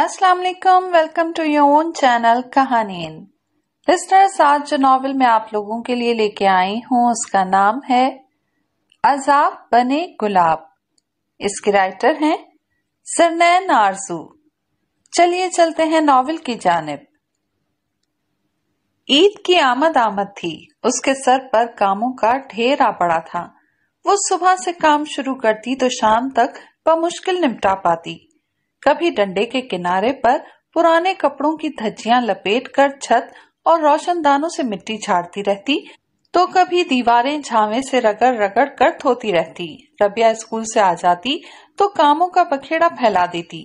अस्सलाम वालेकुम welcome to your own channel कहानीन लिस्टर्स आज जो नावल मैं आप लोगों के लिए लेके आई हूँ उसका नाम है अजाब बने गुलाब इसके राइटर हैं सरनैन आरजू चलिए चलते हैं नावल की जानब ईद की आमद आमद थी उसके सर पर कामों का ढेर आ पड़ा था वो सुबह से काम शुरू करती तो शाम तक बमुश्किल निपटा पाती कभी डंडे के किनारे पर पुराने कपड़ों की धज्जियां लपेटकर छत और रोशनदानों से मिट्टी झाड़ती रहती तो कभी दीवारें झावे से रगड़ रगड़ कर धोती रहती रबिया स्कूल से आ जाती तो कामों का बखेड़ा फैला देती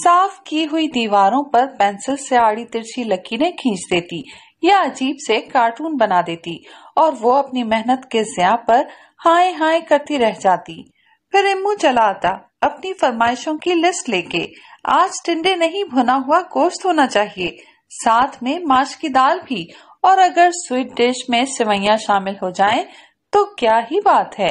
साफ की हुई दीवारों पर पेंसिल से आड़ी तिरछी लकीरें खींच देती या अजीब से कार्टून बना देती और वो अपनी मेहनत के ज्या पर हाय हाय करती रह जाती फिर इमू चला आता अपनी फरमाइशों की लिस्ट लेके आज टिंडे नहीं भुना हुआ गोश्त होना चाहिए साथ में माश की दाल भी और अगर स्वीट डिश में सेवैया शामिल हो जाएं तो क्या ही बात है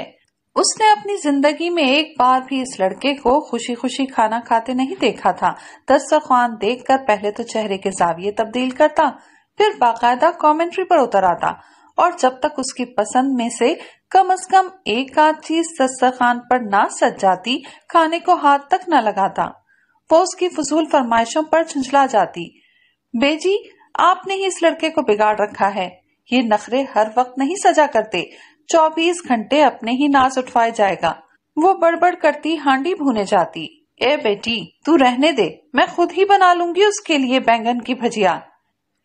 उसने अपनी जिंदगी में एक बार भी इस लड़के को खुशी खुशी खाना खाते नहीं देखा था दस्तरखान देख कर पहले तो चेहरे के जाविये तब्दील करता फिर बाकायदा कमेंट्री पर उतर आता और जब तक उसकी पसंद में से कम अज कम एक आध चीज दस्तरखान पर ना सज जाती खाने को हाथ तक न लगाता वो उसकी फजूल फरमाइशों पर झुंझला जाती बेजी आपने ही इस लड़के को बिगाड़ रखा है ये नखरे हर वक्त नहीं सजा करते चौबीस घंटे अपने ही नाच उठवाए जाएगा वो बड़बड़ करती हांडी भूने जाती ए बेटी तू रहने दे मैं खुद ही बना लूंगी उसके लिए बैंगन की भजिया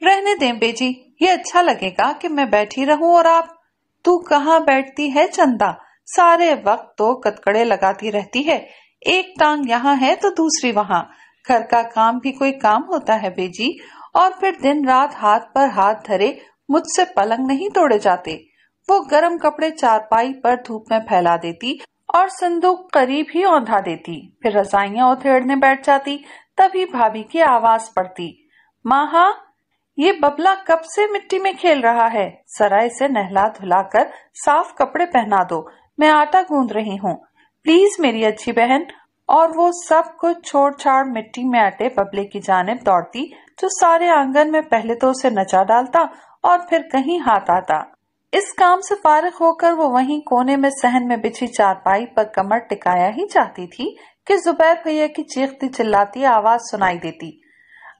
रहने दे बेजी ये अच्छा लगेगा कि मैं बैठी रहूं और आप तू कहा बैठती है चंदा सारे वक्त तो कतकड़े लगाती रहती है एक टांग यहाँ है तो दूसरी वहाँ घर का काम भी कोई काम होता है बेजी और फिर दिन रात हाथ पर हाथ धरे मुझसे पलंग नहीं तोड़े जाते वो गर्म कपड़े चारपाई पर धूप में फैला देती और संदूक करीब ही औंधा देती फिर रसाइया उथेड़ने बैठ जाती तभी भाभी की आवाज पड़ती माँ हाँ, ये बबला कब से मिट्टी में खेल रहा है सराय से नहला धुला कर साफ कपड़े पहना दो मैं आटा गूंद रही हूँ प्लीज मेरी अच्छी बहन और वो सब कुछ छोड़ छाड़ मिट्टी में अटे बबले की जानब दौड़ती जो सारे आंगन में पहले तो उसे नचा डालता और फिर कहीं हाथ आता इस काम से फारिग होकर वो वहीं कोने में सहन में बिछी चारपाई पर कमर टिकाया ही चाहती थी कि जुबैर भैया की चीखती चिल्लाती आवाज सुनाई देती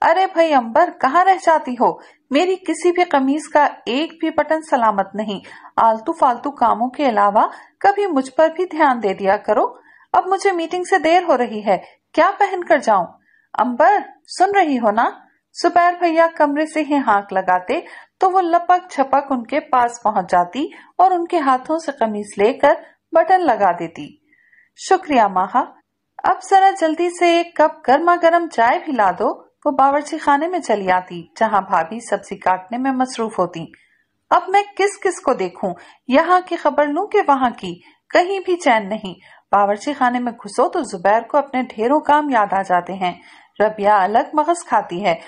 अरे भाई अंबर कहाँ रह जाती हो मेरी किसी भी कमीज का एक भी बटन सलामत नहीं आलतू फालतू कामों के अलावा कभी मुझ पर भी ध्यान दे दिया करो अब मुझे मीटिंग से देर हो रही है क्या पहन कर जाऊं अंबर सुन रही हो ना सुपैर भैया कमरे से ही हाँक लगाते तो वो लपक छपक उनके पास पहुंच जाती और उनके हाथों से कमीज लेकर बटन लगा देती शुक्रिया महा अब जरा जल्दी से एक कप गर्मा गर्म चाय भी ला दो वो बावर्ची खाने में चली आती जहाँ भाभी सब्जी काटने में मसरूफ होती अब मैं किस किस को देखूं यहाँ की खबर लू के वहाँ की कहीं भी चैन नहीं बावर्ची खाने में घुसो तो जुबैर को अपने ढेरों काम याद आ जाते हैं रबिया अलग मगज खाती है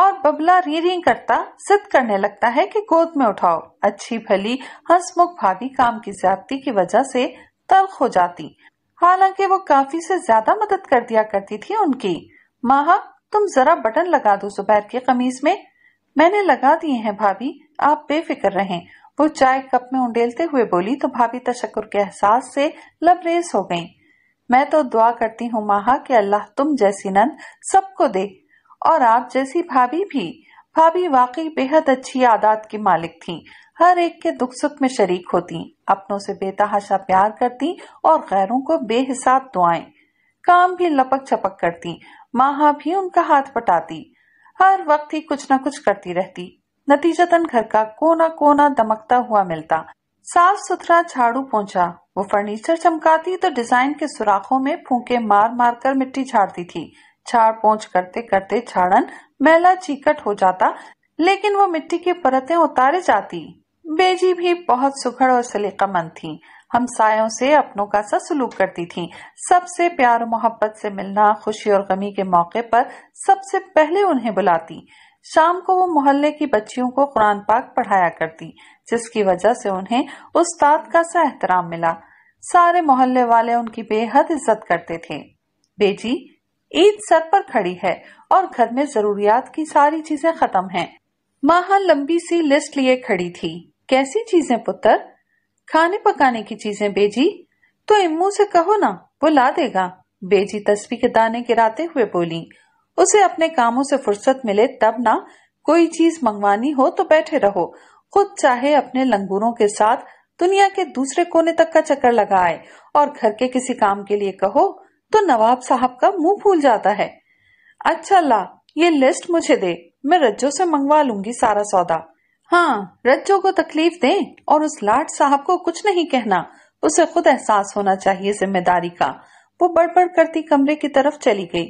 और बबला रीरिंग करता सिद्ध करने लगता है कि गोद में उठाओ अच्छी भली हंसमुख भाभी काम की ज्यादती की वजह से तल्ख हो जाती हालांकि वो काफी से ज्यादा मदद कर दिया करती थी उनकी माह तुम जरा बटन लगा दो जुबैर की कमीज में मैंने लगा दिए हैं भाभी आप बेफिक्र रहें वो चाय कप में उंडेलते हुए बोली तो भाभी तशक्र के एहसास से लबरेज हो गईं। मैं तो दुआ करती हूँ माहा कि अल्लाह तुम जैसी नंद सबको दे और आप जैसी भाभी भी भाभी वाकई बेहद अच्छी आदत की मालिक थी हर एक के दुख सुख में शरीक होती अपनों से बेतहाशा प्यार करती और गैरों को बेहिसाब दुआएं काम भी लपक छपक करती माहा भी उनका हाथ पटाती हर वक्त ही कुछ न कुछ करती रहती नतीजतन घर का कोना कोना दमकता हुआ मिलता साफ सुथरा झाड़ू पहुंचा वो फर्नीचर चमकाती तो डिजाइन के सुराखों में फूके मार मार कर मिट्टी झाड़ती थी झाड़ पोछ करते करते झाड़न मैला चीकट हो जाता लेकिन वो मिट्टी की परतें उतारे जाती बेजी भी बहुत सुखड़ और मंद थी हमसायों से अपनों का सा सलूक करती थी सबसे प्यार मोहब्बत से मिलना खुशी और गमी के मौके पर सबसे पहले उन्हें बुलाती शाम को वो मोहल्ले की बच्चियों को कुरान पाक पढ़ाया करती जिसकी वजह से उन्हें उस्ताद का सा एहतराम मिला सारे मोहल्ले वाले उनकी बेहद इज्जत करते थे बेजी ईद सर पर खड़ी है और घर में जरूरियात की सारी चीजें खत्म हैं। माह लंबी सी लिस्ट लिए खड़ी थी कैसी चीजें पुत्र खाने पकाने की चीजें बेजी तो इम्मू से कहो ना वो ला देगा बेजी तस्वीर के दाने गिराते हुए बोली उसे अपने कामों से फुर्सत मिले तब ना कोई चीज मंगवानी हो तो बैठे रहो खुद चाहे अपने लंगूरों के साथ दुनिया के दूसरे कोने तक का चक्कर लगाए और घर के किसी काम के लिए कहो तो नवाब साहब का मुंह फूल जाता है अच्छा ला ये लिस्ट मुझे दे मैं रज्जो से मंगवा लूंगी सारा सौदा हाँ रज्जो को तकलीफ दें और उस लाट साहब को कुछ नहीं कहना उसे खुद एहसास होना चाहिए जिम्मेदारी का वो बड़बड़ करती कमरे की तरफ चली गई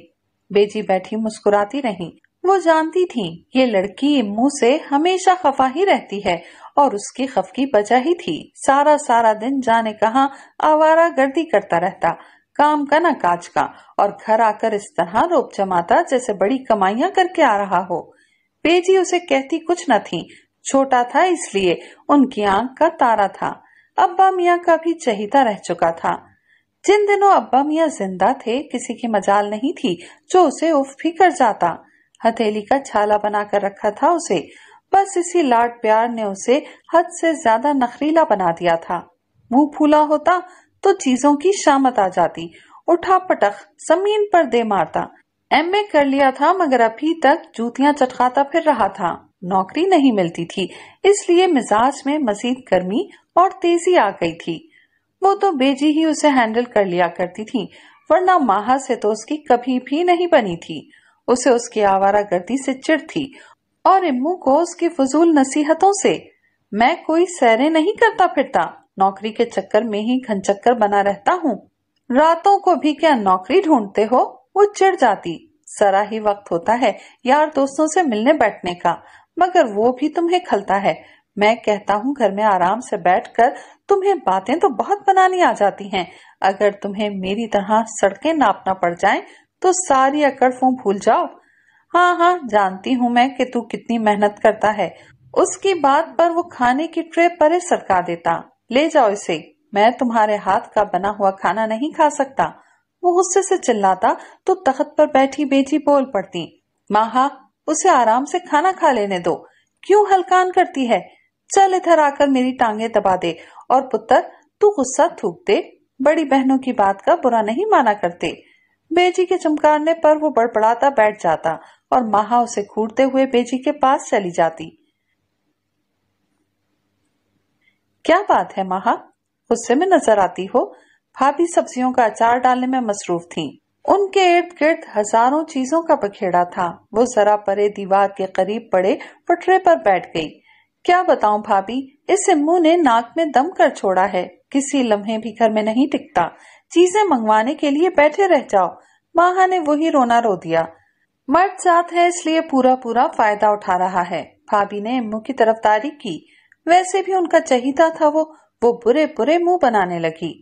बेजी बैठी मुस्कुराती रही वो जानती थी ये लड़की मुंह से हमेशा खफा ही रहती है और उसकी खफकी वजह ही थी सारा सारा दिन जाने कहा आवारा गर्दी करता रहता काम का ना काज का और घर आकर इस तरह रोप जमाता जैसे बड़ी कमाइया करके आ रहा हो बेजी उसे कहती कुछ न थी छोटा था इसलिए उनकी आंख का तारा था अब्बा मियाँ का भी चहिता रह चुका था जिन दिनों अब्बा मियाँ जिंदा थे किसी की मजाल नहीं थी जो उसे उफ भी कर जाता हथेली का छाला बनाकर रखा था उसे बस इसी लाड प्यार ने उसे हद से ज्यादा नखरीला बना दिया था मुंह फूला होता तो चीजों की शामत आ जाती उठा पटक जमीन पर दे मारता एमए कर लिया था मगर अभी तक जूतियां चटकाता फिर रहा था नौकरी नहीं मिलती थी इसलिए मिजाज में मजीद गर्मी और तेजी आ गई थी वो तो बेजी ही उसे हैंडल कर लिया करती थी वरना माहा से तो उसकी कभी भी नहीं बनी थी उसे उसकी आवारा गर्दी से चिड़ थी और इम्मू को उसकी फजूल नसीहतों से मैं कोई सैरे नहीं करता फिरता नौकरी के चक्कर में ही घनचक्कर बना रहता हूँ रातों को भी क्या नौकरी ढूंढते हो वो चिड़ जाती सरा ही वक्त होता है यार दोस्तों से मिलने बैठने का मगर वो भी तुम्हें खलता है मैं कहता हूँ घर में आराम से बैठकर तुम्हें बातें तो बहुत बनानी आ जाती हैं अगर तुम्हें मेरी तरह सड़कें नापना पड़ जाएं तो सारी अकड़ फू भूल जाओ हाँ हाँ जानती हूँ मैं कि तू कितनी मेहनत करता है उसकी बात पर वो खाने की ट्रे परे सरका देता ले जाओ इसे मैं तुम्हारे हाथ का बना हुआ खाना नहीं खा सकता वो गुस्से से चिल्लाता तो तखत पर बैठी बेटी बोल पड़ती माहा उसे आराम से खाना खा लेने दो क्यों हलकान करती है चल इधर आकर मेरी टांगे दबा दे और पुत्र तू गुस्सा थूक दे बड़ी बहनों की बात का बुरा नहीं माना करते बेजी के चमकाने पर वो बड़बड़ाता बैठ जाता और माहा उसे खूटते हुए बेजी के पास चली जाती क्या बात है माहा गुस्से में नजर आती हो भाभी सब्जियों का अचार डालने में मसरूफ थी उनके इर्द गिर्द हजारों चीजों का बखेड़ा था वो जरा परे दीवार के करीब पड़े पटरे पर बैठ गई क्या बताऊं भाभी इस इमू ने नाक में दम कर छोड़ा है किसी लम्हे भी घर में नहीं टिकता चीजें मंगवाने के लिए बैठे रह जाओ माहा ने वही रोना रो दिया मर्द साथ है इसलिए पूरा पूरा फायदा उठा रहा है भाभी ने इमू की तारीफ की वैसे भी उनका चहिता था वो वो बुरे बुरे मुंह बनाने लगी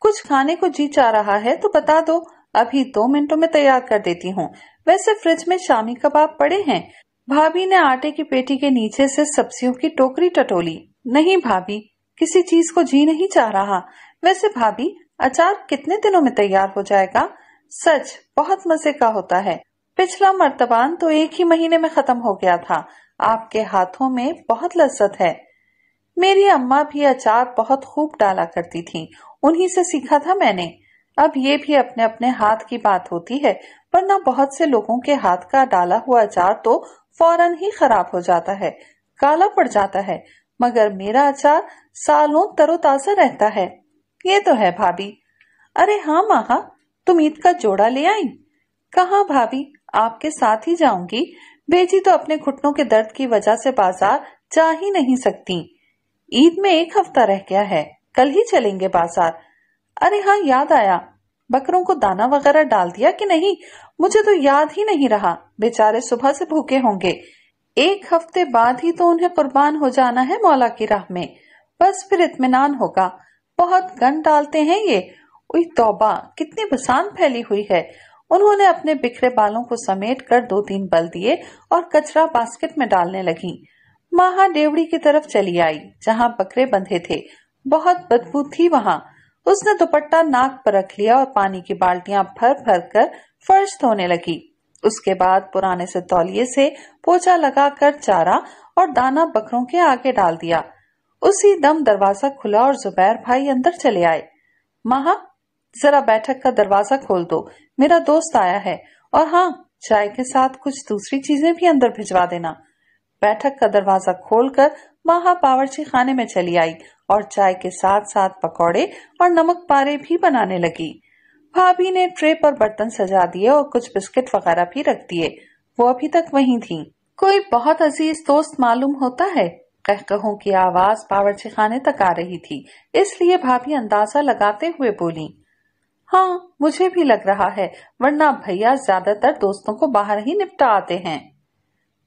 कुछ खाने को जी चाह रहा है तो बता दो अभी दो मिनटों में तैयार कर देती हूँ वैसे फ्रिज में शामी कबाब पड़े हैं भाभी ने आटे की पेटी के नीचे से सब्जियों की टोकरी टटोली नहीं भाभी किसी चीज को जी नहीं चाह रहा वैसे भाभी अचार कितने दिनों में तैयार हो जाएगा सच बहुत मजे का होता है पिछला मर्तबान तो एक ही महीने में खत्म हो गया था आपके हाथों में बहुत लज्जत है मेरी अम्मा भी अचार बहुत खूब डाला करती थी उन्हीं से सीखा था मैंने अब ये भी अपने अपने हाथ की बात होती है पर ना बहुत से लोगों के हाथ का डाला हुआ अचार तो फौरन ही खराब हो जाता है काला पड़ जाता है मगर मेरा अचार सालों तरोताजा रहता है ये तो है भाभी अरे हाँ माहा तुम ईद का जोड़ा ले आई कहा भाभी आपके साथ ही जाऊंगी बेजी तो अपने घुटनों के दर्द की वजह से बाजार जा ही नहीं सकती ईद में एक हफ्ता रह गया है कल ही चलेंगे बाजार अरे हाँ याद आया बकरों को दाना वगैरह डाल दिया कि नहीं मुझे तो याद ही नहीं रहा बेचारे सुबह से भूखे होंगे एक हफ्ते बाद ही तो उन्हें कुर्बान हो जाना है मौला की राह में बस फिर इतमान होगा बहुत गन डालते हैं ये उई तौबा कितनी बसान फैली हुई है उन्होंने अपने बिखरे बालों को समेट कर दो तीन बल दिए और कचरा बास्केट में डालने लगी माहा डेवड़ी की तरफ चली आई जहाँ बकरे बंधे थे बहुत बदबू थी वहाँ उसने दुपट्टा नाक पर रख लिया और पानी की बाल्टियां भर भर कर फर्श धोने लगी उसके बाद पुराने से तौलिए से पोछा लगाकर चारा और दाना बकरों के आगे डाल दिया उसी दम दरवाजा खुला और जुबैर भाई अंदर चले आए महा जरा बैठक का दरवाजा खोल दो मेरा दोस्त आया है और हाँ चाय के साथ कुछ दूसरी चीजें भी अंदर भिजवा देना बैठक का दरवाजा खोलकर महा बावर्ची खाने में चली आई और चाय के साथ साथ पकौड़े और नमक पारे भी बनाने लगी भाभी ने ट्रे पर बर्तन सजा दिए और कुछ बिस्किट वगैरह भी रख दिए वो अभी तक वहीं थी कोई बहुत अजीज दोस्त मालूम होता है कहकहों की आवाज बावर्ची खाने तक आ रही थी इसलिए भाभी अंदाजा लगाते हुए बोली हाँ मुझे भी लग रहा है वरना भैया ज्यादातर दोस्तों को बाहर ही निपटा आते हैं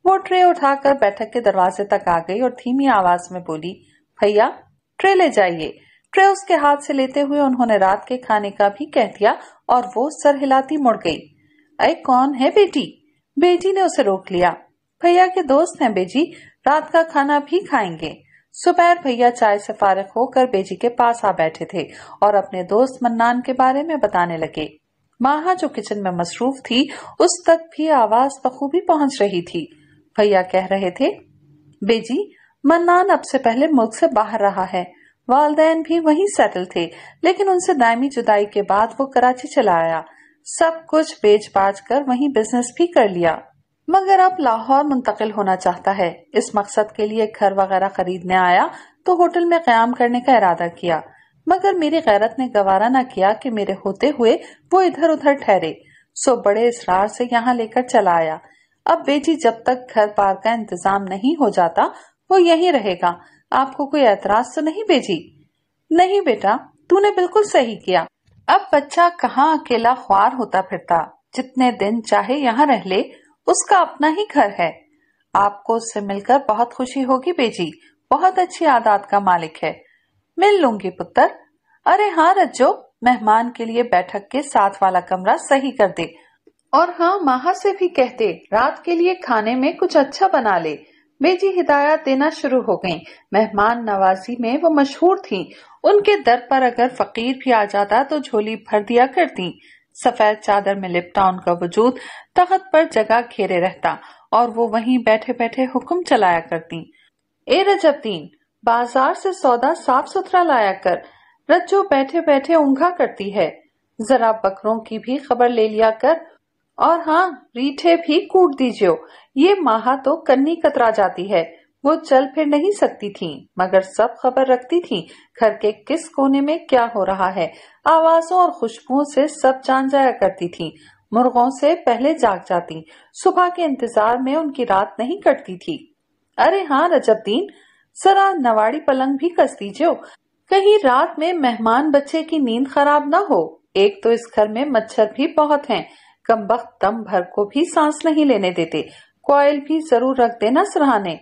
वो ट्रे उठाकर बैठक के दरवाजे तक आ गई और धीमी आवाज में बोली भैया ट्रे ले जाइए ट्रे उसके हाथ से लेते हुए उन्होंने रात के खाने का भी कह दिया और वो सर हिलाती मुड़ गई अरे कौन है बेटी बेटी ने उसे रोक लिया भैया के दोस्त हैं बेजी रात का खाना भी खाएंगे सुपैर भैया चाय से फारग होकर बेजी के पास आ बैठे थे और अपने दोस्त मन्नान के बारे में बताने लगे माह जो किचन में मसरूफ थी उस तक भी आवाज बखूबी पहुंच रही थी भैया कह रहे थे बेजी मन्नान अब से पहले मुल्क से बाहर रहा है वालदेन भी वहीं सेटल थे लेकिन उनसे दायमी जुदाई के बाद वो कराची चला आया सब कुछ बेच बाज कर वहीं बिजनेस भी कर लिया मगर अब लाहौर मुंतकिल होना चाहता है इस मकसद के लिए घर वगैरह खरीदने आया तो होटल में क्याम करने का इरादा किया मगर मेरी गैरत ने गवारा न किया कि मेरे होते हुए वो इधर उधर ठहरे सो बड़े इसरार से यहाँ लेकर चला आया अब बेटी जब तक घर पार का इंतजाम नहीं हो जाता वो यहीं रहेगा आपको कोई एतराज तो नहीं बेटी नहीं बेटा तूने बिल्कुल सही किया अब बच्चा कहाँ अकेला ख्वार होता फिरता जितने दिन चाहे यहाँ रह ले उसका अपना ही घर है आपको उससे मिलकर बहुत खुशी होगी बेटी बहुत अच्छी आदत का मालिक है मिल लूंगी पुत्र अरे हाँ रज्जो मेहमान के लिए बैठक के साथ वाला कमरा सही कर दे और हाँ माहा से भी कहते रात के लिए खाने में कुछ अच्छा बना ले बेजी हिदायत देना शुरू हो गईं। मेहमान नवाजी में वो मशहूर थीं। उनके दर पर अगर फकीर भी आ जाता तो झोली भर दिया करती सफेद चादर में लिपटा उनका वजूद तखत पर जगह घेरे रहता और वो वहीं बैठे बैठे हुक्म चलाया करती ए रजबदीन बाजार से सौदा साफ सुथरा लाया कर रज्जो बैठे बैठे ऊंघा करती है जरा बकरों की भी खबर ले लिया कर और हाँ रीठे भी कूट दीजियो ये माहा तो कन्नी कतरा जाती है वो चल फिर नहीं सकती थी मगर सब खबर रखती थी घर के किस कोने में क्या हो रहा है आवाजों और खुशबुओं से सब जान जाया करती थी मुर्गों से पहले जाग जाती सुबह के इंतजार में उनकी रात नहीं कटती थी अरे हाँ रजबदीन सरा नवाड़ी पलंग भी कस दीजियो कहीं रात में मेहमान बच्चे की नींद खराब ना हो एक तो इस घर में मच्छर भी बहुत हैं। कम वक्त दम भर को भी सांस नहीं लेने देते कोयल भी जरूर रख देना सराहने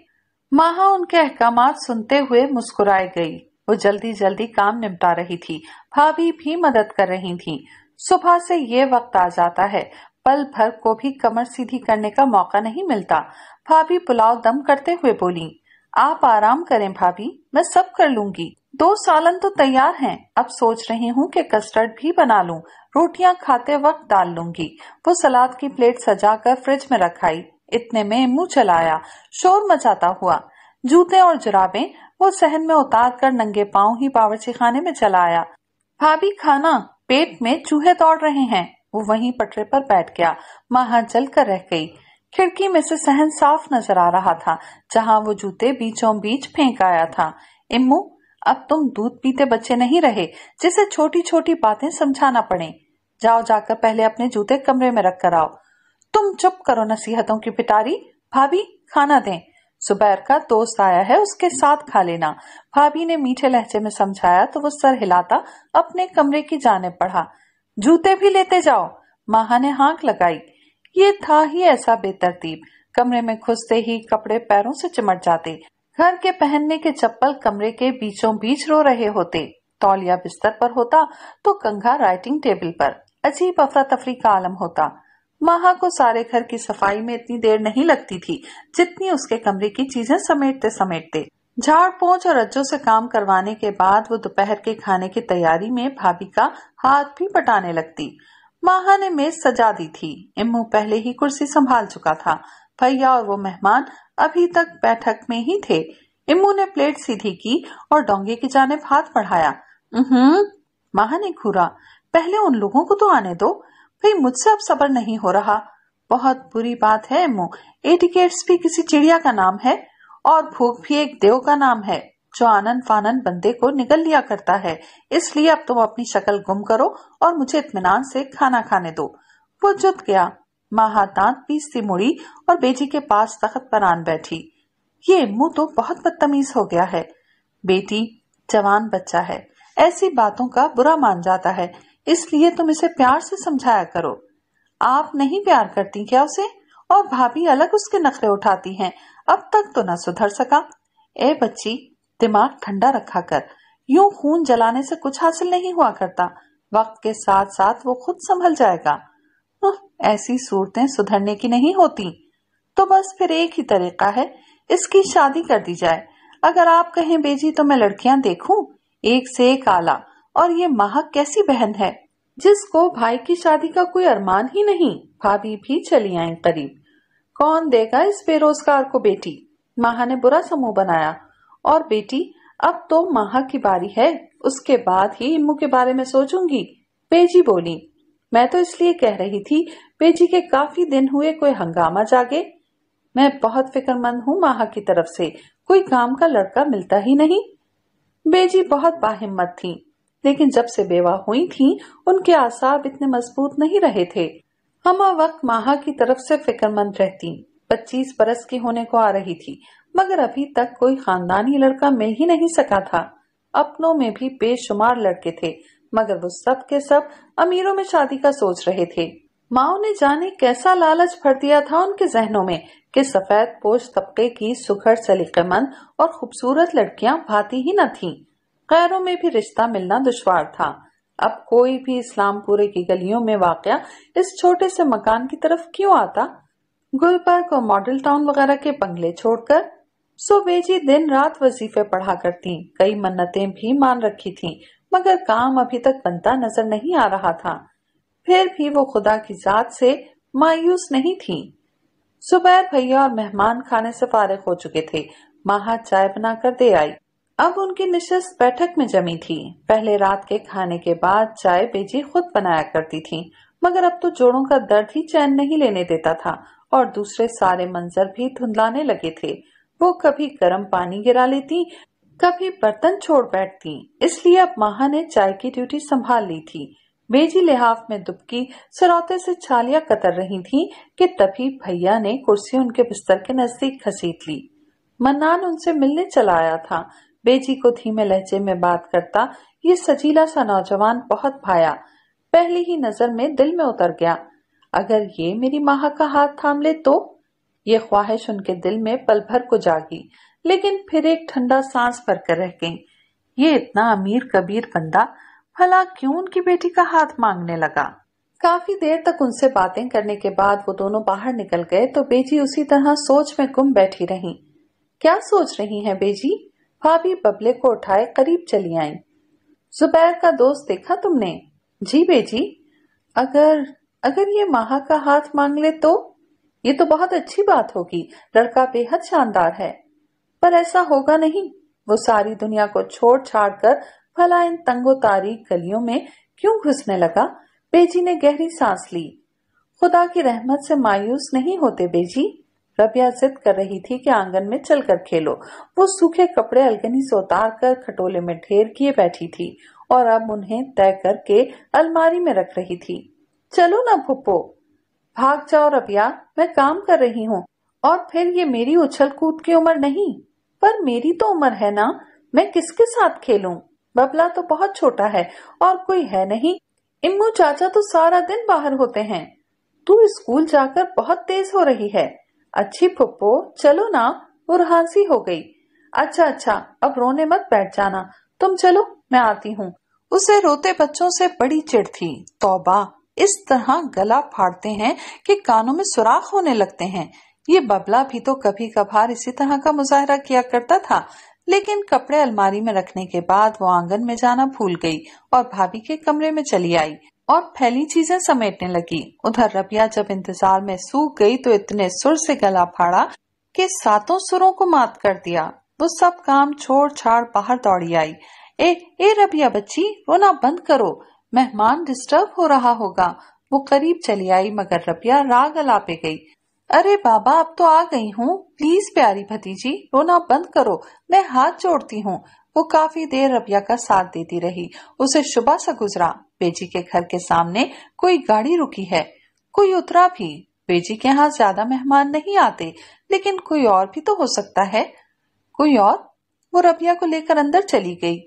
माहा उनके अहकाम सुनते हुए मुस्कुराई गई वो जल्दी जल्दी काम निपटा रही थी भाभी भी मदद कर रही थी सुबह से ये वक्त आ जाता है पल भर को भी कमर सीधी करने का मौका नहीं मिलता भाभी पुलाव दम करते हुए बोली आप आराम करें भाभी मैं सब कर लूंगी दो सालन तो तैयार हैं। अब सोच रही हूँ कि कस्टर्ड भी बना लूं। रोटियाँ खाते वक्त डाल लूंगी वो सलाद की प्लेट सजाकर फ्रिज में रखाई इतने में मुँह चलाया शोर मचाता हुआ जूते और जुराबे वो सहन में उतार कर नंगे पाँव ही बावर्ची खाने में चला आया भाभी खाना पेट में चूहे दौड़ रहे हैं वो वहीं पटरे पर बैठ गया मां जल कर रह गई खिड़की में से सहन साफ नजर आ रहा था जहां वो जूते बीचों बीच फेंक आया था इम्मू अब तुम दूध पीते बच्चे नहीं रहे जिसे छोटी छोटी बातें समझाना पड़े जाओ जाकर पहले अपने जूते कमरे में रख कर आओ तुम चुप करो नसीहतों की पिटारी भाभी खाना दें सुबैर का दोस्त आया है उसके साथ खा लेना भाभी ने मीठे लहजे में समझाया तो वो सर हिलाता अपने कमरे की जाने पढ़ा जूते भी लेते जाओ माहा ने हाँक लगाई ये था ही ऐसा बेतरतीब कमरे में घुसते ही कपड़े पैरों से चिमट जाते घर के पहनने के चप्पल कमरे के बीचों बीच रो रहे होते तौलिया बिस्तर पर होता तो कंघा राइटिंग टेबल पर अजीब अफरा तफरी का आलम होता महा को सारे घर की सफाई में इतनी देर नहीं लगती थी जितनी उसके कमरे की चीजें समेटते समेटते झाड़ पोछ और रज्जों से काम करवाने के बाद वो दोपहर के खाने की तैयारी में भाभी का हाथ भी बटाने लगती माहा ने मेज सजा दी थी इम्मू पहले ही कुर्सी संभाल चुका था भैया और वो मेहमान अभी तक बैठक में ही थे इम्मू ने प्लेट सीधी की और डोंगे की जानब हाथ बढ़ाया माहा ने घूरा पहले उन लोगों को तो आने दो भाई मुझसे अब सबर नहीं हो रहा बहुत बुरी बात है इम्मू एटिकेट्स भी किसी चिड़िया का नाम है और भूख भी एक देव का नाम है जो आनंद फानंद बंदे को निगल लिया करता है इसलिए अब तुम अपनी शक्ल गुम करो और मुझे इतमान से खाना खाने दो वो जुट गया माँ हाथ दांत पीसती मुड़ी और बेटी के पास तख्त पर आन बैठी ये मुंह तो बहुत बदतमीज हो गया है बेटी जवान बच्चा है ऐसी बातों का बुरा मान जाता है इसलिए तुम इसे प्यार से समझाया करो आप नहीं प्यार करती क्या उसे और भाभी अलग उसके नखरे उठाती हैं अब तक तो न सुधर सका ए बच्ची दिमाग ठंडा रखा कर यूं खून जलाने से कुछ हासिल नहीं हुआ करता वक्त के साथ साथ वो खुद संभल जाएगा हम्म, ऐसी सूरतें सुधरने की नहीं होती तो बस फिर एक ही तरीका है इसकी शादी कर दी जाए अगर आप कहें बेजी तो मैं लड़कियां देखूं एक से एक आला और ये महक कैसी बहन है जिसको भाई की शादी का कोई अरमान ही नहीं भाभी भी चली आई करीब कौन देगा इस बेरोजगार को बेटी महा ने बुरा समूह बनाया और बेटी अब तो माह की बारी है उसके बाद ही इम्मू के बारे में सोचूंगी पेजी बोली मैं तो इसलिए कह रही थी पेजी के काफी दिन हुए कोई हंगामा जागे मैं बहुत फिक्रमंद हूँ माहा की तरफ से कोई काम का लड़का मिलता ही नहीं बेजी बहुत बाहिम्मत थी लेकिन जब से बेवा हुई थी उनके आसाब इतने मजबूत नहीं रहे थे हम वक्त माहा की तरफ से फिक्रमंद रहती पच्चीस बरस की होने को आ रही थी मगर अभी तक कोई खानदानी लड़का मिल ही नहीं सका था अपनों में भी बेशुमार लड़के थे मगर वो सब के सब अमीरों में शादी का सोच रहे थे माओ ने जाने कैसा लालच भर दिया था उनके जहनों में कि सफेद पोश तबके की सुखर सलीकेमंद और खूबसूरत लड़कियां भाती ही न थीं। खैरों में भी रिश्ता मिलना दुश्वार था अब कोई भी इस्लामपुरे की गलियों में वाकया इस छोटे से मकान की तरफ क्यों आता गुलबर्ग और मॉडल टाउन वगैरह के बंगले छोड़कर सो जी दिन रात वजीफे पढ़ा करती कई मन्नतें भी मान रखी थीं, मगर काम अभी तक बनता नजर नहीं आ रहा था फिर भी वो खुदा की जात से मायूस नहीं थी सुबह भैया और मेहमान खाने से फारिग हो चुके थे माहा चाय बनाकर दे आई अब उनकी निशस्त बैठक में जमी थी पहले रात के खाने के बाद चाय बेजी खुद बनाया करती थी मगर अब तो जोड़ों का दर्द ही चैन नहीं लेने देता था और दूसरे सारे मंजर भी धुंधलाने लगे थे वो कभी गर्म पानी गिरा लेती कभी बर्तन छोड़ बैठती इसलिए अब महा ने चाय की ड्यूटी संभाल ली थी बेजी लिहाफ में दुबकी सरौते से छालिया कतर रही थी कि तभी भैया ने कुर्सी उनके बिस्तर के नजदीक खसीट ली मन्नान उनसे मिलने चला आया था बेजी को धीमे लहजे में बात करता ये सजीला सा नौजवान बहुत भाया पहली ही नजर में दिल में उतर गया अगर ये मेरी माह का हाथ थाम ले तो ये ख्वाहिश उनके दिल में पल भर को जागी लेकिन फिर एक ठंडा सांस भर कर रह गई ये इतना अमीर कबीर बंदा भला क्यों उनकी बेटी का हाथ मांगने लगा काफी देर तक उनसे बातें करने के बाद वो दोनों बाहर निकल गए तो बेजी उसी तरह सोच में गुम बैठी रही क्या सोच रही हैं बेजी भाभी बबले को उठाए करीब चली आई जुबैर का दोस्त देखा तुमने जी बेजी अगर अगर ये महा का हाथ मांग ले तो ये तो बहुत अच्छी बात होगी लड़का बेहद शानदार है पर ऐसा होगा नहीं वो सारी दुनिया को छोड़ छाड़ कर भला इन तारी गलियों में क्यों घुसने लगा बेजी ने गहरी सांस ली खुदा की रहमत से मायूस नहीं होते बेजी रबिया जिद कर रही थी कि आंगन में चलकर खेलो वो सूखे कपड़े अलगनी से उतार कर खटोले में ढेर किए बैठी थी और अब उन्हें तय करके अलमारी में रख रही थी चलो ना भुप्पो भाग जाओ रबिया मैं काम कर रही हूँ और फिर ये मेरी उछल कूद की उम्र नहीं पर मेरी तो उम्र है ना मैं किसके साथ खेलूं? बबला तो बहुत छोटा है और कोई है नहीं इम्मू चाचा तो सारा दिन बाहर होते हैं तू स्कूल जाकर बहुत तेज हो रही है अच्छी फुप्पो चलो ना बुरहान हो गई अच्छा अच्छा अब रोने मत बैठ जाना तुम चलो मैं आती हूँ उसे रोते बच्चों से बड़ी चिड़ थी तोबा इस तरह गला फाड़ते हैं कि कानों में सुराख होने लगते हैं ये बबला भी तो कभी कभार इसी तरह का मुजाहरा किया करता था लेकिन कपड़े अलमारी में रखने के बाद वो आंगन में जाना भूल गई और भाभी के कमरे में चली आई और फैली चीजें समेटने लगी उधर रबिया जब इंतजार में सूख गई तो इतने सुर से गला फाड़ा कि सातों सुरों को मात कर दिया वो सब काम छोड़ छाड़ बाहर दौड़ी आई ए ए रबिया बच्ची रोना बंद करो मेहमान डिस्टर्ब हो रहा होगा वो करीब चली आई मगर रबिया राग अलापे गई अरे बाबा अब तो आ गई हूँ प्लीज प्यारी भतीजी रोना बंद करो मैं हाथ जोड़ती हूँ वो काफी देर रबिया का साथ देती रही उसे सुबह सा गुजरा बेजी के घर के सामने कोई गाड़ी रुकी है कोई उतरा भी बेजी के यहाँ ज्यादा मेहमान नहीं आते लेकिन कोई और भी तो हो सकता है कोई और वो रबिया को लेकर अंदर चली गई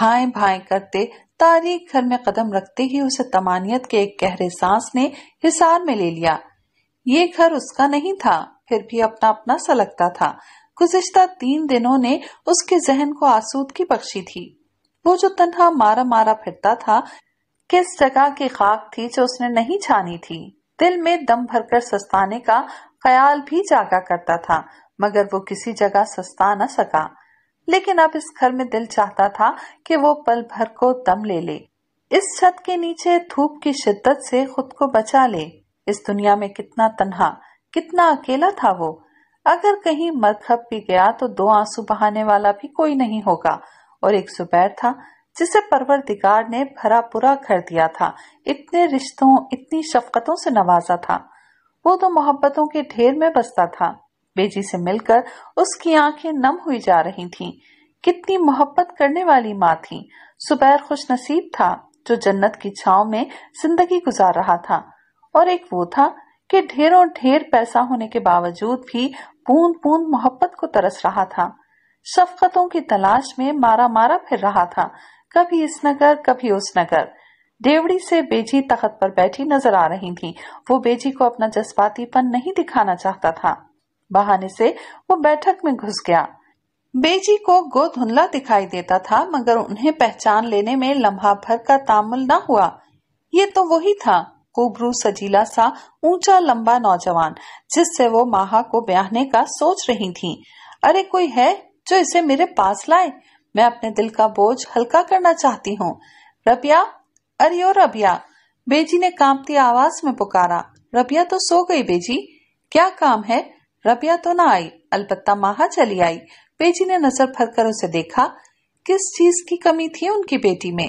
भाई भाई करते तारीख घर में कदम रखते ही उसे तमानियत के एक गहरे सांस ने हिसार में ले लिया ये घर उसका नहीं था फिर भी अपना अपना सा लगता था गुजश्ता तीन दिनों ने उसके जहन को आसूदगी बख्शी थी वो जो तनहा मारा मारा फिरता था किस जगह की खाक थी जो उसने नहीं छानी थी दिल में दम भरकर सस्ताने का ख्याल भी जागा करता था मगर वो किसी जगह सस्ता न सका लेकिन अब इस घर में दिल चाहता था कि वो पल भर को दम ले ले इस छत के नीचे धूप की शिद्दत से खुद को बचा ले इस दुनिया में कितना तन्हा कितना अकेला था वो अगर कहीं मरखब भी गया तो दो आंसू बहाने वाला भी कोई नहीं होगा और एक जुबैर था जिसे परवर दिगार ने भरा पूरा कर दिया था इतने रिश्तों इतनी शफकतों से नवाजा था वो तो मोहब्बतों के ढेर में बसता था बेजी से मिलकर उसकी आंखें नम हुई जा रही थीं। कितनी मोहब्बत करने वाली माँ थी सुबैर खुश नसीब था जो जन्नत की छाव में जिंदगी गुजार रहा था और एक वो था कि ढेरों ढेर पैसा होने के बावजूद भी बूंद बूंद मोहब्बत को तरस रहा था शफकतों की तलाश में मारा मारा फिर रहा था कभी इस नगर कभी उस नगर देवड़ी से बेजी तखत पर बैठी नजर आ रही थी वो बेजी को अपना जज्बातीपन नहीं दिखाना चाहता था बहाने से वो बैठक में घुस गया बेजी को गो धुंधला दिखाई देता था मगर उन्हें पहचान लेने में लम्हा भर का तामल न हुआ ये तो वही था कुबरू सजीला सा ऊंचा लंबा नौजवान जिससे वो माहा को ब्याहने का सोच रही थी अरे कोई है जो इसे मेरे पास लाए मैं अपने दिल का बोझ हल्का करना चाहती हूँ रबिया अरे ओ रबिया बेजी ने कांपती आवाज में पुकारा रबिया तो सो गई बेजी क्या काम है रबिया तो ना आई अलबत्ता माहा चली आई बेटी ने नजर भर कर उसे देखा किस चीज की कमी थी उनकी बेटी में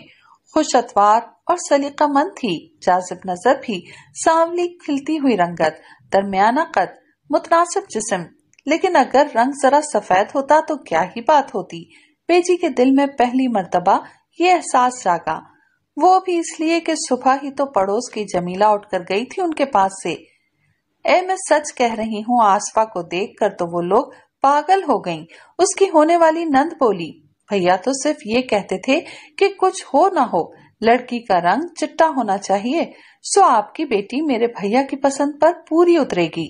खुश अतवार और सलीका मंद थी जाजिब नजर भी सांवली खिलती हुई रंगत दरमियाना कद मुतनासिब जिस्म लेकिन अगर रंग जरा सफेद होता तो क्या ही बात होती बेजी के दिल में पहली मरतबा ये एहसास जागा वो भी इसलिए कि सुबह ही तो पड़ोस की जमीला उठकर गई थी उनके पास से ए मैं सच कह रही हूँ आसफा को देखकर तो वो लोग पागल हो गईं। उसकी होने वाली नंद बोली भैया तो सिर्फ ये कहते थे कि कुछ हो ना हो लड़की का रंग चिट्टा होना चाहिए सो आपकी बेटी मेरे भैया की पसंद पर पूरी उतरेगी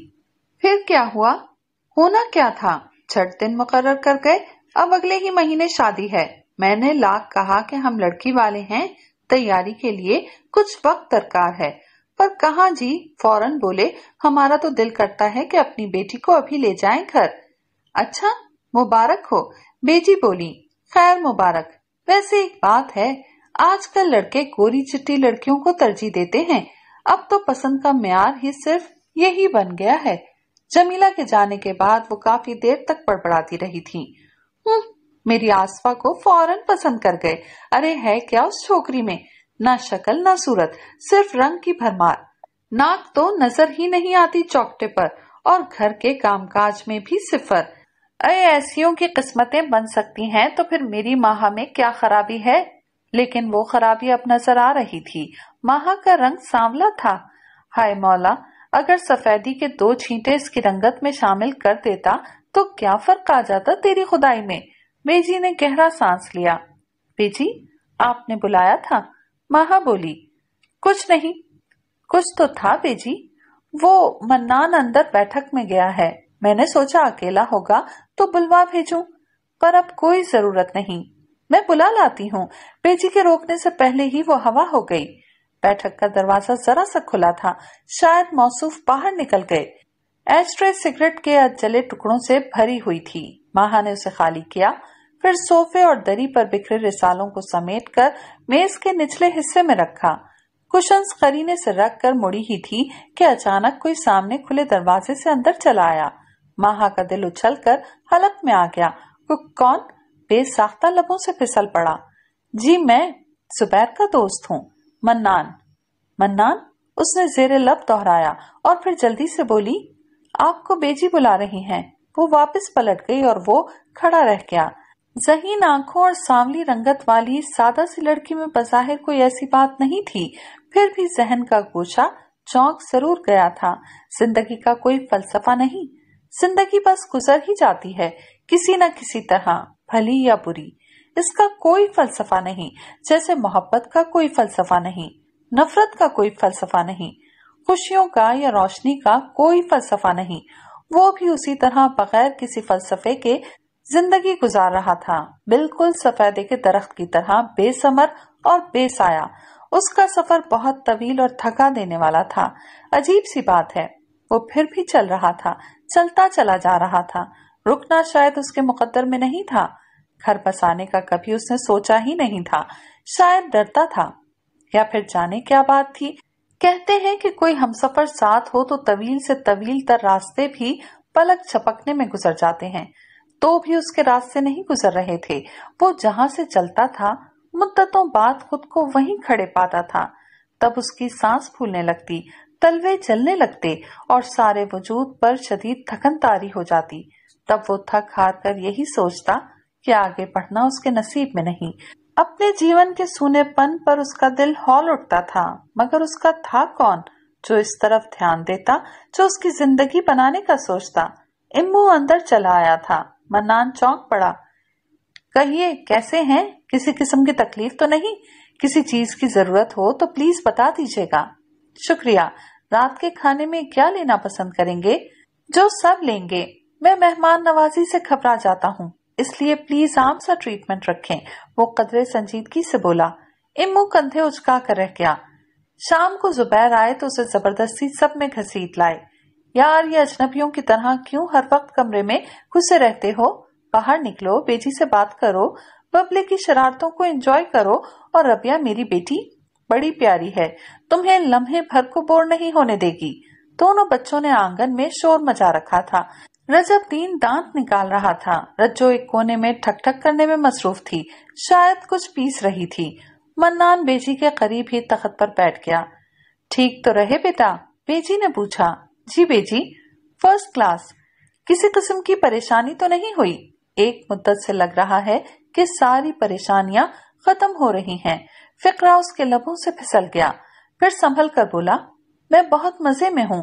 फिर क्या हुआ होना क्या था छठ दिन मुकर्र कर गए अब अगले ही महीने शादी है मैंने लाख कहा कि हम लड़की वाले हैं तैयारी के लिए कुछ वक्त दरकार है पर कहा जी फौरन बोले हमारा तो दिल करता है कि अपनी बेटी को अभी ले जाएं घर अच्छा मुबारक हो बेजी बोली खैर मुबारक वैसे एक बात है आजकल लड़के गोरी चिट्टी लड़कियों को तरजीह देते हैं अब तो पसंद का म्यार ही सिर्फ यही बन गया है जमीला के जाने के बाद वो काफी देर तक बड़बड़ाती रही थी हम्म, मेरी आसफा को फौरन पसंद कर गए अरे है क्या उस छोकरी में ना शक्ल ना सूरत सिर्फ रंग की भरमार नाक तो नजर ही नहीं आती चौकटे पर और घर के कामकाज में भी सिफर ऐसियों की किस्मतें बन सकती हैं तो फिर मेरी माह में क्या खराबी है लेकिन वो खराबी अब नजर आ रही थी माह का रंग सांवला था हाय मौला अगर सफेदी के दो छींटे इसकी रंगत में शामिल कर देता तो क्या फर्क आ जाता तेरी खुदाई में बेजी ने गहरा सांस लिया बेजी आपने बुलाया था महा बोली कुछ नहीं कुछ तो था बेजी वो मन्नान अंदर बैठक में गया है मैंने सोचा अकेला होगा तो बुलवा भेजूं पर अब कोई जरूरत नहीं मैं बुला लाती हूँ बेजी के रोकने से पहले ही वो हवा हो गई बैठक का दरवाजा जरा सा खुला था शायद मौसूफ बाहर निकल गए एस्ट्रे सिगरेट के अजले टुकड़ों से भरी हुई थी महा ने उसे खाली किया फिर सोफे और दरी पर बिखरे रिसालों को समेट कर मेज के निचले हिस्से में रखा कुशंस करीने से रख कर मुड़ी ही थी कि अचानक कोई सामने खुले दरवाजे से अंदर चला आया माहा का दिल उछल कर हलक में आ गया कौन बेसाख्ता लबों से फिसल पड़ा जी मैं सुबैर का दोस्त हूँ मन्नान मन्नान उसने जेरे लब दोहराया और फिर जल्दी से बोली आपको बेजी बुला रही हैं। वो वापस पलट गई और वो खड़ा रह गया जहीन आंखों और सांवली रंगत वाली सादा सी लड़की में बजाहिर कोई ऐसी बात नहीं थी फिर भी जहन का गोचा चौंक जरूर गया था जिंदगी का कोई फलसफा नहीं जिंदगी बस गुजर ही जाती है किसी न किसी तरह भली या बुरी इसका कोई फलसफा नहीं जैसे मोहब्बत का कोई फलसफा नहीं नफरत का कोई फलसफा नहीं खुशियों का या रोशनी का कोई फलसफा नहीं वो भी उसी तरह बगैर किसी फलसफे के जिंदगी गुजार रहा था बिल्कुल सफेदे के दरख्त की तरह बेसमर और बेसाया उसका सफर बहुत तवील और थका देने वाला था अजीब सी बात है वो फिर भी चल रहा था चलता चला जा रहा था रुकना शायद उसके मुकद्दर में नहीं था घर बसाने का कभी उसने सोचा ही नहीं था शायद डरता था या फिर जाने क्या बात थी कहते हैं कि कोई हमसफर साथ हो तो तवील से तवील तर रास्ते भी पलक छपकने में गुजर जाते हैं तो भी उसके रास्ते नहीं गुजर रहे थे वो जहां से चलता था मुद्दतों बाद खुद को वहीं खड़े पाता था तब उसकी सांस फूलने लगती तलवे चलने लगते और सारे वजूद पर शदीद थकन तारी हो जाती तब वो थक हार कर यही सोचता कि आगे पढ़ना उसके नसीब में नहीं अपने जीवन के पन पर उसका दिल हॉल उठता था मगर उसका था कौन जो इस तरफ ध्यान देता जो उसकी जिंदगी बनाने का सोचता इम्मू अंदर चला आया था मनान चौंक पड़ा कहिए कैसे हैं किसी किस्म की तकलीफ तो नहीं किसी चीज की जरूरत हो तो प्लीज बता दीजिएगा शुक्रिया रात के खाने में क्या लेना पसंद करेंगे जो सब लेंगे मैं मेहमान नवाजी से घबरा जाता हूँ इसलिए प्लीज आम सा ट्रीटमेंट रखें वो कदरे संजीदगी से बोला इम्मू कंधे उचका कर रह गया शाम को जुबैर आए तो उसे जबरदस्ती सब में घसीट लाए यार ये अजनबियों की तरह क्यों हर वक्त कमरे में घुसे रहते हो बाहर निकलो बेटी से बात करो बबले की शरारतों को एंजॉय करो और रबिया मेरी बेटी बड़ी प्यारी है तुम्हें लम्हे भर को बोर नहीं होने देगी दोनों बच्चों ने आंगन में शोर मचा रखा था रजब दीन दांत निकाल रहा था रज्जो एक कोने में ठक ठक करने में मसरूफ थी शायद कुछ पीस रही थी मन्नान बेजी के करीब ही तखत पर बैठ गया ठीक तो रहे बेटा बेजी ने पूछा जी बेजी फर्स्ट क्लास किसी किस्म की परेशानी तो नहीं हुई एक मुद्दत से लग रहा है कि सारी परेशानियां खत्म हो रही हैं। फिक्रा उसके लबों से फिसल गया फिर संभल कर बोला मैं बहुत मजे में हूँ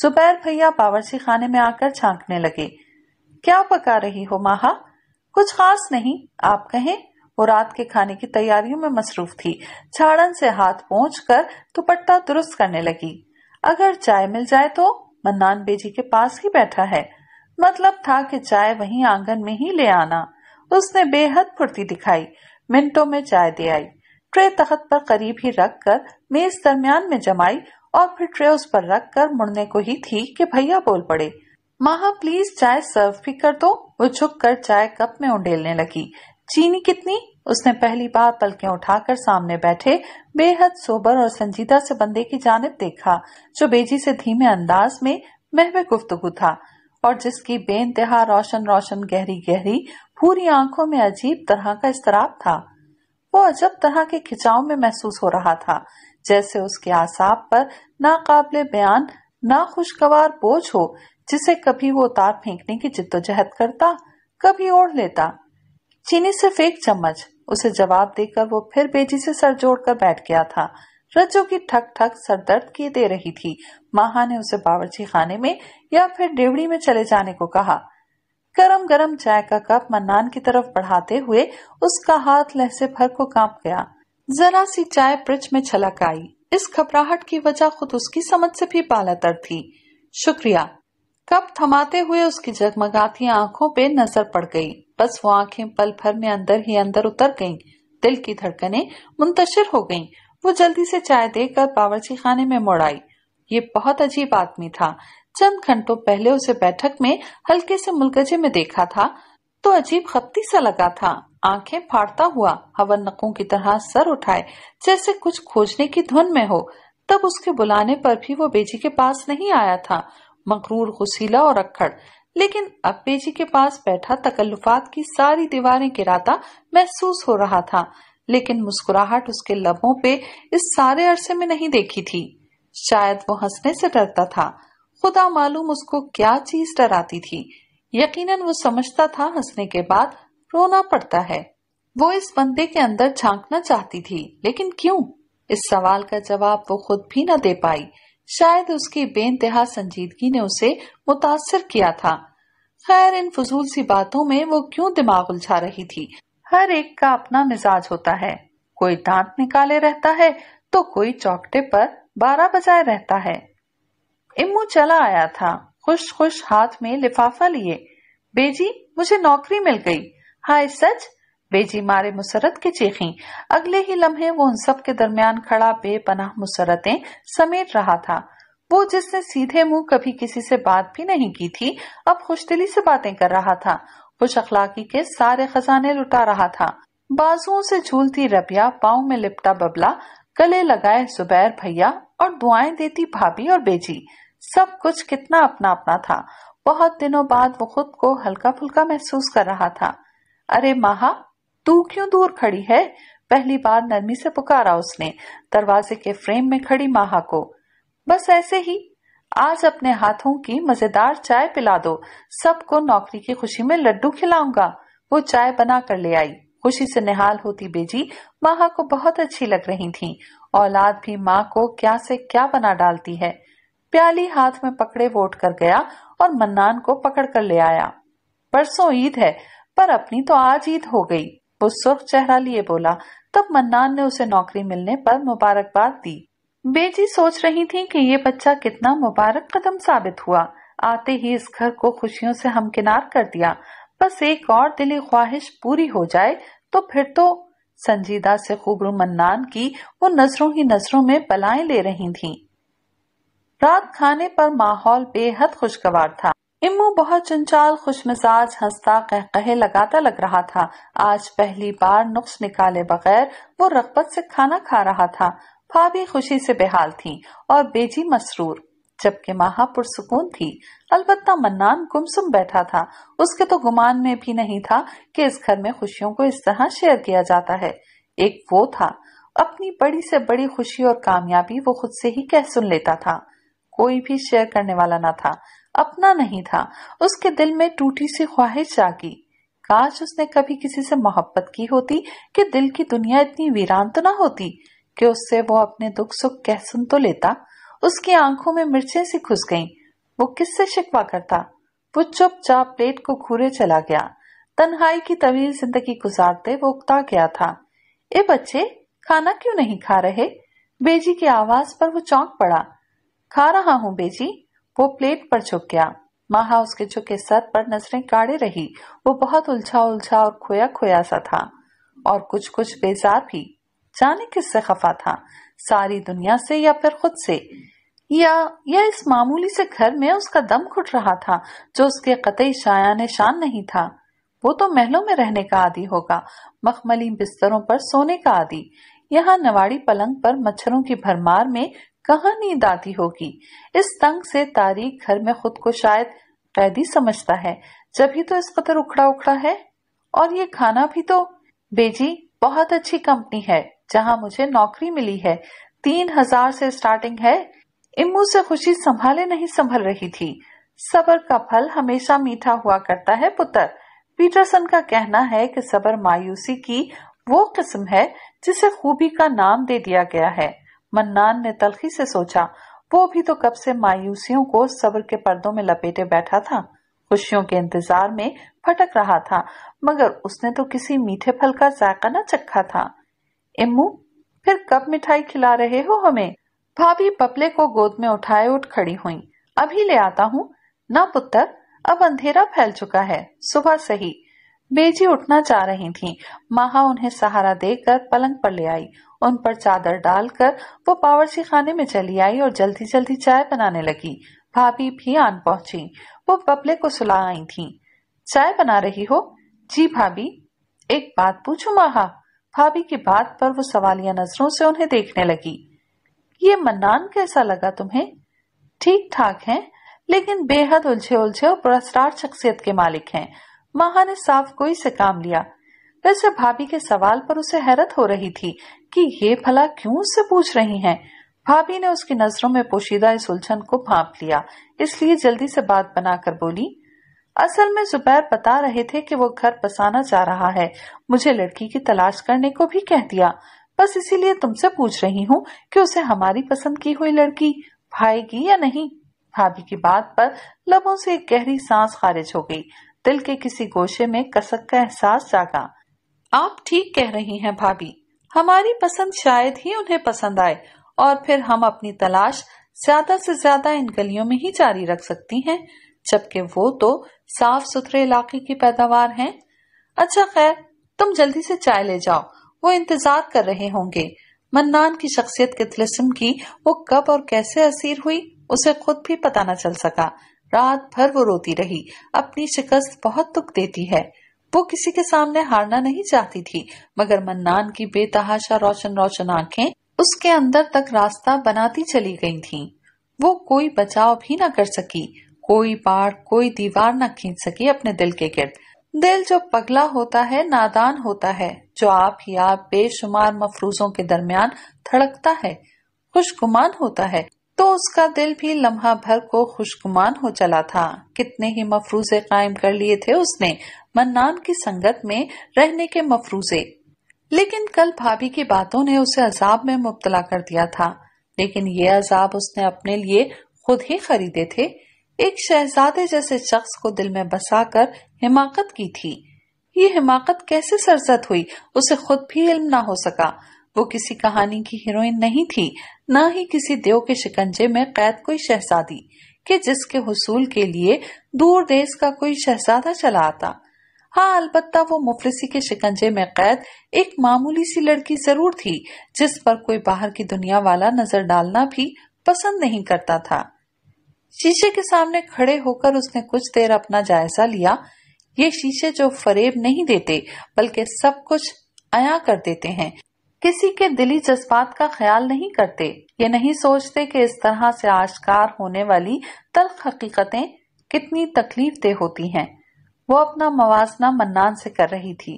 सुबैर भैया बावर्ची खाने में आकर झांकने लगे क्या पका रही हो माहा कुछ खास नहीं आप कहें वो रात के खाने की तैयारियों में मसरूफ थी छाड़न से हाथ पहुँच कर दुपट्टा दुरुस्त करने लगी अगर चाय मिल जाए तो मन्नान बेजी के पास ही बैठा है मतलब था कि चाय वहीं आंगन में ही ले आना उसने बेहद फुर्ती दिखाई मिनटों में चाय दे आई ट्रे तखत पर करीब ही रख कर मेज दरमियान में जमाई और फिर ट्रे उस पर रख कर मुड़ने को ही थी कि भैया बोल पड़े माँ प्लीज चाय सर्व भी कर दो वो झुक कर चाय कप में उंडेलने लगी चीनी कितनी उसने पहली बार पलकें उठाकर सामने बैठे बेहद सोबर और संजीदा से बंदे की जानब देखा जो बेजी से धीमे अंदाज में महवे गुफ्तगु था और जिसकी बेनतहा रोशन रोशन गहरी गहरी पूरी आंखों में अजीब तरह का इसतराब था वो अजब तरह के खिंचाव में महसूस हो रहा था जैसे उसके आसाब पर नाकाबले बयान नाखुशगवार बोझ हो जिसे कभी वो उतार फेंकने की जिद्दोजहद करता कभी ओढ़ लेता चीनी सिर्फ एक चम्मच उसे जवाब देकर वो फिर बेजी से सर जोड़कर बैठ गया था रज्जो की ठक ठक सरदर्द की दे रही थी माहा ने उसे बावर्ची खाने में या फिर डेवड़ी में चले जाने को कहा गरम गरम चाय का कप मन्नान की तरफ बढ़ाते हुए उसका हाथ लहसे भर को कांप गया जरा सी चाय ब्रिज में छलक आई इस घबराहट की वजह खुद उसकी समझ से भी बालातर थी शुक्रिया कप थमाते हुए उसकी जगमगाती आंखों पे नजर पड़ गई बस वो आंखें पल भर में अंदर ही अंदर उतर गईं। दिल की धड़कनें मुंतशिर हो गईं। वो जल्दी से चाय देकर बावरची खाने में मुड़ आई ये बहुत अजीब आदमी था चंद घंटों पहले उसे बैठक में हल्के से मुलगजे में देखा था तो अजीब खपती सा लगा था आंखें फाड़ता हुआ हवन नकों की तरह सर उठाए जैसे कुछ खोजने की धुन में हो तब उसके बुलाने पर भी वो बेजी के पास नहीं आया था मकरूर खुशीला और अक्खड़ लेकिन अब्बे जी के पास बैठा तकल्लुफात की सारी दीवारें गिराता महसूस हो रहा था लेकिन मुस्कुराहट उसके लबों पे इस सारे अरसे में नहीं देखी थी शायद वो हंसने से डरता था खुदा मालूम उसको क्या चीज डराती थी यकीनन वो समझता था हंसने के बाद रोना पड़ता है वो इस बंदे के अंदर झांकना चाहती थी लेकिन क्यों इस सवाल का जवाब वो खुद भी न दे पाई शायद उसकी बेानतहा संजीदगी ने उसे मुतासर किया था खैर इन फजूल सी बातों में वो क्यों दिमाग उलझा रही थी हर एक का अपना मिजाज होता है कोई दांत निकाले रहता है तो कोई चौकटे पर बारह बजाय रहता है इमू चला आया था खुश खुश हाथ में लिफाफा लिए बेजी मुझे नौकरी मिल गई हाय सच बेजी मारे मुसरत की चीखी अगले ही लम्हे वो उन सब के दरमियान खड़ा बेपनाह मुसरतें समेट रहा था वो जिसने सीधे मुंह कभी किसी से बात भी नहीं की थी अब खुशदिली से बातें कर रहा था खुश अखलाकी के सारे खजाने लुटा रहा था बाजुओं से झूलती रबिया पाँव में लिपटा बबला गले लगाए जुबैर भैया और दुआएं देती भाभी और बेजी सब कुछ कितना अपना अपना था बहुत दिनों बाद वो खुद को हल्का फुल्का महसूस कर रहा था अरे माहा तू क्यों दूर खड़ी है पहली बार नरमी से पुकारा उसने दरवाजे के फ्रेम में खड़ी माहा को बस ऐसे ही आज अपने हाथों की मजेदार चाय पिला दो सबको नौकरी की खुशी में लड्डू खिलाऊंगा वो चाय बना कर ले आई खुशी से निहाल होती बेजी माहा को बहुत अच्छी लग रही थी औलाद भी माँ को क्या से क्या बना डालती है प्याली हाथ में पकड़े वोट कर गया और मन्नान को पकड़ कर ले आया परसों ईद है पर अपनी तो आज ईद हो गई वो सुर्ख चेहरा लिए बोला तब मन्नान ने उसे नौकरी मिलने पर मुबारकबाद दी बेजी सोच रही थी कि ये बच्चा कितना मुबारक कदम साबित हुआ आते ही इस घर को खुशियों से हमकिनार कर दिया बस एक और दिली ख्वाहिश पूरी हो जाए तो फिर तो संजीदा से खूबरू मन्नान की वो नजरों ही नजरों में पलाएं ले रही थीं। रात खाने पर माहौल बेहद खुशगवार था इम्मू बहुत चंचाल खुश मिजाज हंसता कह कहे लगाता लग रहा था आज पहली बार नुक्स निकाले बगैर वो रगबत से खाना खा रहा था भाभी खुशी से बेहाल थी और बेजी मसरूर जबकि माहा पुरसकून थी अलबत्ता मन्नान गुमसुम बैठा था उसके तो गुमान में भी नहीं था कि इस घर में खुशियों को इस तरह शेयर किया जाता है एक वो था अपनी बड़ी से बड़ी खुशी और कामयाबी वो खुद से ही कह सुन लेता था कोई भी शेयर करने वाला ना था अपना नहीं था उसके दिल में टूटी सी ख्वाहिश जागी काश उसने कभी किसी से मोहब्बत की होती कि दिल की दुनिया इतनी वीरान तो ना होती कि उससे वो अपने दुख सुख कह सुन तो लेता उसकी आंखों में मिर्चें सी घुस गईं। वो किससे शिकवा करता वो चुपचाप प्लेट को घूरे चला गया तन्हाई की तवील जिंदगी गुजारते वो उकता गया था ए बच्चे खाना क्यों नहीं खा रहे बेजी की आवाज पर वो चौंक पड़ा खा रहा हूँ बेजी वो प्लेट पर झुक गया माहा उसके झुके सर पर नजरें काड़े रही वो बहुत उलझा उलझा और खोया खोया सा था और कुछ कुछ बेजार भी जाने किससे खफा था सारी दुनिया से या फिर खुद से या या इस मामूली से घर में उसका दम घुट रहा था जो उसके कतई शाया ने शान नहीं था वो तो महलों में रहने का आदि होगा मखमली बिस्तरों पर सोने का आदि यहाँ नवाड़ी पलंग पर मच्छरों की भरमार में कहा नींद आती होगी इस तंग से तारीख घर में खुद को शायद कैदी समझता है जब ही तो इस कदर उखड़ा उखड़ा है और ये खाना भी तो बेजी बहुत अच्छी कंपनी है जहाँ मुझे नौकरी मिली है तीन हजार से स्टार्टिंग है इमू से खुशी संभाले नहीं संभल रही थी सबर का फल हमेशा मीठा हुआ करता है पुत्र पीटरसन का कहना है कि सबर मायूसी की वो किस्म है जिसे खूबी का नाम दे दिया गया है मन्नान ने तलखी से सोचा वो भी तो कब से मायूसियों को सब्र के पर्दों में लपेटे बैठा था खुशियों के इंतजार में फटक रहा था मगर उसने तो किसी मीठे फल का जायका न चखा था इम्मू फिर कब मिठाई खिला रहे हो हमें भाभी पपले को गोद में उठाए उठ खड़ी हुई अभी ले आता हूँ ना पुत्र अब अंधेरा फैल चुका है सुबह सही बेजी उठना चाह रही थीं। माहा उन्हें सहारा देकर पलंग पर ले आई उन पर चादर डालकर वो पावरसी खाने में चली आई और जल्दी जल्दी चाय बनाने लगी भाभी भी आन पहुंची वो बबले को सुला आई थी चाय बना रही हो जी भाभी एक बात पूछू माहा भाभी की बात पर वो सवालिया नजरों से उन्हें देखने लगी ये मन्नान कैसा लगा तुम्हें ठीक ठाक है लेकिन बेहद उलझे उलझे और पुरस्कार शख्सियत के मालिक हैं महा ने साफ कोई से काम लिया वैसे भाभी के सवाल पर उसे हैरत हो रही थी कि ये भला क्यों उससे पूछ रही हैं। भाभी ने उसकी नजरों में पोशीदा इस उलझन को भाप लिया इसलिए जल्दी से बात बनाकर बोली असल में जुबैर बता रहे थे कि वो घर बसाना जा रहा है मुझे लड़की की तलाश करने को भी कह दिया बस इसीलिए तुमसे पूछ रही हूँ कि उसे हमारी पसंद की हुई लड़की भाएगी या नहीं भाभी की बात पर लबों से एक गहरी सांस खारिज हो गई दिल के किसी गोशे में कसक का एहसास जागा आप ठीक कह रही हैं भाभी हमारी पसंद शायद ही उन्हें पसंद आए और फिर हम अपनी तलाश ज्यादा से ज्यादा इन गलियों में ही जारी रख सकती हैं जबकि वो तो साफ सुथरे इलाके की पैदावार हैं अच्छा खैर तुम जल्दी से चाय ले जाओ वो इंतजार कर रहे होंगे मन्नान की शख्सियत के तिलस्म की वो कब और कैसे असीर हुई उसे खुद भी पता न चल सका रात भर वो रोती रही अपनी शिकस्त बहुत दुख देती है वो किसी के सामने हारना नहीं चाहती थी मगर मन्नान की बेतहाशा रोशन रोशन आंखें उसके अंदर तक रास्ता बनाती चली गई थीं। वो कोई बचाव भी न कर सकी कोई बाढ़ कोई दीवार न खींच सकी अपने दिल के गिर्द दिल जो पगला होता है नादान होता है जो आप ही आप बेशुमार मफरूजों के दरमियान धड़कता है खुशगुमान होता है तो उसका दिल भी लम्हा भर को खुशगुमान हो चला था कितने ही मफरूजे कायम कर लिए थे उसने मन्नान की संगत में रहने के मफरूजे लेकिन कल भाभी की बातों ने उसे अजाब में मुबतला कर दिया था लेकिन ये अजाब उसने अपने लिए खुद ही खरीदे थे एक शहजादे जैसे शख्स को दिल में बसा कर हिमाकत की थी ये हिमाकत कैसे सरजत हुई उसे खुद भी इल्म ना हो सका वो किसी कहानी की हीरोइन नहीं थी न ही किसी देव के शिकंजे में कैद कोई शहजादी कि जिसके हसूल के लिए दूर देश का कोई शहजादा चला आता हाँ अलबत्ता वो मुफलसी के शिकंजे में कैद एक मामूली सी लड़की जरूर थी जिस पर कोई बाहर की दुनिया वाला नजर डालना भी पसंद नहीं करता था शीशे के सामने खड़े होकर उसने कुछ देर अपना जायजा लिया ये शीशे जो फरेब नहीं देते बल्कि सब कुछ अया कर देते हैं किसी के दिली जज्बात का ख्याल नहीं करते ये नहीं सोचते कि इस तरह से आश्कार होने वाली तल्ख हकीकतें कितनी तकलीफ दे होती हैं वो अपना मवाजना मन्नान से कर रही थी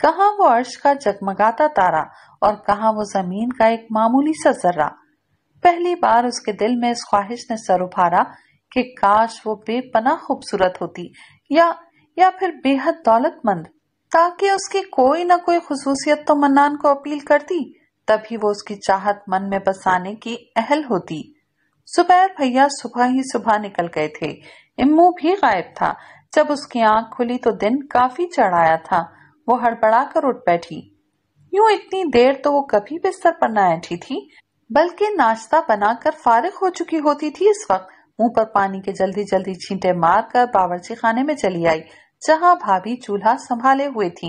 कहा वो अर्श का जगमगाता तारा और कहा वो जमीन का एक मामूली सा जर्रा पहली बार उसके दिल में इस ख्वाहिश ने सर उभारा कि काश वो बेपना खूबसूरत होती या या फिर बेहद दौलतमंद ताकि उसकी कोई ना कोई खसूसियत तो मन्नान को अपील करती तभी वो उसकी चाहत मन में बसाने की अहल होती सुबैर भैया सुबह ही सुबह निकल गए थे इम्मू भी गायब था जब उसकी आंख खुली तो दिन काफी चढ़ाया था वो हड़बड़ा कर उठ बैठी यूं इतनी देर तो वो कभी बिस्तर पर न बैठी थी बल्कि नाश्ता बनाकर फारिग हो चुकी होती थी इस वक्त मुंह पर पानी के जल्दी जल्दी छींटे मार कर बावर्ची खाने में चली आई जहां भाभी चूल्हा संभाले हुए थी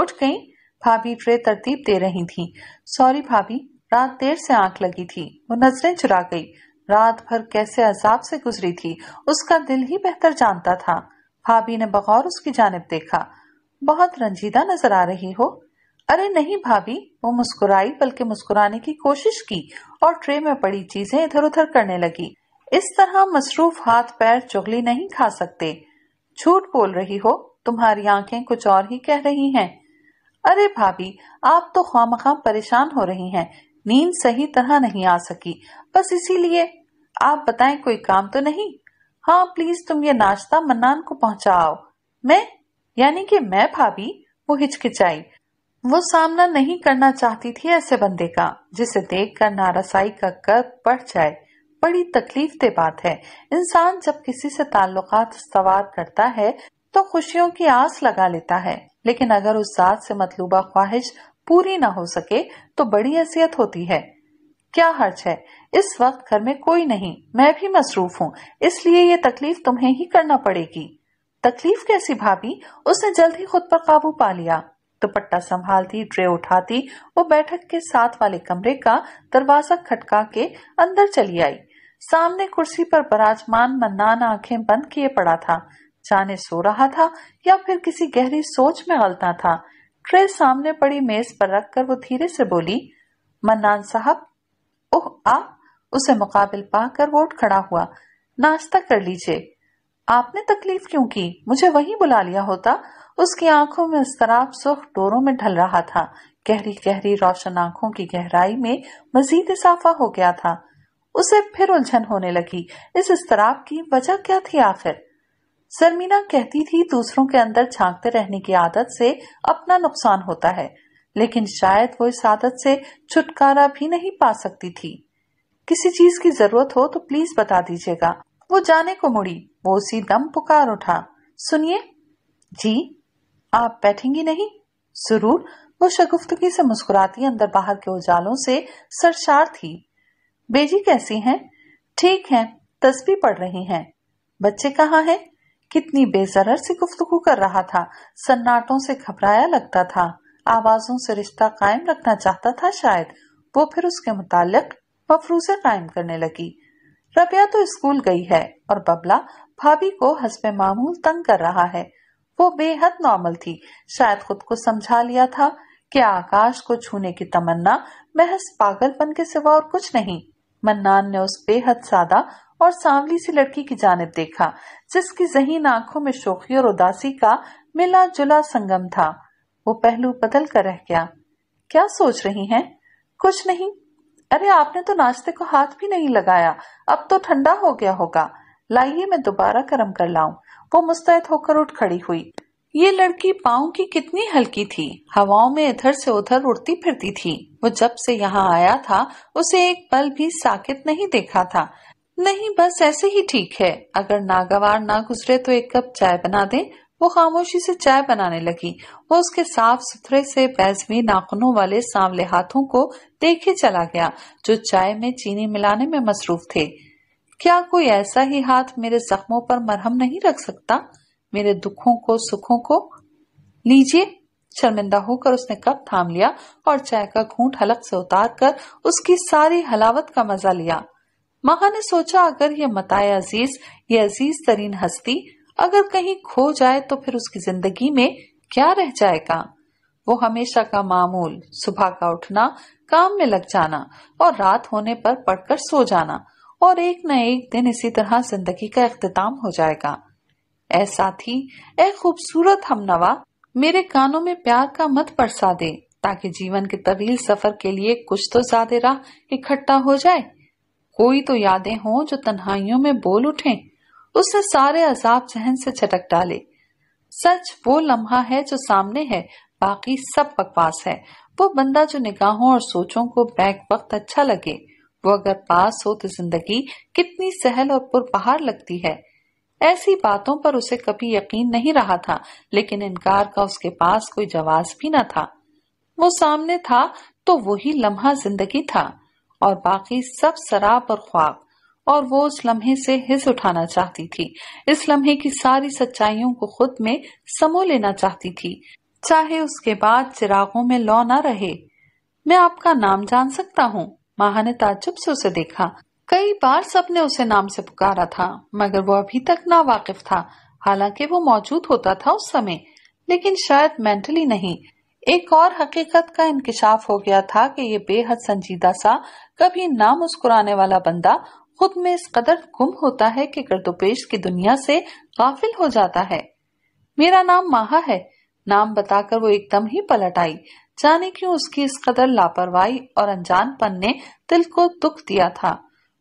उठ गई भाभी ट्रे तरतीब दे रही थी सॉरी भाभी रात देर से आंख लगी थी वो नजरें चुरा गई रात भर कैसे अजाब से गुजरी थी उसका दिल ही बेहतर जानता था भाभी ने बगौर उसकी जानब देखा बहुत रंजीदा नजर आ रही हो अरे नहीं भाभी वो मुस्कुराई बल्कि मुस्कुराने की कोशिश की और ट्रे में पड़ी चीजें इधर उधर करने लगी इस तरह मसरूफ हाथ पैर चुगली नहीं खा सकते झूठ बोल रही हो तुम्हारी आंखें कुछ और ही कह रही हैं अरे भाभी आप तो खामखा परेशान हो रही हैं नींद सही तरह नहीं आ सकी बस इसीलिए आप बताएं कोई काम तो नहीं हाँ प्लीज तुम ये नाश्ता मन्नान को पहुंचाओ मैं यानी कि मैं भाभी वो हिचकिचाई वो सामना नहीं करना चाहती थी ऐसे बंदे का जिसे देखकर नारासाई का कर बढ़ जाए बड़ी तकलीफ दे बात है इंसान जब किसी से ताल्लुकात सवार करता है तो खुशियों की आस लगा लेता है लेकिन अगर उस जात से मतलूबा ख्वाहिश पूरी ना हो सके तो बड़ी असियत होती है क्या हर्च है इस वक्त घर में कोई नहीं मैं भी मसरूफ हूँ इसलिए ये तकलीफ तुम्हें ही करना पड़ेगी तकलीफ कैसी भाभी उसने जल्द ही खुद पर काबू पा लिया दुपट्टा तो संभालती ट्रे उठाती वो बैठक के साथ वाले कमरे का दरवाजा खटका के अंदर चली आई सामने कुर्सी पर बराजमान मन्नान आंखें बंद किए पड़ा था जाने सो रहा था या फिर किसी गहरी सोच में गलता था ट्रे सामने पड़ी मेज पर रखकर वो धीरे से बोली मन्नान साहब ओह आ उसे मुकाबिल पाकर वोट खड़ा हुआ नाश्ता कर लीजिए आपने तकलीफ क्यों की मुझे वही बुला लिया होता उसकी आंखों में शराब सुख डोरों में ढल रहा था गहरी गहरी रोशन आंखों की गहराई में मजीद इजाफा हो गया था उसे फिर उलझन होने लगी इस इसराब की वजह क्या थी आखिर सरमीना कहती थी दूसरों के अंदर झांकते रहने की आदत से अपना नुकसान होता है लेकिन शायद वो इस आदत से छुटकारा भी नहीं पा सकती थी किसी चीज की जरूरत हो तो प्लीज बता दीजिएगा वो जाने को मुड़ी वो उसी दम पुकार उठा सुनिए जी आप बैठेंगी नहीं जरूर वो शगुफ्तगी से मुस्कुराती अंदर बाहर के उजालों से सरशार थी बेजी कैसी हैं ठीक हैं तस्वीर पढ़ रही हैं बच्चे कहाँ हैं कितनी बेजरर सी गुफ्तगु कर रहा था सन्नाटों से घबराया लगता था आवाजों से रिश्ता कायम रखना चाहता था शायद वो फिर उसके मुतालिक मफरूजे कायम करने लगी रबिया तो स्कूल गई है और बबला भाभी को हसब मामूल तंग कर रहा है वो बेहद नॉर्मल थी शायद खुद को समझा लिया था कि आकाश को छूने की तमन्ना महज पागलपन के सिवा और कुछ नहीं मन्नान ने उस बेहद सादा और सांवली सी लड़की की जानब देखा जिसकी जहीन आंखों में शोखी और उदासी का मिला जुला संगम था वो पहलू बदल कर रह गया क्या सोच रही हैं? कुछ नहीं अरे आपने तो नाश्ते को हाथ भी नहीं लगाया अब तो ठंडा हो गया होगा लाइए मैं दोबारा गर्म कर लाऊं वो मुस्तैद होकर उठ खड़ी हुई ये लड़की पाँव की कितनी हल्की थी हवाओं में इधर से उधर उड़ती फिरती थी वो जब से यहाँ आया था उसे एक पल भी साकित नहीं देखा था नहीं बस ऐसे ही ठीक है अगर नागवार ना गुजरे तो एक कप चाय बना दे वो खामोशी से चाय बनाने लगी वो उसके साफ सुथरे से बैजमी नाखूनों वाले सांवले हाथों को देखे चला गया जो चाय में चीनी मिलाने में मसरूफ थे क्या कोई ऐसा ही हाथ मेरे जख्मों पर मरहम नहीं रख सकता मेरे दुखों को सुखों को लीजिए शर्मिंदा होकर उसने कप थाम लिया और चाय का घूट हलक से उतार कर उसकी सारी हलावत का मजा लिया महा ने सोचा अगर ये मताए अजीज ये अजीज तरीन हस्ती अगर कहीं खो जाए तो फिर उसकी जिंदगी में क्या रह जाएगा वो हमेशा का मामूल सुबह का उठना काम में लग जाना और रात होने पर पढ़कर सो जाना और एक न एक दिन इसी तरह जिंदगी का अख्ताम हो जाएगा ऐ साथी ऐ खूबसूरत हमनवा मेरे कानों में प्यार का मत बरसा दे ताकि जीवन के तवील सफर के लिए कुछ तो ज्यादा राह इकट्ठा हो जाए कोई तो यादें हों जो तन्हाइयों में बोल उठे उसने सारे अजाब जहन से छटक डाले सच वो लम्हा है जो सामने है बाकी सब बकवास है वो बंदा जो निगाहों और सोचों को बैक वक्त अच्छा लगे वो अगर पास हो तो जिंदगी कितनी सहल और पुरपहार लगती है ऐसी बातों पर उसे कभी यकीन नहीं रहा था लेकिन इनकार का उसके पास कोई जवाब भी न था वो सामने था तो वही लम्हा जिंदगी था और बाकी सब शराब और ख्वाब और वो उस लम्हे से हिस उठाना चाहती थी इस लम्हे की सारी सच्चाइयों को खुद में समो लेना चाहती थी चाहे उसके बाद चिरागों में लौ न रहे मैं आपका नाम जान सकता हूँ माह ने ताजुब से उसे देखा कई बार सबने उसे नाम से पुकारा था मगर वो अभी तक ना वाकिफ था हालांकि वो मौजूद होता था उस समय लेकिन शायद मेंटली नहीं एक और हकीकत का इंकशाफ हो गया था कि ये बेहद संजीदा सा कभी ना मुस्कुराने वाला बंदा खुद में इस कदर गुम होता है कि गर्दोपेश की दुनिया से गाफिल हो जाता है मेरा नाम माहा है नाम बताकर वो एकदम ही पलट आई जाने क्यों उसकी इस कदर लापरवाही और अनजानपन ने दिल को दुख दिया था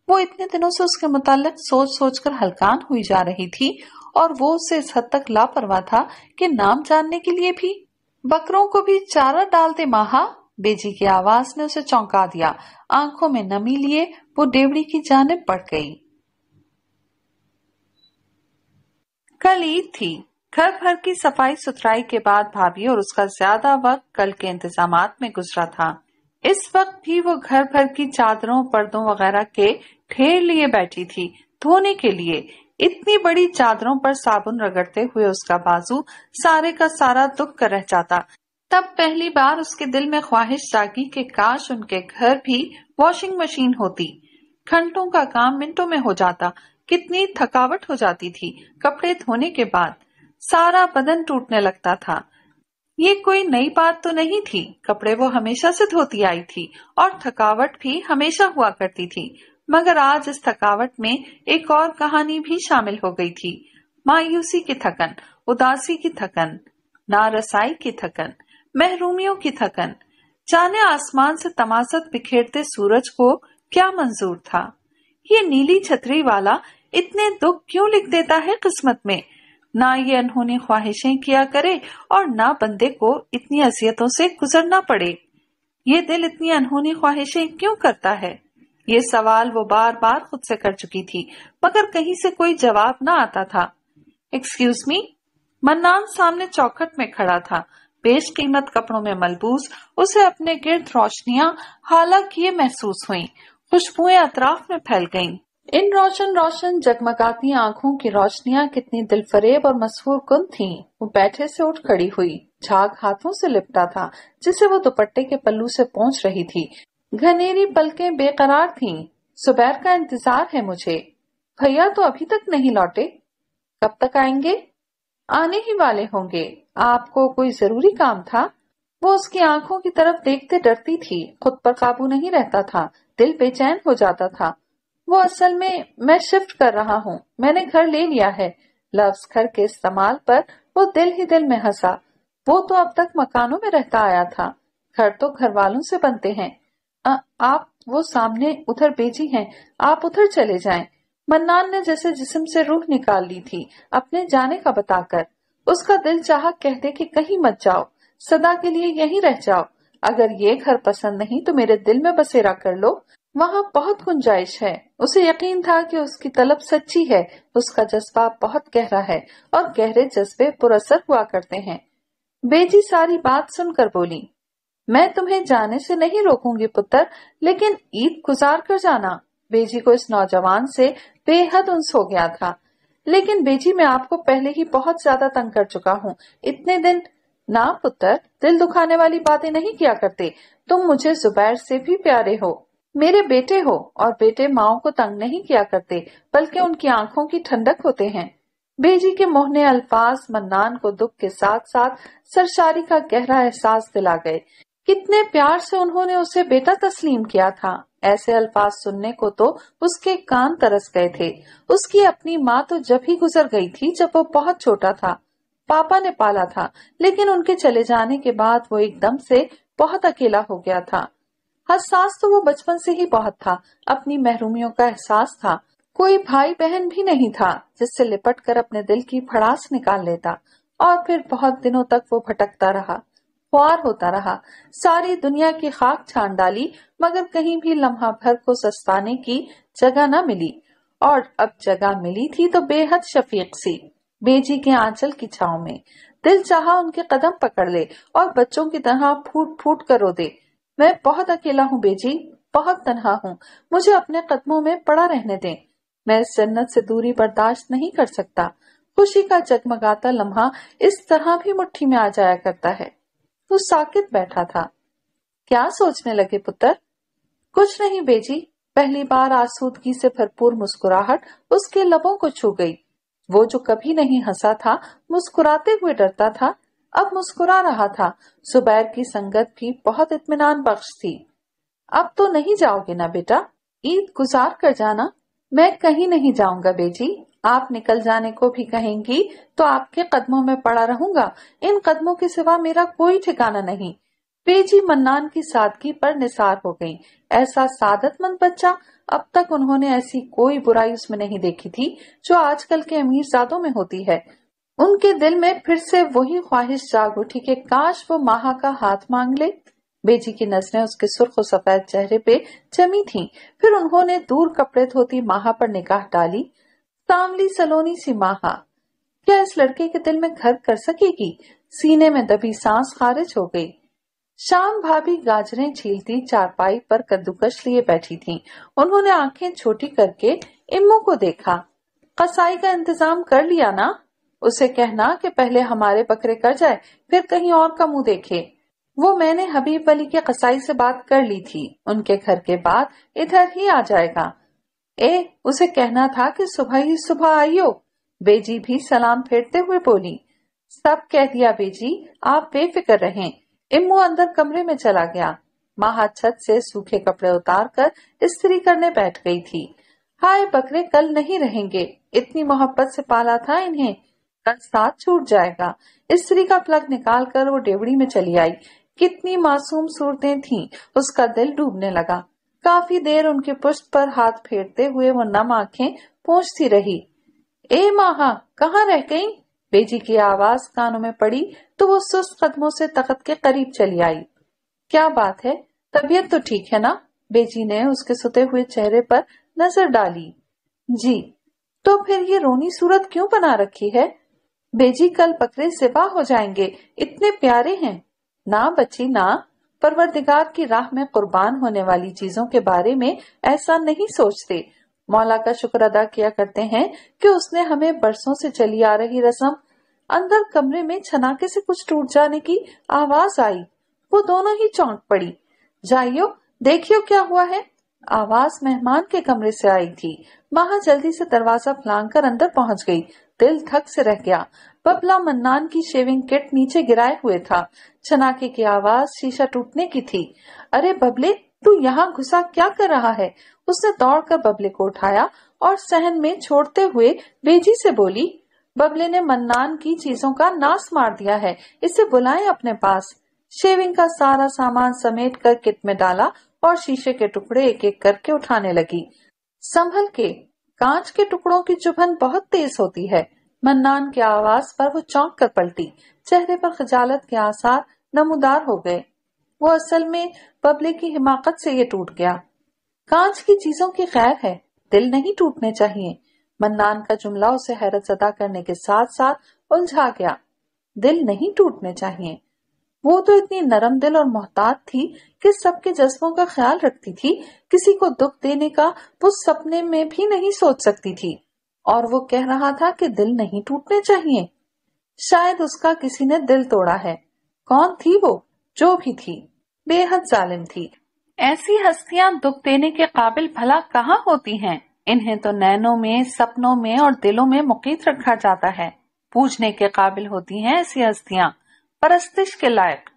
वो इतने दिनों से उसके मुतालिक सोच सोच कर हलकान हुई जा रही थी और वो उसे इस हद तक लापरवाह था कि नाम जानने के लिए भी बकरों को भी चारा डालते माहा बेजी की आवाज ने उसे चौंका दिया आंखों में नमी लिए वो डेवड़ी की जानब पड़ गई कल ईद थी घर भर की सफाई सुथराई के बाद भाभी और उसका ज्यादा वक्त कल के इंतजाम में गुजरा था इस वक्त भी वो घर भर की चादरों पर्दों वगैरह के ठेर लिए बैठी थी धोने के लिए इतनी बड़ी चादरों पर साबुन रगड़ते हुए उसका बाजू सारे का सारा दुख कर रह जाता तब पहली बार उसके दिल में ख्वाहिश जागी कि काश उनके घर भी वॉशिंग मशीन होती घंटों का काम मिनटों में हो जाता कितनी थकावट हो जाती थी कपड़े धोने के बाद सारा बदन टूटने लगता था ये कोई नई बात तो नहीं थी कपड़े वो हमेशा से धोती आई थी और थकावट भी हमेशा हुआ करती थी मगर आज इस थकावट में एक और कहानी भी शामिल हो गई थी मायूसी की थकन उदासी की थकन नारसाई की थकन महरूमियों की थकन जाने आसमान से तमाशत बिखेरते सूरज को क्या मंजूर था ये नीली छतरी वाला इतने दुख क्यों लिख देता है किस्मत में ना ये अनहोनी ख्वाहिशें किया करे और ना बंदे को इतनी असियतों से गुजरना पड़े ये दिल इतनी अनहोनी ख्वाहिशें क्यों करता है ये सवाल वो बार बार खुद से कर चुकी थी मगर कहीं से कोई जवाब ना आता था एक्सक्यूज मी मन्नान सामने चौखट में खड़ा था बेश कीमत कपड़ों में मलबूस उसे अपने गिर्द रोशनियां हालांकि ये महसूस हुई खुशबुएं अतराफ में फैल गईं। इन रोशन रोशन जगमगाती आँखों की रोशनियाँ कितनी दिलफरेब और मशहूर कुन थी वो बैठे से उठ खड़ी हुई झाग हाथों से लिपटा था जिसे वो दुपट्टे के पल्लू से पहुँच रही थी घनेरी पलकें बेकरार थीं। सुबैर का इंतजार है मुझे भैया तो अभी तक नहीं लौटे कब तक आएंगे आने ही वाले होंगे आपको कोई जरूरी काम था वो उसकी आंखों की तरफ देखते डरती थी खुद पर काबू नहीं रहता था दिल बेचैन हो जाता था वो असल में मैं शिफ्ट कर रहा हूँ मैंने घर ले लिया है लफ्ज घर के इस्तेमाल पर वो दिल ही दिल में हंसा वो तो अब तक मकानों में रहता आया था घर तो घर वालों से बनते हैं आ, आप वो सामने उधर भेजी हैं आप उधर चले जाएं। मन्नान ने जैसे जिस्म से रूह निकाल ली थी अपने जाने का बताकर उसका दिल चाह कहते कि कहीं मत जाओ सदा के लिए यहीं रह जाओ अगर ये घर पसंद नहीं तो मेरे दिल में बसेरा कर लो वहाँ बहुत गुंजाइश है उसे यकीन था कि उसकी तलब सच्ची है उसका जज्बा बहुत गहरा है और गहरे जज्बे पुरअसर हुआ करते हैं बेजी सारी बात सुनकर बोली मैं तुम्हें जाने से नहीं रोकूंगी पुत्र लेकिन ईद गुजार कर जाना बेजी को इस नौजवान से बेहद उन्स हो गया था लेकिन बेजी मैं आपको पहले ही बहुत ज्यादा तंग कर चुका हूँ इतने दिन ना पुत्र दिल दुखाने वाली बातें नहीं किया करते तुम मुझे जुबैर से भी प्यारे हो मेरे बेटे हो और बेटे माओ को तंग नहीं किया करते बल्कि उनकी आंखों की ठंडक होते हैं बेजी के मोहने अल्फाज मन्नान को दुख के साथ साथ सरसारी का गहरा एहसास दिला गए कितने प्यार से उन्होंने उसे बेटा तस्लीम किया था ऐसे अल्फाज सुनने को तो उसके कान तरस गए थे उसकी अपनी माँ तो जब ही गुजर गई थी जब वो बहुत छोटा था पापा ने पाला था लेकिन उनके चले जाने के बाद वो एकदम से बहुत अकेला हो गया था हसास तो वो बचपन से ही बहुत था अपनी महरूमियों का एहसास था कोई भाई बहन भी नहीं था जिससे लिपट कर अपने दिल की फड़ास निकाल लेता और फिर बहुत दिनों तक वो भटकता रहा ख्वार होता रहा सारी दुनिया की खाक छान डाली मगर कहीं भी लम्हा भर को सस्ताने की जगह न मिली और अब जगह मिली थी तो बेहद शफीक सी बेजी के आंचल की छाव में दिल चाहा उनके कदम पकड़ ले और बच्चों की तरह फूट फूट कर रो दे मैं बहुत अकेला हूँ बेजी बहुत तनहा हूँ मुझे अपने कदमों में पड़ा रहने दें मैं इस जन्नत से दूरी बर्दाश्त नहीं कर सकता खुशी का जगमगाता लम्हा इस तरह भी मुट्ठी में आ जाया करता है वो साकित बैठा था क्या सोचने लगे पुत्र कुछ नहीं बेजी पहली बार आसूदगी से भरपूर मुस्कुराहट उसके लबों को छू गई वो जो कभी नहीं हंसा था मुस्कुराते हुए डरता था अब मुस्कुरा रहा था सुबैर की संगत भी बहुत इत्मीनान बख्श थी अब तो नहीं जाओगे ना बेटा ईद गुजार कर जाना मैं कहीं नहीं जाऊंगा बेटी आप निकल जाने को भी कहेंगी तो आपके कदमों में पड़ा रहूंगा इन कदमों के सिवा मेरा कोई ठिकाना नहीं पेजी मन्नान की सादगी पर निसार हो गई ऐसा सादतमंद बच्चा अब तक उन्होंने ऐसी कोई बुराई उसमें नहीं देखी थी जो आजकल के अमीर जादों में होती है उनके दिल में फिर से वही ख्वाहिश जाग उठी कि काश वो माहा का हाथ मांग ले बेजी की नजरें उसके सुर्ख सफेद चेहरे पे जमी थीं। फिर उन्होंने दूर कपड़े धोती माहा पर निकाह डाली सांवली सलोनी सी माहा क्या इस लड़के के दिल में घर कर सकेगी सीने में दबी सांस खारिज हो गई शाम भाभी गाजरें छीलती चारपाई पर कद्दूकश लिए बैठी थीं। उन्होंने आंखें छोटी करके इम्मू को देखा कसाई का इंतजाम कर लिया ना उसे कहना कि पहले हमारे बकरे कर जाए फिर कहीं और का मुंह देखे वो मैंने हबीब अली के कसाई से बात कर ली थी उनके घर के बाद इधर ही आ जाएगा ए उसे कहना था कि सुबह ही सुबह आइयो बेजी भी सलाम फेरते हुए बोली सब कह दिया बेजी आप बेफिक्र रहें इम्मू अंदर कमरे में चला गया महा छत से सूखे कपड़े उतार कर स्त्री करने बैठ गई थी हाय बकरे कल नहीं रहेंगे इतनी मोहब्बत से पाला था इन्हें कल साथ छूट जाएगा स्त्री का प्लग निकाल कर वो डेवड़ी में चली आई कितनी मासूम सूरतें थीं उसका दिल डूबने लगा काफी देर उनके पुष्ट पर हाथ फेरते हुए वो नम आंखें पूछती रही ए माहा कहाँ रह गई बेजी की आवाज कानों में पड़ी तो वो सुस्त कदमों से तखत के करीब चली आई क्या बात है तबीयत तो ठीक है ना बेजी ने उसके सुते हुए चेहरे पर नजर डाली जी तो फिर ये रोनी सूरत क्यों बना रखी है बेजी कल बकरे सिबा हो जाएंगे इतने प्यारे हैं ना बच्ची ना परवरदिगार की राह में कुर्बान होने वाली चीजों के बारे में ऐसा नहीं सोचते मौला का शुक्र अदा किया करते हैं कि उसने हमें बरसों से चली आ रही रस्म अंदर कमरे में छनाके से कुछ टूट जाने की आवाज आई वो दोनों ही चौंक पड़ी जाइयो देखियो क्या हुआ है आवाज मेहमान के कमरे से आई थी महा जल्दी से दरवाजा फलांग कर अंदर पहुंच गई दिल थक से रह गया बबला मन्नान की शेविंग किट नीचे गिराए हुए था छनाके की आवाज शीशा टूटने की थी अरे बबले तू यहाँ घुसा क्या कर रहा है उसने दौड़कर बबले को उठाया और सहन में छोड़ते हुए बेजी से बोली बबले ने मन्नान की चीजों का नाश मार दिया है इसे बुलाए अपने पास शेविंग का सारा सामान समेट कर किट में डाला और शीशे के टुकड़े एक एक करके उठाने लगी संभल के कांच के टुकड़ों की चुभन बहुत तेज होती है मन्नान की आवाज पर वो चौंक कर पलटी चेहरे पर खजालत के आसार नमोदार हो गए वो असल में पब्लिक की हिमाकत से ये टूट गया कांच की चीजों की खैर है दिल नहीं टूटने चाहिए मन्नान का जुमला उसे हैरत अदा करने के साथ साथ उलझा गया दिल नहीं टूटने चाहिए वो तो इतनी नरम दिल और मोहतात थी कि सबके जज्बों का ख्याल रखती थी किसी को दुख देने का वो सपने में भी नहीं सोच सकती थी और वो कह रहा था कि दिल नहीं टूटने चाहिए शायद उसका किसी ने दिल तोड़ा है कौन थी वो जो भी थी बेहद जालिम थी ऐसी हस्तियां दुख देने के काबिल भला कहाँ होती हैं? इन्हें तो नैनों में सपनों में और दिलों में मुकीत रखा जाता है पूजने के काबिल होती हैं ऐसी हस्तियां परस्तिश के लायक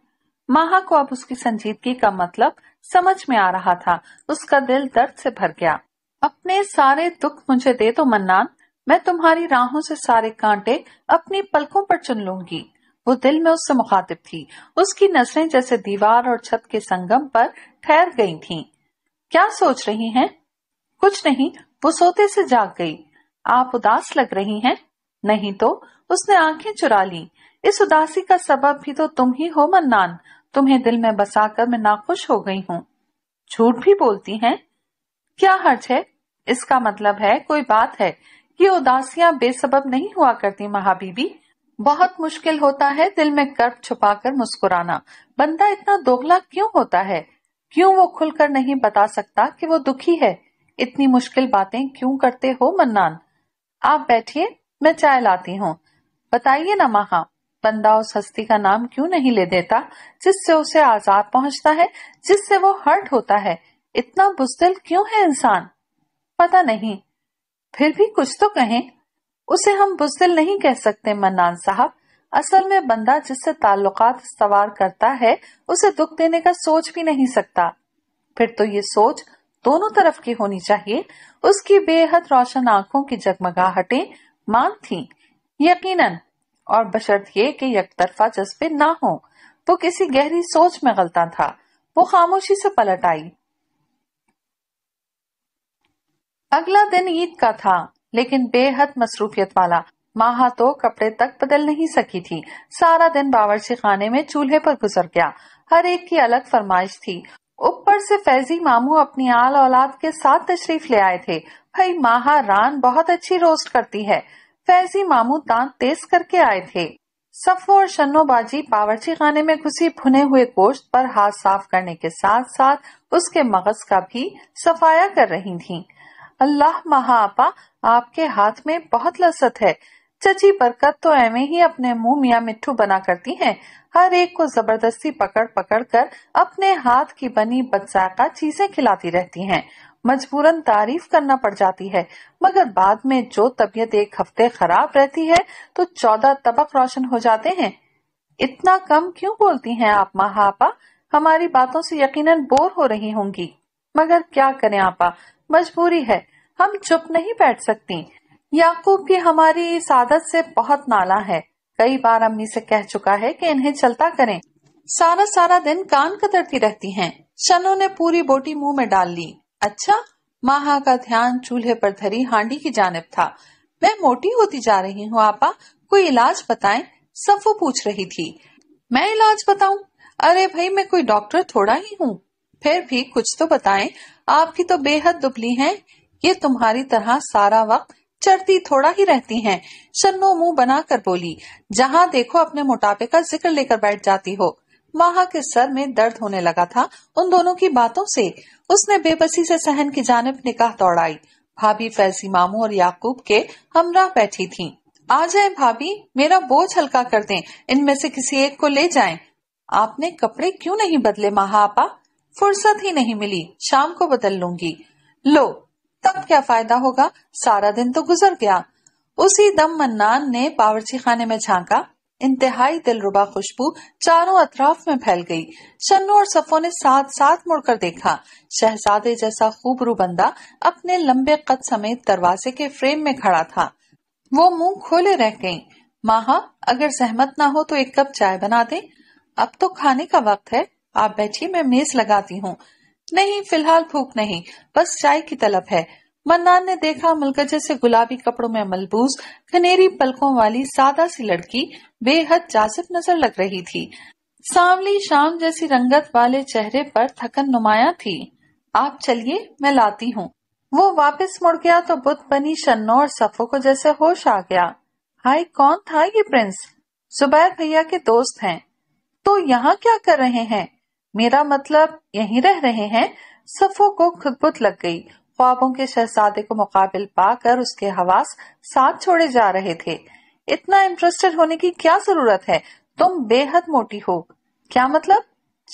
माहा को अब उसकी संजीदगी का मतलब समझ में आ रहा था उसका दिल दर्द से भर गया अपने सारे दुख मुझे दे तो मन्नान मैं तुम्हारी राहों से सारे कांटे अपनी पलकों पर चुन लूंगी वो दिल में उससे मुखातिब थी उसकी नजरें जैसे दीवार और छत के संगम पर ठहर गई थीं। क्या सोच रही हैं? कुछ नहीं वो सोते से जाग गई आप उदास लग रही हैं? नहीं तो उसने आंखें चुरा ली इस उदासी का सबब भी तो तुम ही हो मन्नान तुम्हें दिल में बसाकर मैं नाखुश हो गई हूँ झूठ भी बोलती है क्या हर्ज है इसका मतलब है कोई बात है ये उदासियां बेसबब नहीं हुआ करती महाबीबी बहुत मुश्किल होता है दिल में गर्व छुपाकर मुस्कुराना बंदा इतना दोगला क्यों होता है क्यों वो खुलकर नहीं बता सकता कि वो दुखी है इतनी मुश्किल बातें क्यों करते हो मन्नान आप बैठिए मैं चाय लाती हूँ बताइए ना महा बंदा उस हस्ती का नाम क्यों नहीं ले देता जिससे उसे आजाद पहुंचता है जिससे वो हर्ट होता है इतना बुजदिल क्यों है इंसान पता नहीं फिर भी कुछ तो कहें उसे हम बुजदिल नहीं कह सकते मन्नान साहब असल में बंदा जिससे ताल्लुकात सवार करता है उसे दुख देने का सोच भी नहीं सकता फिर तो ये सोच दोनों तरफ की होनी चाहिए उसकी बेहद रोशन आंखों की जगमगाहटे मांग थी यकीनन और बशर्त ये कि तरफा जज्बे ना हो वो किसी गहरी सोच में गलता था वो खामोशी से पलट आई अगला दिन ईद का था लेकिन बेहद मसरूफियत वाला माहा तो कपड़े तक बदल नहीं सकी थी सारा दिन बावर्ची खाने में चूल्हे पर गुजर गया हर एक की अलग फरमाइश थी ऊपर से फैजी मामू अपनी आल औलाद के साथ तशरीफ ले आए थे भाई माहा रान बहुत अच्छी रोस्ट करती है फैजी मामू दांत तेज करके आए थे सफो और शन्नो बाजी बावर्ची खाने में घुसी भुने हुए गोश्त पर हाथ साफ करने के साथ साथ उसके मगज का भी सफाया कर रही थीं। अल्लाह महापा आपके हाथ में बहुत लसत है चची बरकत तो एवे ही अपने मुंह मियाँ मिट्टू बना करती हैं हर एक को जबरदस्ती पकड़ पकड़ कर अपने हाथ की बनी बदसाका चीजें खिलाती रहती हैं मजबूरन तारीफ करना पड़ जाती है मगर बाद में जो तबीयत एक हफ्ते खराब रहती है तो चौदह तबक रोशन हो जाते हैं इतना कम क्यों बोलती हैं आप महा आपा हमारी बातों से यकीनन बोर हो रही होंगी मगर क्या करें आपा मजबूरी है हम चुप नहीं बैठ सकती याकूब की हमारी इस आदत से बहुत नाला है कई बार अम्मी से कह चुका है कि इन्हें चलता करें सारा सारा दिन कान कतरती रहती हैं। शनो ने पूरी बोटी मुंह में डाल ली अच्छा माहा का ध्यान चूल्हे पर धरी हांडी की जानब था मैं मोटी होती जा रही हूँ आपा कोई इलाज बताए सफो पूछ रही थी मैं इलाज बताऊ अरे भाई मैं कोई डॉक्टर थोड़ा ही हूँ फिर भी कुछ तो बताएं आपकी तो बेहद दुबली हैं ये तुम्हारी तरह सारा वक्त चढ़ती थोड़ा ही रहती हैं। शन्नो मुंह बनाकर बोली जहाँ देखो अपने मोटापे का जिक्र लेकर बैठ जाती हो माहा के सर में दर्द होने लगा था उन दोनों की बातों से उसने बेबसी से सहन की जानब निकाह दौड़ाई भाभी फैजी मामू और याकूब के हमरा बैठी थी आ जाए भाभी मेरा बोझ हल्का कर दें इनमें से किसी एक को ले जाएं। आपने कपड़े क्यों नहीं बदले महा आपा फुर्सत ही नहीं मिली शाम को बदल लूंगी लो तब क्या फायदा होगा सारा दिन तो गुजर गया उसी दम मन्नान ने बावर्ची खाने में झांका इंतहाई दिलरुबा खुशबू चारों अतराफ में फैल गई शन्नू और सफो ने साथ साथ मुड़कर देखा शहजादे जैसा खूबरू बंदा अपने लंबे कद समेत दरवाजे के फ्रेम में खड़ा था वो मुंह खोले रह गई माहा अगर सहमत ना हो तो एक कप चाय बना दे अब तो खाने का वक्त है आप बैठिए मैं मेज लगाती हूँ नहीं फिलहाल भूख नहीं बस चाय की तलब है मन्नान ने देखा मुलकजे से गुलाबी कपड़ों में मलबूस खनेरी पलकों वाली सादा सी लड़की बेहद जासिब नजर लग रही थी सांवली शाम जैसी रंगत वाले चेहरे पर थकन नुमाया थी आप चलिए मैं लाती हूँ वो वापस मुड़ गया तो बुद्ध बनी शन्नो और सफो को जैसे होश आ गया हाय कौन था ये प्रिंस जुबैर भैया के दोस्त हैं तो यहाँ क्या कर रहे हैं मेरा मतलब यहीं रह रहे हैं सफो को खुदबुत लग गई ख्वाबों के शहजादे को मुकाबिल पाकर उसके हवास साथ छोड़े जा रहे थे इतना इंटरेस्टेड होने की क्या जरूरत है तुम बेहद मोटी हो क्या मतलब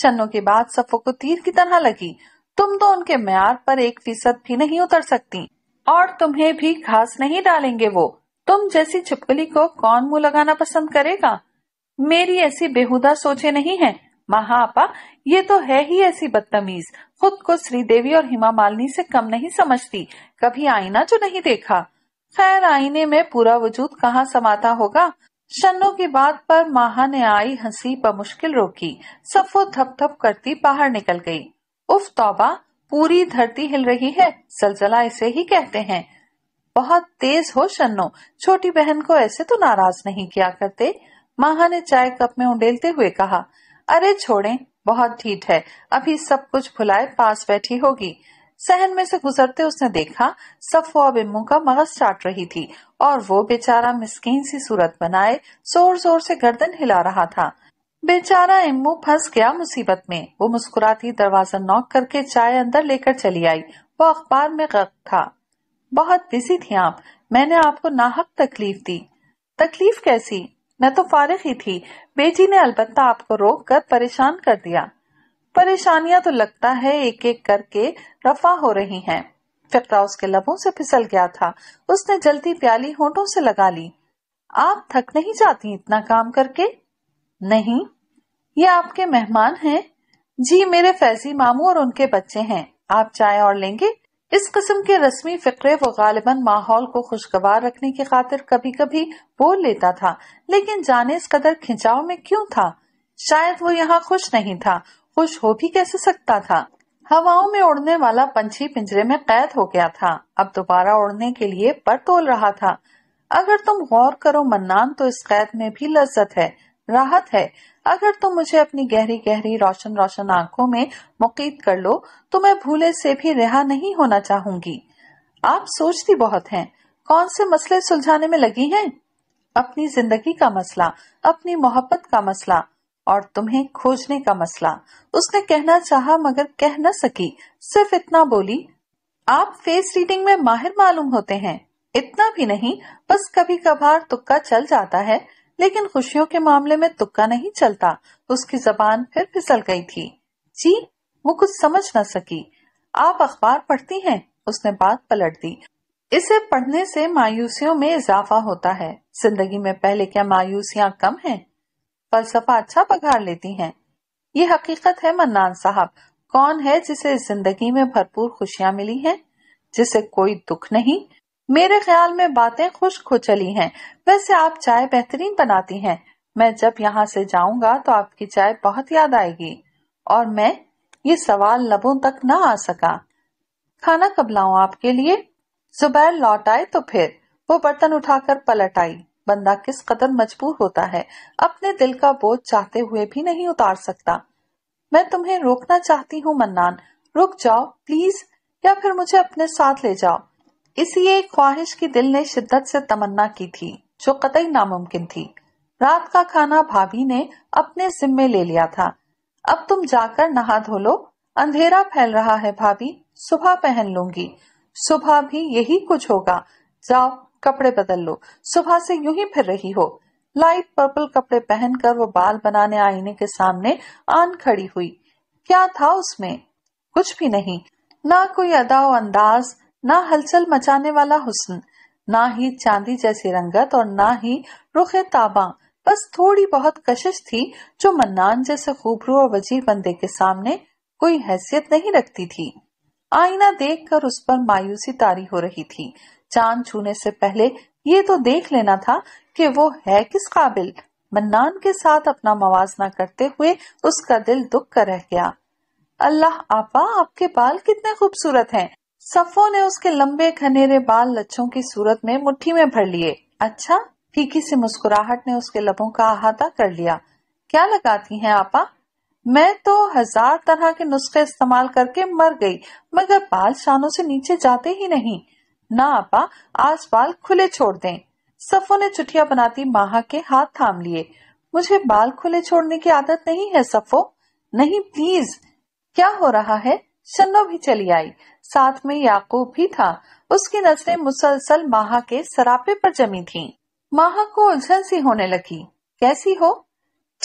चन्नों के बाद सफो को तीर की तरह लगी तुम तो उनके मैार पर एक फीसद भी नहीं उतर सकती और तुम्हें भी घास नहीं डालेंगे वो तुम जैसी छुपकली को कौन मुंह लगाना पसंद करेगा मेरी ऐसी बेहुदा सोचे नहीं है महापा ये तो है ही ऐसी बदतमीज खुद को श्रीदेवी और हिमा मालिनी से कम नहीं समझती कभी आईना जो नहीं देखा खैर आईने में पूरा वजूद कहाँ समाता होगा शन्नो की बात पर माहा ने आई हंसी पर मुश्किल रोकी सफो थप थप करती बाहर निकल गई उफ तौबा पूरी धरती हिल रही है सलसला इसे ही कहते हैं बहुत तेज हो शन्नो छोटी बहन को ऐसे तो नाराज नहीं किया करते माहा ने चाय कप में उंडेलते हुए कहा अरे छोड़े बहुत ठीक है अभी सब कुछ भुलाए पास बैठी होगी सहन में से गुजरते उसने देखा सफो अब का मगज चाट रही थी और वो बेचारा मिस्किन सी सूरत बनाए जोर जोर से गर्दन हिला रहा था बेचारा इमू फंस गया मुसीबत में वो मुस्कुराती दरवाजा नॉक करके चाय अंदर लेकर चली आई वो अखबार में गर्क था बहुत बिजी थी आप मैंने आपको नाहक तकलीफ दी तकलीफ कैसी मैं तो फारिग ही थी बेटी ने अलबत्ता आपको रोक कर परेशान कर दिया परेशानियां तो लगता है एक एक करके रफा हो रही हैं। फिक्रा उसके लबों से फिसल गया था उसने जलती प्याली होठों से लगा ली आप थक नहीं जाती इतना काम करके नहीं ये आपके मेहमान हैं जी मेरे फैजी मामू और उनके बच्चे हैं आप चाय और लेंगे इस किस्म के रस्मी फ़िक्रे वो गालिबा माहौल को खुशगवार रखने की खातिर कभी कभी बोल लेता था लेकिन जाने इस कदर खिंचाव में क्यों था शायद वो यहाँ खुश नहीं था खुश हो भी कैसे सकता था हवाओं में उड़ने वाला पंछी पिंजरे में कैद हो गया था अब दोबारा उड़ने के लिए पर तोल रहा था अगर तुम गौर करो मन्नान तो इस कैद में भी लज्जत है राहत है अगर तुम मुझे अपनी गहरी गहरी रोशन रोशन आंखों में मुकीद कर लो तो मैं भूले से भी रिहा नहीं होना चाहूंगी आप सोचती बहुत हैं कौन से मसले सुलझाने में लगी हैं अपनी जिंदगी का मसला अपनी मोहब्बत का मसला और तुम्हें खोजने का मसला उसने कहना चाहा मगर कह न सकी सिर्फ इतना बोली आप फेस रीडिंग में माहिर मालूम होते हैं इतना भी नहीं बस कभी कभार तुक्का चल जाता है लेकिन खुशियों के मामले में तुक्का नहीं चलता उसकी जबान फिर फिसल गई थी जी वो कुछ समझ न सकी आप अखबार पढ़ती हैं उसने बात पलट दी इसे पढ़ने से मायूसियों में इजाफा होता है जिंदगी में पहले क्या मायूसियां कम हैं फलसफा अच्छा पगार लेती हैं ये हकीकत है मन्नान साहब कौन है जिसे जिंदगी में भरपूर खुशियां मिली हैं जिसे कोई दुख नहीं मेरे ख्याल में बातें खुश खुचली हैं। वैसे आप चाय बेहतरीन बनाती हैं। मैं जब यहाँ से जाऊंगा तो आपकी चाय बहुत याद आएगी और मैं ये सवाल लबों तक न आ सका खाना कब लाऊं आपके लिए जुबैर लौट आए तो फिर वो बर्तन उठाकर पलट आई बंदा किस कदर मजबूर होता है अपने दिल का बोझ चाहते हुए भी नहीं उतार सकता मैं तुम्हें रोकना चाहती हूँ मन्नान रुक जाओ प्लीज या फिर मुझे अपने साथ ले जाओ इसी एक ख्वाहिश की दिल ने शिद्दत से तमन्ना की थी जो कतई नामुमकिन थी रात का खाना भाभी ने अपने जिम्मे ले लिया था अब तुम जाकर नहा धो लो अंधेरा फैल रहा है भाभी सुबह पहन लूंगी सुबह भी यही कुछ होगा जाओ कपड़े बदल लो सुबह से यू ही फिर रही हो लाइट पर्पल कपड़े पहनकर वो बाल बनाने आईने के सामने आन खड़ी हुई क्या था उसमें कुछ भी नहीं ना कोई अदाव अंदाज ना हलचल मचाने वाला हुस्न ना ही चांदी जैसी रंगत और ना ही रुख ताबा बस थोड़ी बहुत कशिश थी जो मन्नान जैसे खूबरू और वजीर बंदे के सामने कोई हैसियत नहीं रखती थी आईना देखकर उस पर मायूसी तारी हो रही थी चांद छूने से पहले ये तो देख लेना था कि वो है किस काबिल मन्नान के साथ अपना मवाजना करते हुए उसका दिल दुख कर रह गया अल्लाह आपा आपके बाल कितने खूबसूरत हैं सफो ने उसके लंबे खनेरे बाल लच्छों की सूरत में मुट्ठी में भर लिए अच्छा फीकी सी मुस्कुराहट ने उसके लबों का अहाता कर लिया क्या लगाती हैं आपा मैं तो हजार तरह के नुस्खे इस्तेमाल करके मर गई मगर बाल शानों से नीचे जाते ही नहीं ना आपा आज बाल खुले छोड़ दें सफो ने चुटिया बनाती माहा के हाथ थाम लिए मुझे बाल खुले छोड़ने की आदत नहीं है सफो नहीं प्लीज क्या हो रहा है शनो भी चली आई साथ में याकूब भी था उसकी नजरें मुसलसल माहा के सरापे पर जमी थीं। माहा को उलझन सी होने लगी कैसी हो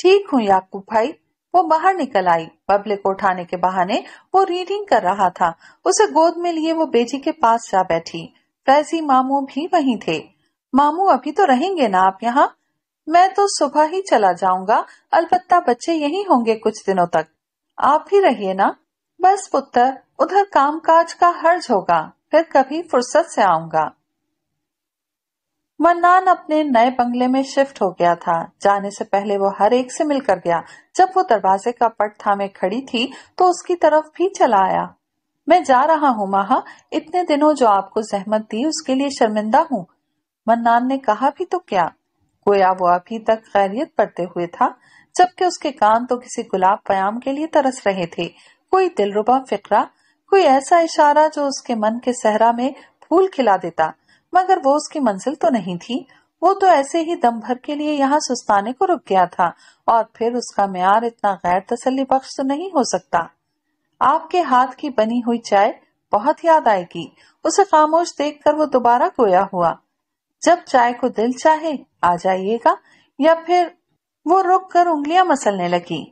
ठीक हूँ याकूब भाई वो बाहर निकल आई बबले को उठाने के बहाने वो रीडिंग कर रहा था उसे गोद में लिए वो बेटी के पास जा बैठी फैजी मामू भी वहीं थे मामू अभी तो रहेंगे ना आप यहाँ मैं तो सुबह ही चला जाऊंगा अलबत्ता बच्चे यहीं होंगे कुछ दिनों तक आप भी रहिए ना बस पुत्र उधर कामकाज का हर्ज होगा फिर कभी फुर्सत से आऊंगा मन्नान अपने नए बंगले में शिफ्ट हो गया था जाने से पहले वो हर एक से मिलकर गया जब वो दरवाजे का पट थामे खड़ी थी तो उसकी तरफ भी चला आया मैं जा रहा हूँ महा इतने दिनों जो आपको जहमत दी उसके लिए शर्मिंदा हूँ मन्नान ने कहा भी तो क्या गोया वो अभी तक खैरियत पड़ते हुए था जबकि उसके कान तो किसी गुलाब प्याम के लिए तरस रहे थे कोई दिलरुबा फिक्रा कोई ऐसा इशारा जो उसके मन के सहरा में फूल खिला देता मगर वो उसकी मंजिल तो नहीं थी वो तो ऐसे ही दम भर के लिए यहाँ सुस्ताने को रुक गया था और फिर उसका म्यार इतना गैर तसली बख्श तो नहीं हो सकता आपके हाथ की बनी हुई चाय बहुत याद आएगी उसे खामोश देखकर वो दोबारा गोया हुआ जब चाय को दिल चाहे आ जाइएगा या फिर वो रुक कर उंगलियां मसलने लगी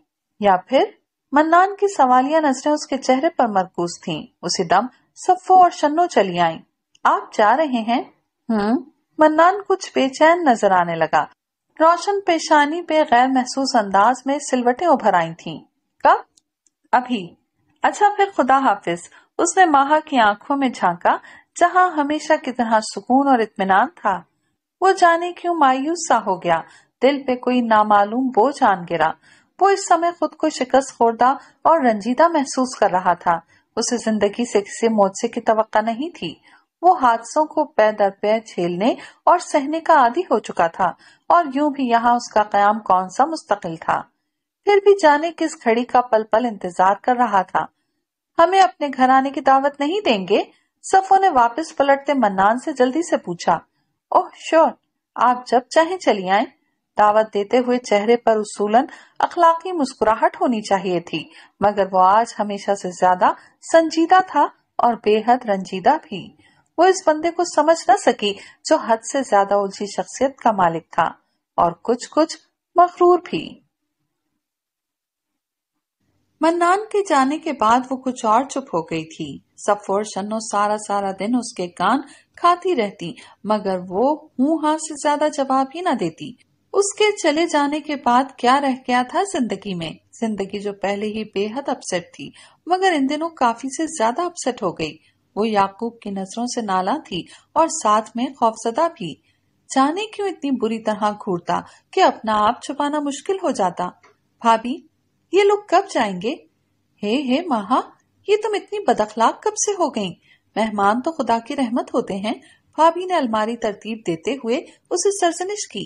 या फिर मन्नान की सवालिया नजरें उसके चेहरे पर मरकूज थीं। उसी दम सफ़ो और शन्नो चली आईं। आप जा रहे हैं हम्म मन्नान कुछ बेचैन नजर आने लगा रोशन पेशानी पे गैर महसूस अंदाज में सिलवटे उभर आई थी कब अभी अच्छा फिर खुदा हाफिज उसने माहा की आंखों में झांका जहाँ हमेशा की तरह सुकून और इत्मीनान था वो जाने क्यों मायूस सा हो गया दिल पे कोई नामालूम बोझ आन गिरा वो इस समय खुद को शिकस्त खोर्दा और रंजीदा महसूस कर रहा था उसे जिंदगी से किसी मोर्चे की तो नहीं थी वो हादसों को पै दर पै झेलने और सहने का आदि हो चुका था और यूं भी यहाँ उसका क्याम कौन सा मुस्तकिल था फिर भी जाने किस घड़ी का पल पल इंतजार कर रहा था हमें अपने घर आने की दावत नहीं देंगे सफो ने वापस पलटते मन्नान से जल्दी से पूछा ओह श्योर आप जब चाहे चली आए दावत देते हुए चेहरे पर उसूलन अखलाकी मुस्कुराहट होनी चाहिए थी मगर वो आज हमेशा से ज्यादा संजीदा था और बेहद रंजीदा भी वो इस बंदे को समझ न सकी जो हद से ज्यादा उलझी शख्सियत का मालिक था और कुछ कुछ मखरूर भी मन्नान के जाने के बाद वो कुछ और चुप हो गई थी सफोर शनो सारा सारा दिन उसके कान खाती रहती मगर वो हूँ हाथ से ज्यादा जवाब ही न देती उसके चले जाने के बाद क्या रह गया था जिंदगी में जिंदगी जो पहले ही बेहद अपसेट थी मगर इन दिनों काफी से ज्यादा अपसेट हो गई वो याकूब की नजरों से नाला थी और साथ में खौफजदा भी जाने क्यों इतनी बुरी तरह घूरता कि अपना आप छुपाना मुश्किल हो जाता भाभी ये लोग कब जाएंगे हे हे महा ये तुम इतनी बदखलाक कब से हो गयी मेहमान तो खुदा की रहमत होते हैं भाभी ने अलमारी तरतीब देते हुए उसे सरजनिश की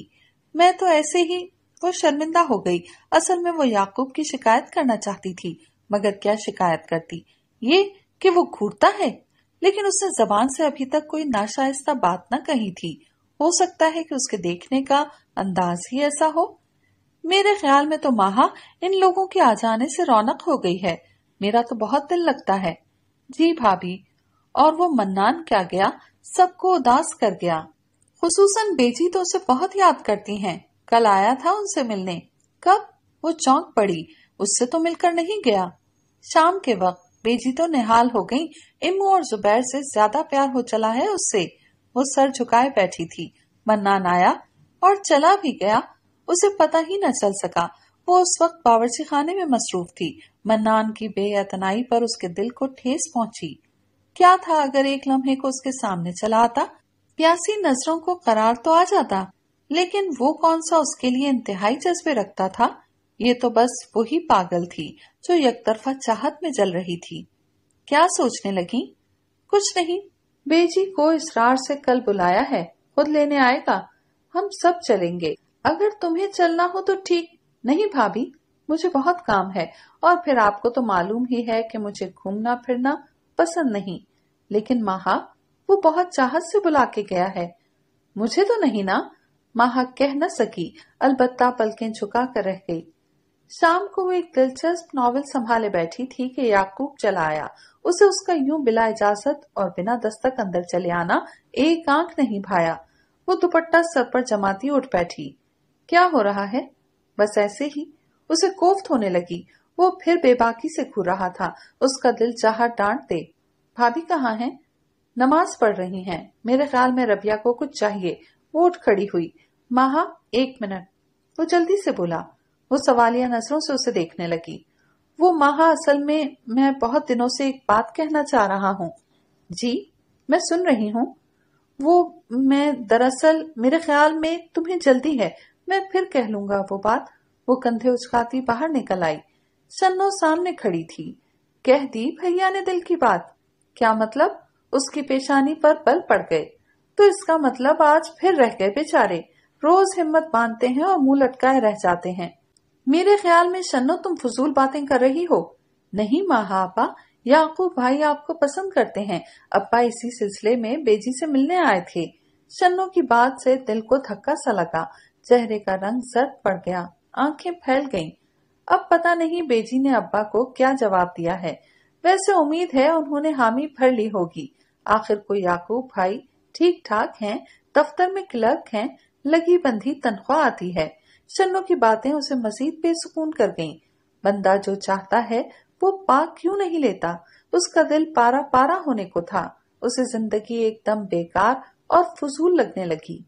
मैं तो ऐसे ही वो शर्मिंदा हो गई असल में वो याकूब की शिकायत करना चाहती थी मगर क्या शिकायत करती ये कि वो घूरता है लेकिन उसने जबान से अभी तक कोई नाशाइस्ता बात ना कही थी हो सकता है कि उसके देखने का अंदाज ही ऐसा हो मेरे ख्याल में तो माहा इन लोगों के आ जाने से रौनक हो गई है मेरा तो बहुत दिल लगता है जी भाभी और वो मन्नान क्या गया सबको उदास कर गया खसूसन बेटी तो उसे बहुत याद करती हैं कल आया था उनसे मिलने कब वो चौंक पड़ी उससे तो मिलकर नहीं गया शाम के वक्त बेजी तो निहाल हो गई इमू और जुबैर से ज्यादा प्यार हो चला है उससे वो सर झुकाए बैठी थी मन्नान आया और चला भी गया उसे पता ही न चल सका वो उस वक्त बावरची खाने में मसरूफ थी मन्नान की बेअतनाई पर उसके दिल को ठेस पहुंची क्या था अगर एक लम्हे को उसके सामने चला आता प्यासी नजरों को करार तो आ जाता लेकिन वो कौन सा उसके लिए इंतहाई जज्बे रखता था ये तो बस वही पागल थी जो तरफा चाहत में जल रही थी क्या सोचने लगी कुछ नहीं बेजी को इसरार से कल बुलाया है खुद लेने आएगा हम सब चलेंगे अगर तुम्हें चलना हो तो ठीक नहीं भाभी मुझे बहुत काम है और फिर आपको तो मालूम ही है कि मुझे घूमना फिरना पसंद नहीं लेकिन महा वो बहुत चाहत से बुला के गया है मुझे तो नहीं ना माह कह न सकी अलबत्ता पलकें झुका कर रह गई शाम को वो एक दिलचस्प नॉवल संभाले बैठी थी कि याकूब चला आया उसे उसका यूं बिला इजाजत और बिना दस्तक अंदर चले आना एक आंख नहीं भाया वो दुपट्टा सर पर जमाती उठ बैठी क्या हो रहा है बस ऐसे ही उसे कोफ्त होने लगी वो फिर बेबाकी से घूर रहा था उसका दिल चाह डांट दे भाभी कहाँ है नमाज पढ़ रही हैं मेरे ख्याल में रबिया को कुछ चाहिए वो उठ खड़ी हुई माहा एक मिनट वो जल्दी से बोला वो सवालिया नजरों से उसे देखने लगी वो माहा असल में मैं बहुत दिनों से एक बात कहना चाह रहा हूँ जी मैं सुन रही हूँ वो मैं दरअसल मेरे ख्याल में तुम्हें जल्दी है मैं फिर कह लूंगा वो बात वो कंधे उचकाती बाहर निकल आई सन्नो सामने खड़ी थी कह दी भैया ने दिल की बात क्या मतलब उसकी पेशानी पर बल पड़ गए तो इसका मतलब आज फिर रह गए बेचारे रोज हिम्मत बांधते हैं और मुंह लटकाए रह जाते हैं मेरे ख्याल में शन्नो तुम फजूल बातें कर रही हो नहीं महाअपा याकूब भाई आपको पसंद करते हैं अब्बा इसी सिलसिले में बेजी से मिलने आए थे शन्नो की बात से दिल को धक्का सा लगा चेहरे का रंग सर्द पड़ गया आंखें फैल गईं। अब पता नहीं बेजी ने अब्बा को क्या जवाब दिया है वैसे उम्मीद है उन्होंने हामी भर ली होगी आखिर को याकूब भाई ठीक ठाक हैं दफ्तर में क्लर्क हैं लगी बंधी तनख्वाह आती है शनो की बातें उसे मजीद बेसकून कर गईं। बंदा जो चाहता है वो पा क्यों नहीं लेता उसका दिल पारा पारा होने को था उसे जिंदगी एकदम बेकार और फजूल लगने लगी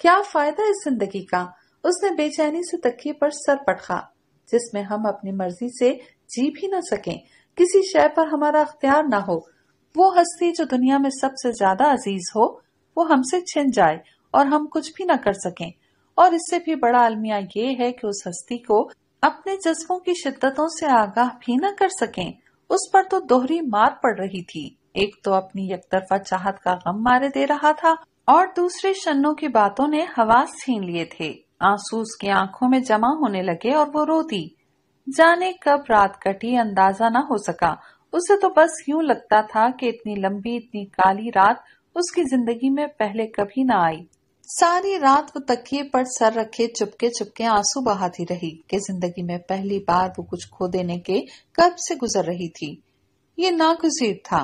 क्या फायदा इस जिंदगी का उसने बेचैनी से तकिए पर सर पटखा जिसमें हम अपनी मर्जी से जी भी न सकें किसी शय पर हमारा अख्तियार ना हो वो हस्ती जो दुनिया में सबसे ज्यादा अजीज हो वो हमसे छिन जाए और हम कुछ भी न कर सकें और इससे भी बड़ा अलमिया ये है कि उस हस्ती को अपने जज्बों की शिद्दतों से आगाह भी न कर सकें उस पर तो दोहरी मार पड़ रही थी एक तो अपनी तरफा चाहत का गम मारे दे रहा था और दूसरे शन्नों की बातों ने हवास छीन लिए थे आंसू उसकी आंखों में जमा होने लगे और वो रोती जाने कब रात कटी अंदाजा न हो सका उसे तो बस यूं लगता था कि इतनी लंबी इतनी काली रात उसकी जिंदगी में पहले कभी ना आई सारी रात वो तकिए पर सर रखे चुपके चुपके आंसू बहाती रही कि जिंदगी में पहली बार वो कुछ खो देने के कब से गुजर रही थी ये नागुजीर था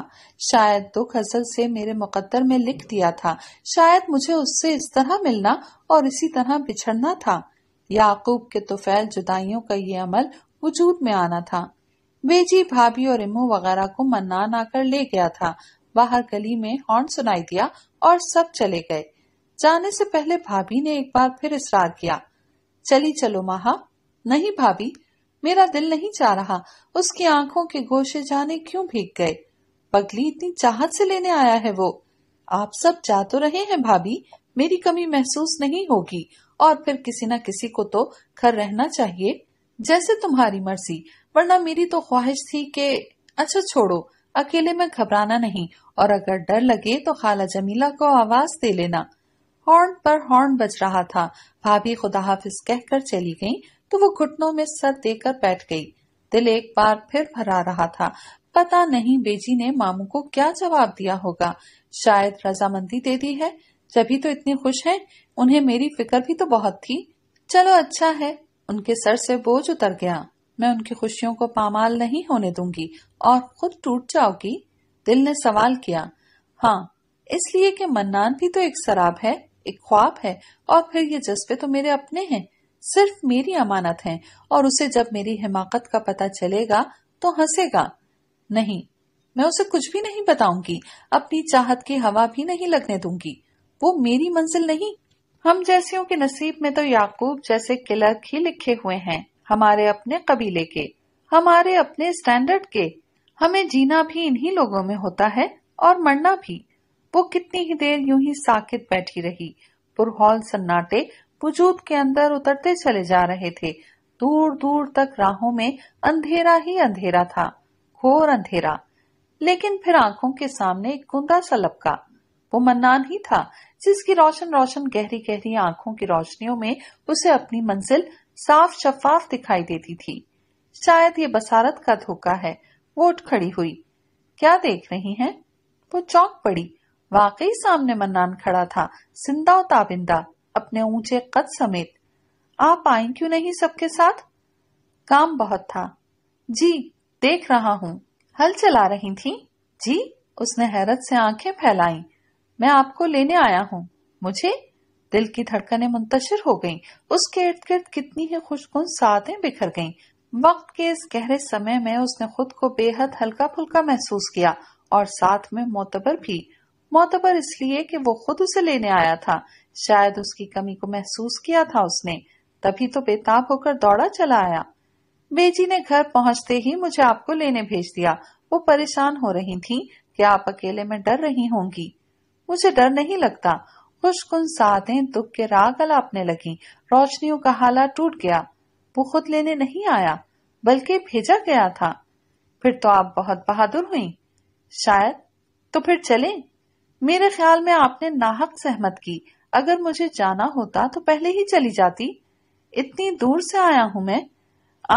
शायद दुख असल से मेरे मुकद्दर में लिख दिया था शायद मुझे उससे इस तरह मिलना और इसी तरह बिछड़ना था याकूब के तुफैल तो जुदाइयों का ये अमल वजूद में आना था बेजी भाभी और इमो वगैरह को ना आकर ले गया था बाहर गली में हॉर्न सुनाई दिया और सब चले गए जाने से पहले भाभी ने एक बार फिर इसरार किया चली चलो महा नहीं भाभी मेरा दिल नहीं चाह रहा उसकी आंखों के गोशे जाने क्यों भीग गए पगली इतनी चाहत से लेने आया है वो आप सब जा तो रहे हैं भाभी मेरी कमी महसूस नहीं होगी और फिर किसी न किसी को तो घर रहना चाहिए जैसे तुम्हारी मर्जी वरना मेरी तो ख्वाहिश थी कि अच्छा छोड़ो अकेले में घबराना नहीं और अगर डर लगे तो खाला जमीला को आवाज दे लेना हॉर्न पर हॉर्न बज रहा था भाभी खुदा हाफिज कहकर चली गई तो वो घुटनों में सर देकर बैठ गई दिल एक बार फिर भरा रहा था पता नहीं बेजी ने मामू को क्या जवाब दिया होगा शायद रजामंदी दे दी है जभी तो इतनी खुश हैं उन्हें मेरी फिक्र भी तो बहुत थी चलो अच्छा है उनके सर से बोझ उतर गया मैं उनकी खुशियों को पामाल नहीं होने दूंगी और खुद टूट जाओगी दिल ने सवाल किया हाँ इसलिए कि मन्नान भी तो एक शराब है एक ख्वाब है और फिर ये जज्बे तो मेरे अपने हैं सिर्फ मेरी अमानत है और उसे जब मेरी हिमाकत का पता चलेगा तो हंसेगा नहीं मैं उसे कुछ भी नहीं बताऊंगी अपनी चाहत की हवा भी नहीं लगने दूंगी वो मेरी मंजिल नहीं हम जैसियों के नसीब में तो याकूब जैसे किलक ही लिखे हुए हैं हमारे अपने कबीले के हमारे अपने स्टैंडर्ड के हमें जीना भी इन्हीं लोगों में होता है और मरना भी वो कितनी ही देर यूं ही साकित बैठी रही पुरहौल सन्नाटे वजूद के अंदर उतरते चले जा रहे थे दूर दूर तक राहों में अंधेरा ही अंधेरा था घोर अंधेरा लेकिन फिर आंखों के सामने एक कुंदा सा लपका वो मन्नान ही था जिसकी रोशन रोशन गहरी गहरी आंखों की रोशनियों में उसे अपनी मंजिल साफ शफाफ दिखाई देती थी शायद ये बसारत का धोखा है वो उठ खड़ी हुई क्या देख रही हैं? वो चौंक पड़ी वाकई सामने मन्नान खड़ा था जिंदा ताबिंदा अपने ऊंचे कद समेत आप आई क्यों नहीं सबके साथ काम बहुत था जी देख रहा हूँ हल चला रही थी जी उसने हैरत से आंखें फैलाई मैं आपको लेने आया हूँ मुझे दिल की धड़कनें मुंतशिर हो गईं, उसके इर्द गिर्द कितनी ही खुशगुन सादे बिखर गईं। वक्त के इस गहरे समय में उसने खुद को बेहद हल्का फुल्का महसूस किया और साथ में मोतबर भी मोतबर इसलिए कि वो खुद उसे लेने आया था शायद उसकी कमी को महसूस किया था उसने तभी तो बेताब होकर दौड़ा चला आया बेजी ने घर पहुंचते ही मुझे आपको लेने भेज दिया वो परेशान हो रही थी कि आप अकेले में डर रही होंगी मुझे डर नहीं लगता खुशकुन सादें दुख के राग अलापने लगी रोशनियों का हाला टूट गया वो खुद लेने नहीं आया बल्कि भेजा गया था फिर तो आप बहुत बहादुर हुई शायद तो फिर चले मेरे ख्याल में आपने नाहक सहमत की अगर मुझे जाना होता तो पहले ही चली जाती इतनी दूर से आया हूं मैं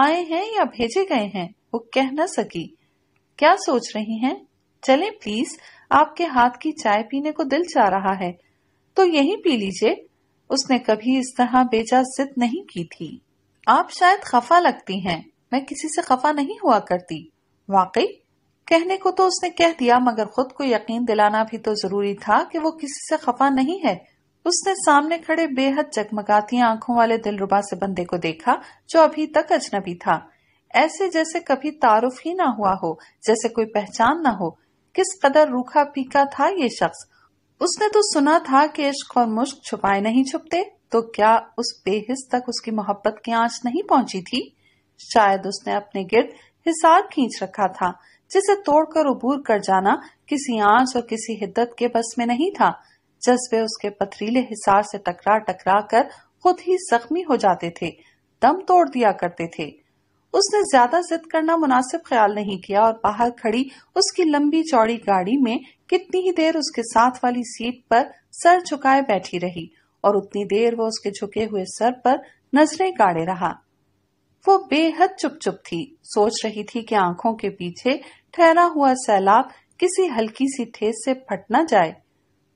आए हैं या भेजे गए हैं वो कह न सकी क्या सोच रही हैं? चलें प्लीज आपके हाथ की चाय पीने को दिल चाह रहा है तो यही पी लीजिए उसने कभी इस तरह बेजा जिद नहीं की थी आप शायद खफा लगती हैं मैं किसी से खफा नहीं हुआ करती वाकई कहने को तो उसने कह दिया मगर खुद को यकीन दिलाना भी तो जरूरी था कि वो किसी से खफा नहीं है उसने सामने खड़े बेहद जगमगाती आंखों वाले दिलरुबा से बंदे को देखा जो अभी तक अजनबी था ऐसे जैसे कभी तारुफ ही ना हुआ हो जैसे कोई पहचान ना हो किस कदर रूखा पीका था ये शख्स उसने तो सुना था कि इश्क और मुश्क छुपाए नहीं छुपते तो क्या उस बेहिस तक उसकी मोहब्बत की आंच नहीं पहुंची थी शायद उसने अपने गिर्द हिसाब खींच रखा था जिसे तोड़कर उबूर कर जाना किसी आंच और किसी हिद्दत के बस में नहीं था जज्बे उसके पथरीले हिसार से टकरा टकरा कर खुद ही जख्मी हो जाते थे दम तोड़ दिया करते थे उसने ज्यादा जिद करना मुनासिब ख्याल नहीं किया और बाहर खड़ी उसकी लंबी चौड़ी गाड़ी में कितनी ही देर उसके साथ वाली सीट पर सर झुकाए बैठी रही और उतनी देर वो उसके झुके हुए सर पर नजरें गाड़े रहा वो बेहद चुप चुप थी सोच रही थी कि आंखों के पीछे ठहरा हुआ सैलाब किसी हल्की सी ठेस से फट न जाए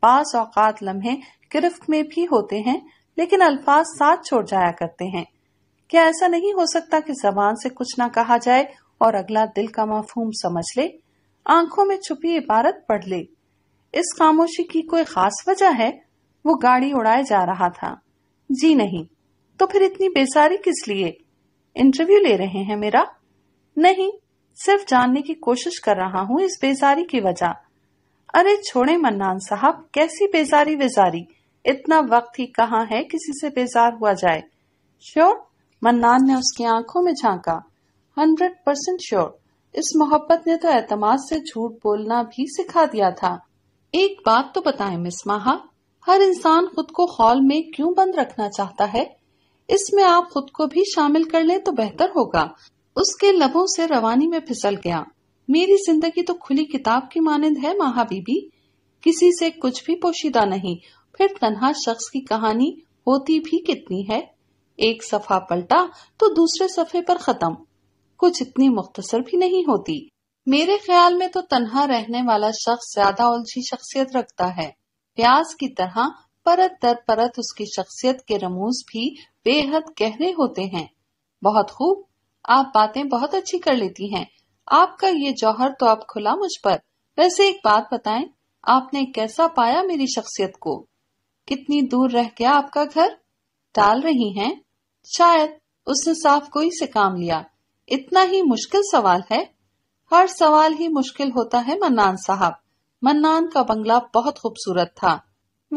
पास औकात लम्हे गिरफ्त में भी होते हैं लेकिन अल्फाज साथ छोड़ जाया करते हैं क्या ऐसा नहीं हो सकता कि जबान से कुछ ना कहा जाए और अगला दिल का मफहूम समझ ले आंखों में छुपी इबारत पढ़ ले इस खामोशी की कोई खास वजह है वो गाड़ी उड़ाए जा रहा था जी नहीं तो फिर इतनी बेसारी किस लिए इंटरव्यू ले रहे हैं मेरा नहीं सिर्फ जानने की कोशिश कर रहा हूँ इस बेजारी की वजह अरे छोड़े मन्नान साहब कैसी बेजारी बेजारी इतना वक्त ही कहा है किसी से बेजार हुआ जाए श्योर मन्नान ने उसकी आंखों में झांका हंड्रेड परसेंट श्योर इस मोहब्बत ने तो एतमाद से झूठ बोलना भी सिखा दिया था एक बात तो बताएं मिस माहा हर इंसान खुद को हॉल में क्यों बंद रखना चाहता है इसमें आप खुद को भी शामिल कर लें तो बेहतर होगा उसके लबों से रवानी में फिसल गया मेरी जिंदगी तो खुली किताब की मानंद है माहा बीबी किसी से कुछ भी पोशीदा नहीं फिर तनहा शख्स की कहानी होती भी कितनी है एक सफ़ा पलटा तो दूसरे सफ़े पर ख़त्म कुछ इतनी मुख्तसर भी नहीं होती मेरे ख्याल में तो तनहा रहने वाला शख्स ज्यादा उलझी शख्सियत रखता है प्याज की तरह परत दर परत उसकी शख्सियत के रमूज भी बेहद गहरे होते हैं बहुत खूब आप बातें बहुत अच्छी कर लेती हैं आपका ये जौहर तो अब खुला मुझ पर वैसे एक बात बताएं आपने कैसा पाया मेरी शख्सियत को कितनी दूर रह गया आपका घर टाल रही हैं शायद उसने साफ कोई से काम लिया इतना ही मुश्किल सवाल है हर सवाल ही मुश्किल होता है मन्नान साहब मन्नान का बंगला बहुत खूबसूरत था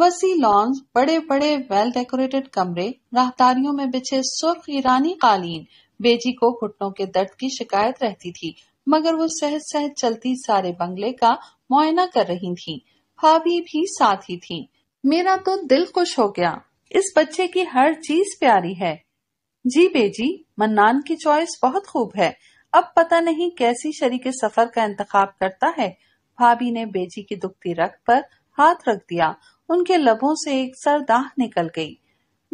वसी लॉन्स बड़े बड़े वेल डेकोरेटेड कमरे राहदारियों में बिछे सुर्ख ईरानी कालीन बेजी को घुटनों के दर्द की शिकायत रहती थी मगर वो सहज सहज चलती सारे बंगले का मुआयना कर रही थी भाभी भी साथ ही थी मेरा तो दिल खुश हो गया इस बच्चे की हर चीज प्यारी है जी बेजी मन्नान की चॉइस बहुत खूब है अब पता नहीं कैसी शरीक सफर का इंतखाब करता है भाभी ने बेजी की दुखती रख पर हाथ रख दिया उनके लबों से एक सरदाह निकल गई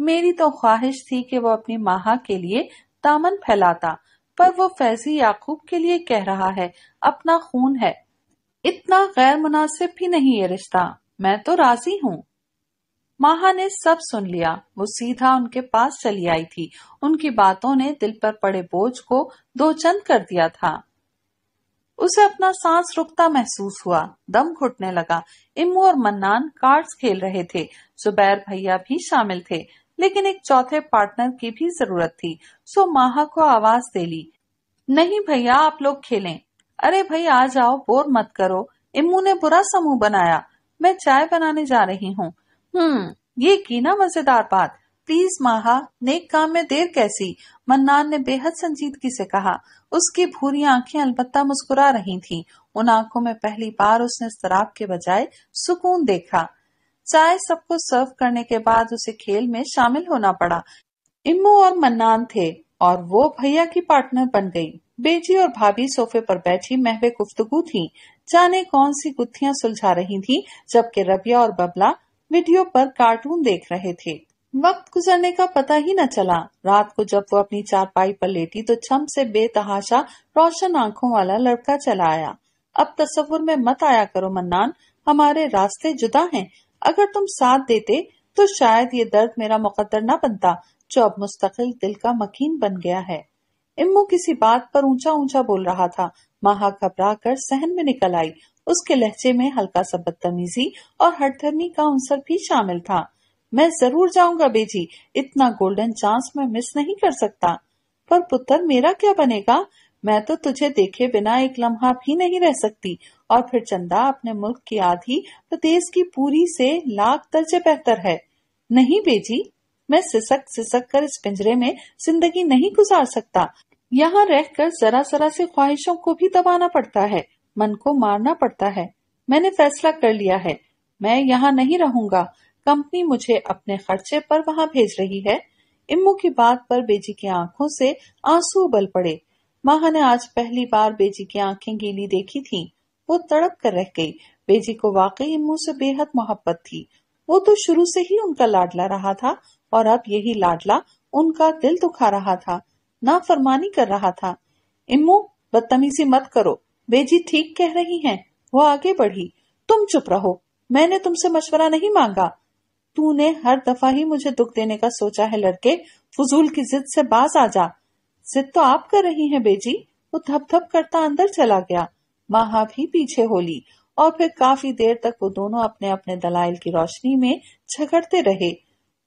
मेरी तो ख्वाहिश थी कि वो अपनी माहा के लिए दामन फैलाता पर वो फैजी याकूब के लिए कह रहा है अपना खून है इतना गैर मुनासिब भी नहीं ये रिश्ता मैं तो राजी हूँ माहा ने सब सुन लिया वो सीधा उनके पास चली आई थी उनकी बातों ने दिल पर पड़े बोझ को दो चंद कर दिया था उसे अपना सांस रुकता महसूस हुआ दम घुटने लगा इमू और मन्नान कार्ड्स खेल रहे थे सुबैर भैया भी शामिल थे लेकिन एक चौथे पार्टनर की भी जरूरत थी सो माहा को आवाज दे ली नहीं भैया आप लोग खेलें अरे भाई आ जाओ बोर मत करो इमू ने बुरा समूह बनाया मैं चाय बनाने जा रही हूँ हम्म ये की ना मजेदार बात प्लीज माहा नेक काम में देर कैसी मन्नान ने बेहद संजीदगी से कहा उसकी भूरी आंखें अलबत्ता मुस्कुरा रही थीं। उन आंखों में पहली बार उसने शराब के बजाय सुकून देखा चाय सबको सर्व करने के बाद उसे खेल में शामिल होना पड़ा इम्मू और मन्नान थे और वो भैया की पार्टनर बन गई बेटी और भाभी सोफे पर बैठी महवे गुफ्तगु थी जाने कौन सी गुत्थियाँ सुलझा रही थी जबकि रबिया और बबला वीडियो पर कार्टून देख रहे थे वक्त गुजरने का पता ही न चला रात को जब वो अपनी चारपाई पर लेटी तो छम से बेतहाशा रोशन आंखों वाला लड़का चला आया अब तस्वुर में मत आया करो मन्नान हमारे रास्ते जुदा हैं अगर तुम साथ देते तो शायद ये दर्द मेरा मुकदर न बनता जो अब मुस्तकिल दिल का मकीन बन गया है इम्मू किसी बात पर ऊंचा ऊंचा बोल रहा था माह घबरा कर सहन में निकल आई उसके लहजे में हल्का सा बदतमीजी और हठधर्मी का अंसर भी शामिल था मैं जरूर जाऊंगा बेटी इतना गोल्डन चांस मैं मिस नहीं कर सकता पर पुत्र मेरा क्या बनेगा मैं तो तुझे देखे बिना एक लम्हा भी नहीं रह सकती और फिर चंदा अपने मुल्क की आधी प्रदेश की पूरी से लाख दर्जे बेहतर है नहीं बेजी मैं सिसक सिसक कर इस पिंजरे में जिंदगी नहीं गुजार सकता यहाँ रहकर जरा जरा से ख्वाहिशों को भी दबाना पड़ता है मन को मारना पड़ता है मैंने फैसला कर लिया है मैं यहाँ नहीं रहूंगा कंपनी मुझे अपने खर्चे पर वहाँ भेज रही है इम्मू की बात पर बेजी की आंखों से आंसू उबल पड़े माह ने आज पहली बार बेजी की आंखें गीली देखी थी वो तड़प कर रह गई बेजी को वाकई इम्मू से बेहद मोहब्बत थी वो तो शुरू से ही उनका लाडला रहा था और अब यही लाडला उनका दिल दुखा रहा था ना फरमानी कर रहा था इम्मू बदतमीजी मत करो बेजी ठीक कह रही हैं वो आगे बढ़ी तुम चुप रहो मैंने तुमसे मशवरा नहीं मांगा तूने हर दफा ही मुझे दुख देने का सोचा है लड़के फजूल की जिद से बाज आ जा जिद तो आप कर रही हैं बेजी वो धप धप करता अंदर चला गया माहा भी पीछे होली और फिर काफी देर तक वो दोनों अपने अपने दलाइल की रोशनी में झगड़ते रहे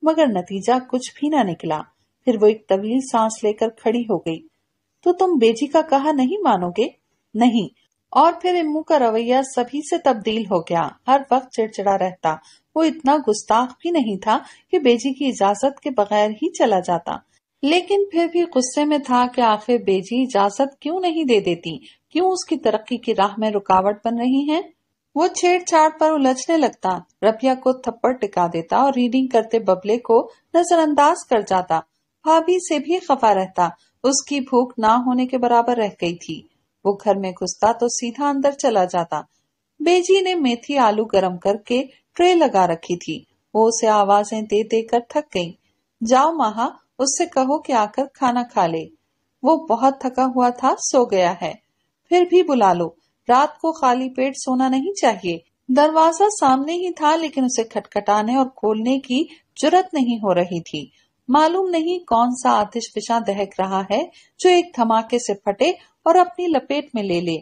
मगर नतीजा कुछ भी ना निकला फिर वो एक तवील सांस लेकर खड़ी हो गई तो तुम बेजी का कहा नहीं मानोगे नहीं और फिर इम्मू का रवैया सभी से तब्दील हो गया हर वक्त चिड़चिड़ा रहता वो इतना गुस्ताख भी नहीं था कि बेजी की इजाजत के बगैर ही चला जाता लेकिन फिर भी गुस्से में था कि आखिर बेजी इजाजत क्यों नहीं दे देती क्यों उसकी तरक्की की राह में रुकावट बन रही है वो छेड़छाड़ पर उलझने लगता रबिया को थप्पड़ टिका देता और रीडिंग करते बबले को नजरअंदाज कर जाता भाभी से भी खफा रहता उसकी भूख ना होने के बराबर रह गई थी वो घर में घुसता तो सीधा अंदर चला जाता बेजी ने मेथी आलू गरम करके ट्रे लगा रखी थी वो उसे आवाजें दे देकर थक गई जाओ महा उससे कहो कि आकर खाना खा ले वो बहुत थका हुआ था सो गया है फिर भी बुला लो रात को खाली पेट सोना नहीं चाहिए दरवाजा सामने ही था लेकिन उसे खटखटाने और खोलने की जरूरत नहीं हो रही थी मालूम नहीं कौन सा पिशा दहक रहा है जो एक धमाके से फटे और अपनी लपेट में ले ले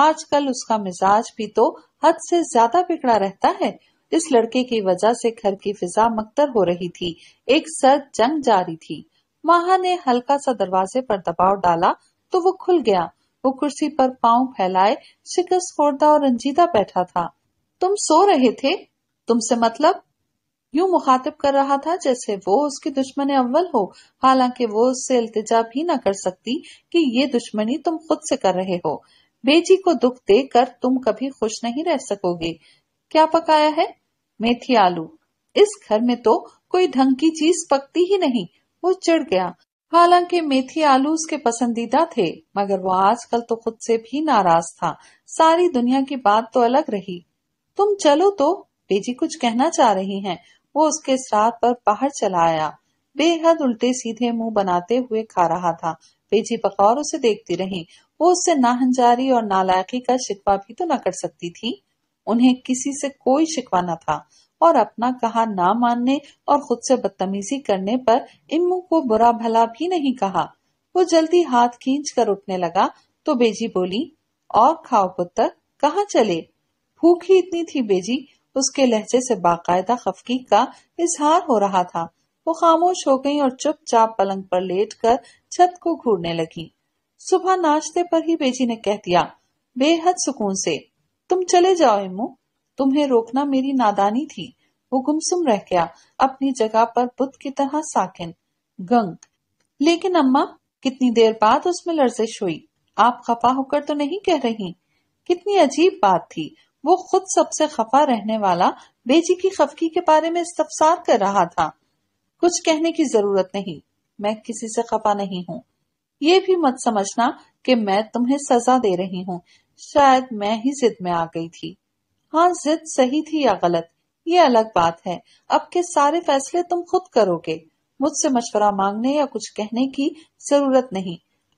आजकल उसका मिजाज भी तो हद से ज्यादा बिगड़ा रहता है इस लड़के की वजह से घर की फिजा मक्तर हो रही थी एक सर्द जंग जारी थी माहा ने हल्का सा दरवाजे पर दबाव डाला तो वो खुल गया वो कुर्सी पर पाँव फैलाए शिकस्त खोर्दा और रंजीदा बैठा था तुम सो रहे थे तुमसे मतलब यूं मुखातिब कर रहा था जैसे वो उसकी दुश्मन अव्वल हो हालांकि वो उससे इल्तिजा भी न कर सकती कि ये दुश्मनी तुम खुद से कर रहे हो बेजी को दुख देकर तुम कभी खुश नहीं रह सकोगे क्या पकाया है मेथी आलू इस घर में तो कोई ढंग की चीज पकती ही नहीं वो चिड़ गया हालांकि मेथी आलू उसके पसंदीदा थे मगर वो आजकल तो खुद से भी नाराज था सारी दुनिया की बात तो अलग रही तुम चलो तो बेजी कुछ कहना चाह रही हैं वो उसके श्राद्ध पर बाहर चला आया बेहद उल्टे सीधे मुंह बनाते हुए खा रहा था पेजी बकौर उसे देखती रही वो उससे नाहंजारी और नालायकी का शिकवा भी तो न कर सकती थी उन्हें किसी से कोई शिकवा न था और अपना कहा ना मानने और खुद से बदतमीजी करने पर इम्मू को बुरा भला भी नहीं कहा वो जल्दी हाथ खींच कर उठने लगा तो बेजी बोली और खाओ पुत्र कहाँ चले भूख ही इतनी थी बेजी उसके लहजे से बाकायदा खफकी का इजहार हो रहा था वो खामोश हो गई और चुपचाप पलंग पर लेट कर छत को घूरने लगी सुबह नाश्ते पर ही बेजी ने कह दिया बेहद सुकून से तुम चले जाओ इमो तुम्हें रोकना मेरी नादानी थी वो गुमसुम रह गया अपनी जगह पर बुद्ध की तरह साकिन गंग लेकिन अम्मा कितनी देर बाद उसमें लर्जिश हुई आप खफा होकर तो नहीं कह रही कितनी अजीब बात थी वो खुद सबसे खफा रहने वाला बेजी की खफकी के बारे में इस्तफसार कर रहा था कुछ कहने की जरूरत नहीं मैं किसी से खफा नहीं हूँ ये भी मत समझना कि मैं तुम्हें सजा दे रही हूँ शायद मैं ही जिद में आ गई थी हाँ जिद सही थी या गलत ये अलग बात है अब के सारे फैसले तुम खुद करोगे मुझसे मशवरा मांगने या कुछ कहने की जरूरत नहीं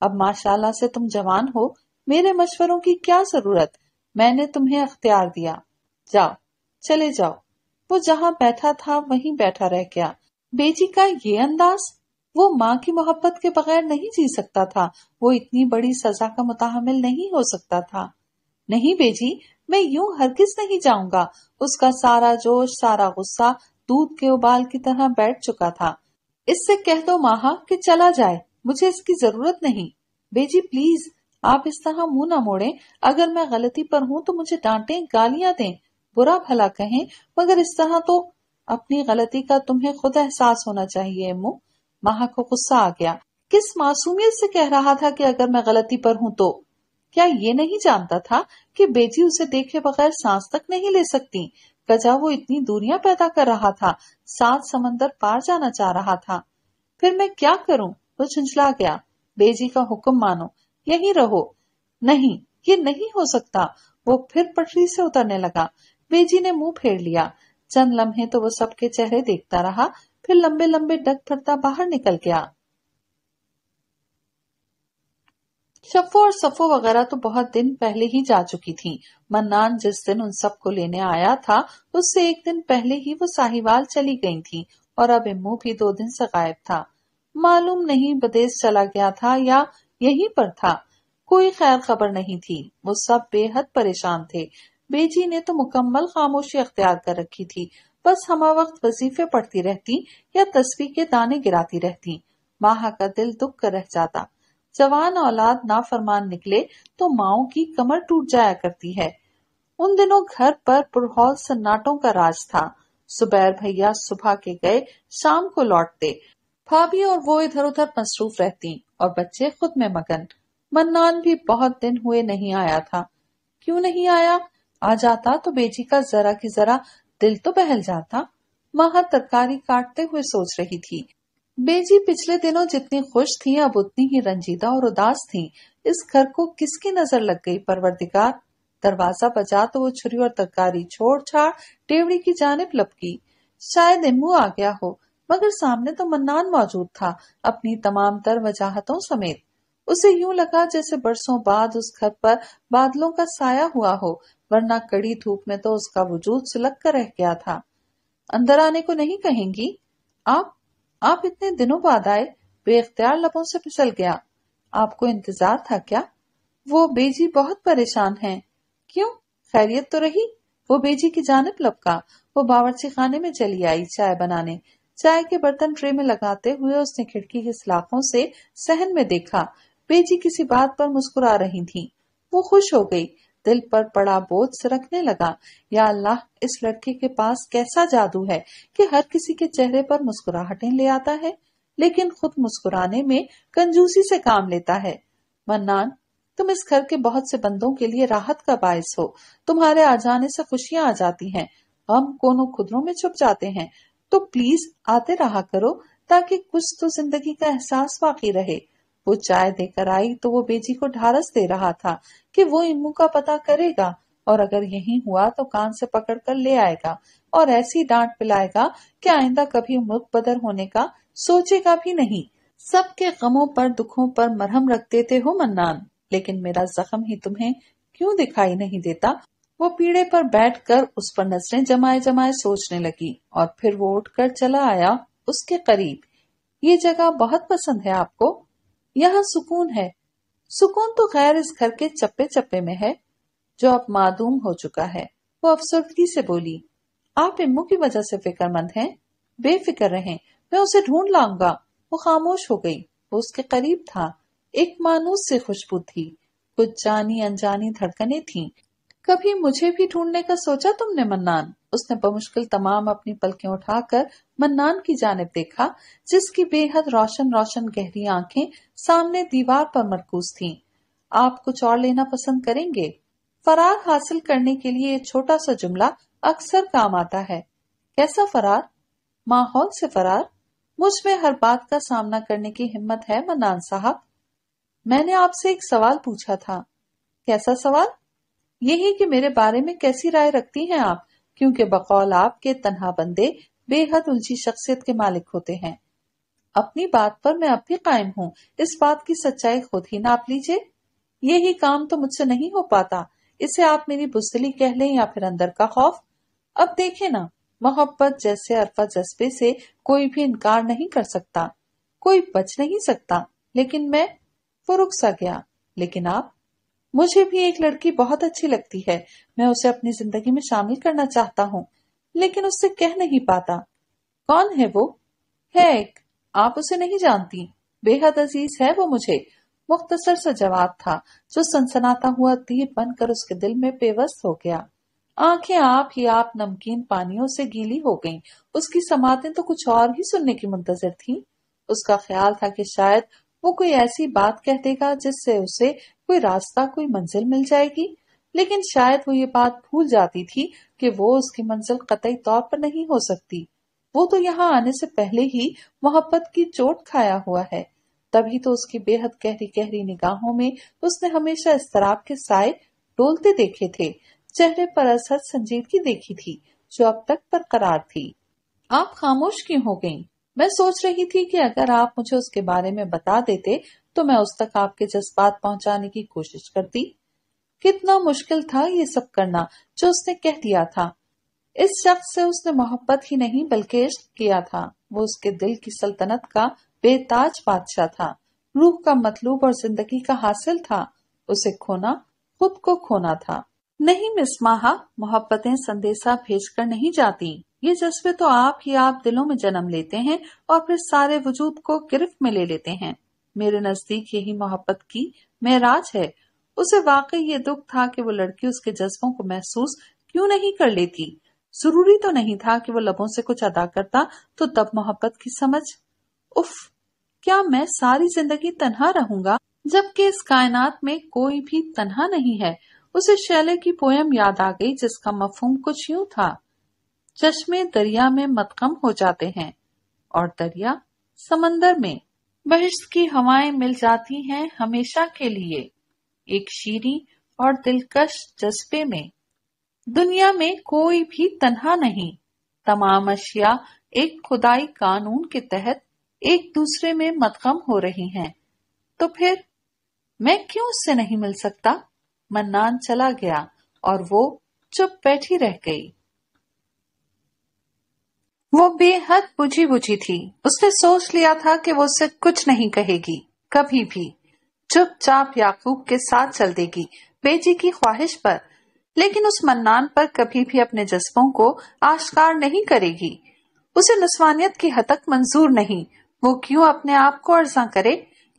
अब माशाल्लाह से तुम जवान हो मेरे मशवरों की क्या जरूरत मैंने तुम्हें अख्तियार दिया जाओ चले जाओ वो जहाँ बैठा था वहीं बैठा रह गया बेजी का ये अंदाज वो माँ की मोहब्बत के बगैर नहीं जी सकता था वो इतनी बड़ी सजा का मुताहमिल नहीं हो सकता था नहीं बेजी मैं यूं किस नहीं जाऊंगा उसका सारा जोश सारा गुस्सा दूध के उबाल की तरह बैठ चुका था इससे कह दो माहा कि चला जाए मुझे इसकी जरूरत नहीं बेजी प्लीज आप इस तरह मुंह ना मोड़े अगर मैं गलती पर हूँ तो मुझे डांटे गालियां दें बुरा भला कहें मगर इस तरह तो अपनी गलती का तुम्हें खुद एहसास होना चाहिए अम्मू माह को गुस्सा आ गया किस मासूमियत से कह रहा था कि अगर मैं गलती पर हूँ तो क्या ये नहीं जानता था कि बेटी उसे देखे बगैर सांस तक नहीं ले सकती कजा वो इतनी दूरियां पैदा कर रहा था सात समंदर पार जाना चाह रहा था फिर मैं क्या करूं वो झुंझला गया बेजी का हुक्म मानो यही रहो नहीं ये नहीं हो सकता वो फिर पटरी से उतरने लगा बेजी ने मुंह फेर लिया चंद लम्हे तो वो सबके चेहरे देखता रहा फिर लंबे लंबे डग फरता बाहर निकल गया शफो और सफो वगैरह तो बहुत दिन पहले ही जा चुकी थी मन्नान जिस दिन उन सबको लेने आया था उससे एक दिन पहले ही वो साहिवाल चली गई थी और अब इमू भी दो दिन से गायब था मालूम नहीं बदेश चला गया था या यहीं पर था कोई खैर खबर नहीं थी वो सब बेहद परेशान थे बेजी ने तो मुकम्मल खामोशी अख्तियार कर रखी थी बस हम वक्त वजीफे पढ़ती रहती या तस्वीर के दाने गिराती रहती माह का दिल दुख कर रह जाता जवान औलाद नाफरमान निकले तो माओ की कमर टूट जाया करती है उन दिनों घर पर पुरहौल सन्नाटों का राज था सुबैर भैया सुबह के गए शाम को लौटते भाभी और वो इधर उधर मसरूफ रहती और बच्चे खुद में मगन मन्नान भी बहुत दिन हुए नहीं आया था क्यों नहीं आया आ जाता तो बेटी का जरा की जरा दिल तो बहल जाता माँ तरकारी काटते हुए सोच रही थी बेजी पिछले दिनों जितनी खुश थी अब उतनी ही रंजीदा और उदास थी इस घर को किसकी नजर लग गई परवरदिगार दरवाजा बजा तो वो छुरी और तरकारी छोड़ छाड़ टेवड़ी की जानब लपकी शायद इमू आ गया हो मगर सामने तो मन्नान मौजूद था अपनी तमाम तर वजाहतों समेत उसे यूं लगा जैसे बरसों बाद उस घर पर बादलों का साया हुआ हो वरना कड़ी धूप में तो उसका वजूद सुलग कर रह गया था अंदर आने को नहीं कहेंगी आप आप इतने दिनों बाद आए बेख्तियार लबों से फिसल गया आपको इंतजार था क्या वो बेजी बहुत परेशान हैं क्यों खैरियत तो रही वो बेजी की जानब लपका वो बावर्ची खाने में चली आई चाय बनाने चाय के बर्तन ट्रे में लगाते हुए उसने खिड़की के सलाखों से सहन में देखा बेजी किसी बात पर मुस्कुरा रही थी वो खुश हो गई दिल पर पड़ा बोझ सरकने लगा या अल्लाह इस लड़के के पास कैसा जादू है कि हर किसी के चेहरे पर मुस्कुराहटें ले आता है लेकिन खुद मुस्कुराने में कंजूसी से काम लेता है मन्नान तुम इस घर के बहुत से बंदों के लिए राहत का बायस हो तुम्हारे आ जाने से खुशियाँ आ जाती हैं हम कोनो खुदरों में छुप जाते हैं तो प्लीज आते रहा करो ताकि कुछ तो जिंदगी का एहसास बाकी रहे वो चाय देकर आई तो वो बेजी को ढारस दे रहा था कि वो इमू का पता करेगा और अगर यही हुआ तो कान से पकड़ कर ले आएगा और ऐसी डांट पिलाएगा कि आइंदा कभी मुख बदर होने का सोचेगा भी नहीं सबके गमों पर दुखों पर मरहम रखते थे हो मन्नान लेकिन मेरा जख्म ही तुम्हें क्यों दिखाई नहीं देता वो पीड़े पर बैठकर उस पर नजरें जमाए जमाए सोचने लगी और फिर वो उठकर चला आया उसके करीब ये जगह बहुत पसंद है आपको यहाँ सुकून है सुकून तो खैर इस घर के चप्पे चप्पे में है जो अब मादूम हो चुका है वो अफसरदगी से बोली आप इम्मू की वजह से फिक्रमंद हैं बेफिक्र रहें मैं उसे ढूंढ लाऊंगा वो खामोश हो गई वो उसके करीब था एक मानूस से खुशबू थी कुछ जानी अनजानी धड़कने थी कभी मुझे भी ढूंढने का सोचा तुमने मन्नान उसने बमुश्किल तमाम अपनी पलकें उठाकर मन्नान की जानब देखा जिसकी बेहद रोशन रोशन गहरी आंखें सामने दीवार पर मरकूज थीं। आप कुछ और लेना पसंद करेंगे फरार हासिल करने के लिए छोटा सा जुमला अक्सर काम आता है कैसा फरार माहौल से फरार मुझ में हर बात का सामना करने की हिम्मत है मन्नान साहब मैंने आपसे एक सवाल पूछा था कैसा सवाल यही कि मेरे बारे में कैसी राय रखती हैं आप क्योंकि बकौल आपके तनहा बंदे बेहद उलझी शख्सियत के मालिक होते हैं अपनी बात पर मैं अब भी कायम हूँ इस बात की सच्चाई खुद ही नाप लीजिए यही काम तो मुझसे नहीं हो पाता इसे आप मेरी बुजली कह लें या फिर अंदर का खौफ अब देखे ना मोहब्बत जैसे अरफा जज्बे से कोई भी इनकार नहीं कर सकता कोई बच नहीं सकता लेकिन मैं वो रुक सा गया लेकिन आप मुझे भी एक लड़की बहुत अच्छी लगती है मैं उसे अपनी जिंदगी में शामिल करना चाहता हूँ लेकिन उससे कह नहीं पाता कौन है वो है एक आप उसे नहीं जानती बेहद अजीज है वो मुझे मुख्तसर सा जवाब था जो सनसनाता हुआ तीर बनकर उसके दिल में बेवस्त हो गया आंखें आप ही आप नमकीन पानियों से गीली हो गईं। उसकी समातें तो कुछ और ही सुनने की मुंतजर थीं। उसका ख्याल था कि शायद वो कोई ऐसी बात कह देगा जिससे उसे कोई रास्ता कोई मंजिल मिल जाएगी लेकिन शायद वो ये बात भूल जाती थी कि वो उसकी मंजिल कतई तौर पर नहीं हो सकती वो तो यहाँ आने से पहले ही मोहब्बत की चोट खाया हुआ है तभी तो उसकी बेहद गहरी गहरी निगाहों में उसने हमेशा इस इस्तराब के साय डोलते देखे थे चेहरे पर असहज संजीदगी देखी थी जो अब तक बरकरार थी आप खामोश क्यों हो गईं? मैं सोच रही थी कि अगर आप मुझे उसके बारे में बता देते तो मैं उस तक आपके जज्बात पहुंचाने की कोशिश करती कितना मुश्किल था ये सब करना जो उसने कह दिया था इस शख्स से उसने मोहब्बत ही नहीं बल्कि इश्क किया था वो उसके दिल की सल्तनत का बेताज बादशाह था रूह का मतलूब और जिंदगी का हासिल था उसे खोना खुद को खोना था नहीं मिस मोहब्बतें संदेशा भेजकर नहीं जाती ये जज्बे तो आप ही आप दिलों में जन्म लेते हैं और फिर सारे वजूद को गिरफ्त में ले लेते हैं मेरे नजदीक यही मोहब्बत की महराज है उसे वाकई ये दुख था कि वो लड़की उसके जज्बों को महसूस क्यों नहीं कर लेती जरूरी तो नहीं था कि वो लबों से कुछ अदा करता तो तब मोहब्बत की समझ उफ क्या मैं सारी जिंदगी तनहा रहूंगा जबकि इस कायनात में कोई भी तनहा नहीं है उसे शैले की पोयम याद आ गई जिसका मफहम कुछ यूं था चश्मे दरिया में मतकम हो जाते हैं और दरिया समंदर में बहिश्त की हवाएं मिल जाती हैं हमेशा के लिए एक शीरी और दिलकश जज्बे में दुनिया में कोई भी तनहा नहीं तमाम अशिया एक खुदाई कानून के तहत एक दूसरे में मतकम हो रही हैं। तो फिर मैं क्यों उससे नहीं मिल सकता मन्नान चला गया और वो चुप बैठी रह गई वो बेहद बुझी बुझी थी उसने सोच लिया था कि वो उसे कुछ नहीं कहेगी कभी भी चुपचाप याकूब के साथ चल देगी बेजी की ख्वाहिश पर लेकिन उस मन्नान पर कभी भी अपने जज्बों को आश्कार नहीं करेगी उसे नस्वानियत की हतक मंजूर नहीं वो क्यों अपने आप को अर्जा करे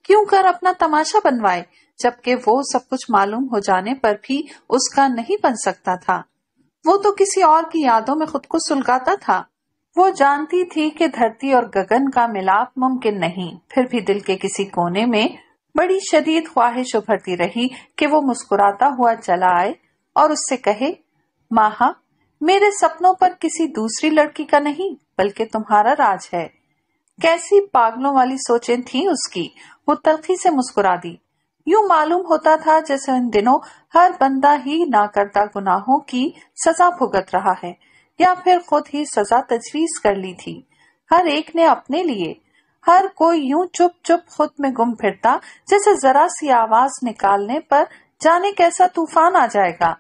क्यों कर अपना तमाशा बनवाए जबकि वो सब कुछ मालूम हो जाने पर भी उसका नहीं बन सकता था वो तो किसी और की यादों में खुद को सुलगाता था वो जानती थी कि धरती और गगन का मिलाप मुमकिन नहीं फिर भी दिल के किसी कोने में बड़ी शदीद ख्वाहिश उभरती रही कि वो मुस्कुराता हुआ चला आए और उससे कहे माहा मेरे सपनों पर किसी दूसरी लड़की का नहीं बल्कि तुम्हारा राज है कैसी पागलों वाली सोचें थी उसकी वो तलखी से मुस्कुरा दी यू मालूम होता था जैसे उन दिनों हर बंदा ही ना करता गुनाहों की सजा भुगत रहा है या फिर खुद ही सजा तजवीज कर ली थी हर एक ने अपने लिए हर कोई यूं चुप चुप खुद में गुम फिरता जैसे जरा सी आवाज निकालने पर जाने कैसा तूफान आ जाएगा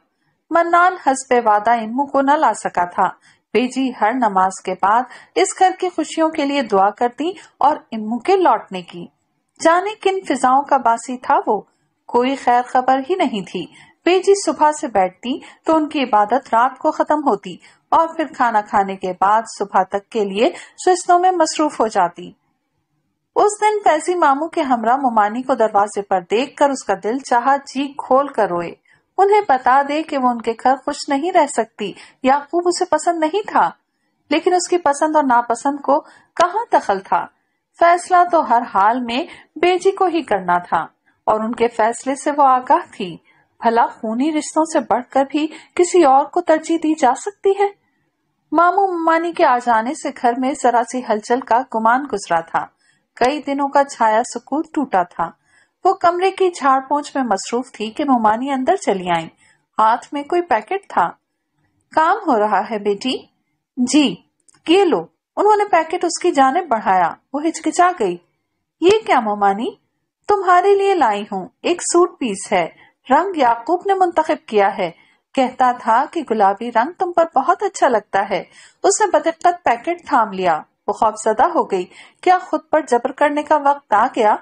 मन्नान हसबे वादा इमू को न ला सका था बेजी हर नमाज के बाद इस घर की खुशियों के लिए दुआ करती और इमू के लौटने की जाने किन फिजाओं का बासी था वो कोई खैर खबर ही नहीं थी वे जी सुबह से बैठती तो उनकी इबादत रात को खत्म होती और फिर खाना खाने के बाद सुबह तक के लिए सुस्तों में मसरूफ हो जाती उस दिन फैजी मामू के हमरा मुमानी को दरवाजे पर देखकर उसका दिल चाह जी खोल कर रोए उन्हें बता दे कि वो उनके घर खुश नहीं रह सकती याकूब उसे पसंद नहीं था लेकिन उसकी पसंद और नापसंद को कहाँ दखल था फैसला तो हर हाल में बेजी को ही करना था और उनके फैसले से वो आगाह थी भला खूनी रिश्तों से बढ़कर भी किसी और को तरजीह दी जा सकती है मामू मानी के आ जाने से घर में जरा सी हलचल का गुमान गुजरा था कई दिनों का छाया सुकून टूटा था वो कमरे की झाड़ पोछ में मसरूफ थी कि मोमानी अंदर चली आई हाथ में कोई पैकेट था काम हो रहा है बेटी जी ये लो उन्होंने पैकेट उसकी जाने बढ़ाया वो हिचकिचा गई ये क्या मोमानी तुम्हारे लिए लाई हूँ एक सूट पीस है रंग याकूब ने मुंतखब किया है कहता था कि गुलाबी रंग तुम पर बहुत अच्छा लगता है उसने बदकत पैकेट थाम लिया वो खौफजदा हो गई क्या खुद पर जबर करने का वक्त आ गया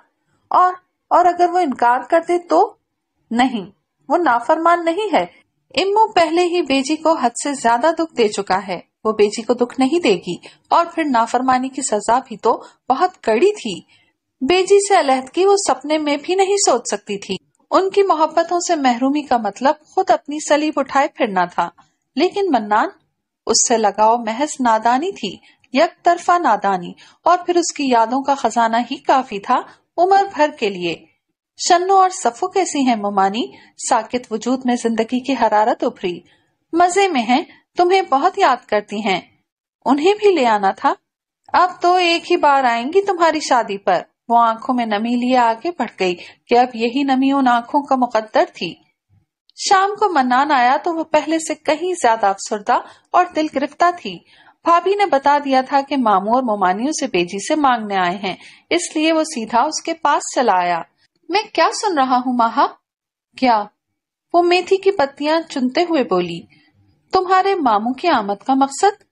और और अगर वो इनकार कर दे तो नहीं वो नाफरमान नहीं है इम्मू पहले ही बेजी को हद से ज्यादा दुख दे चुका है वो बेजी को दुख नहीं देगी और फिर नाफरमानी की सजा भी तो बहुत कड़ी थी बेजी से अलहदगी वो सपने में भी नहीं सोच सकती थी उनकी मोहब्बतों से महरूमी का मतलब खुद अपनी सलीब उठाए फिरना था लेकिन मन्नान उससे लगाव महज नादानी थी यक तरफा नादानी और फिर उसकी यादों का खजाना ही काफी था उम्र भर के लिए शन्नो और सफो कैसी हैं मुमानी साकित वजूद में जिंदगी की हरारत उभरी मजे में हैं तुम्हें बहुत याद करती हैं उन्हें भी ले आना था अब तो एक ही बार आएंगी तुम्हारी शादी पर वो आंखों में नमी लिए आगे बढ़ गई कि अब यही नमी उन आंखों का मुकद्दर थी शाम को मन्नान आया तो वह पहले से कहीं ज्यादा अफसरदा और दिल गिरफ्ता थी भाभी ने बता दिया था कि मामू और मोमानियों से बेजी से मांगने आए हैं इसलिए वो सीधा उसके पास चला आया मैं क्या सुन रहा हूँ महा क्या वो मेथी की पत्तियां चुनते हुए बोली तुम्हारे मामू की आमद का मकसद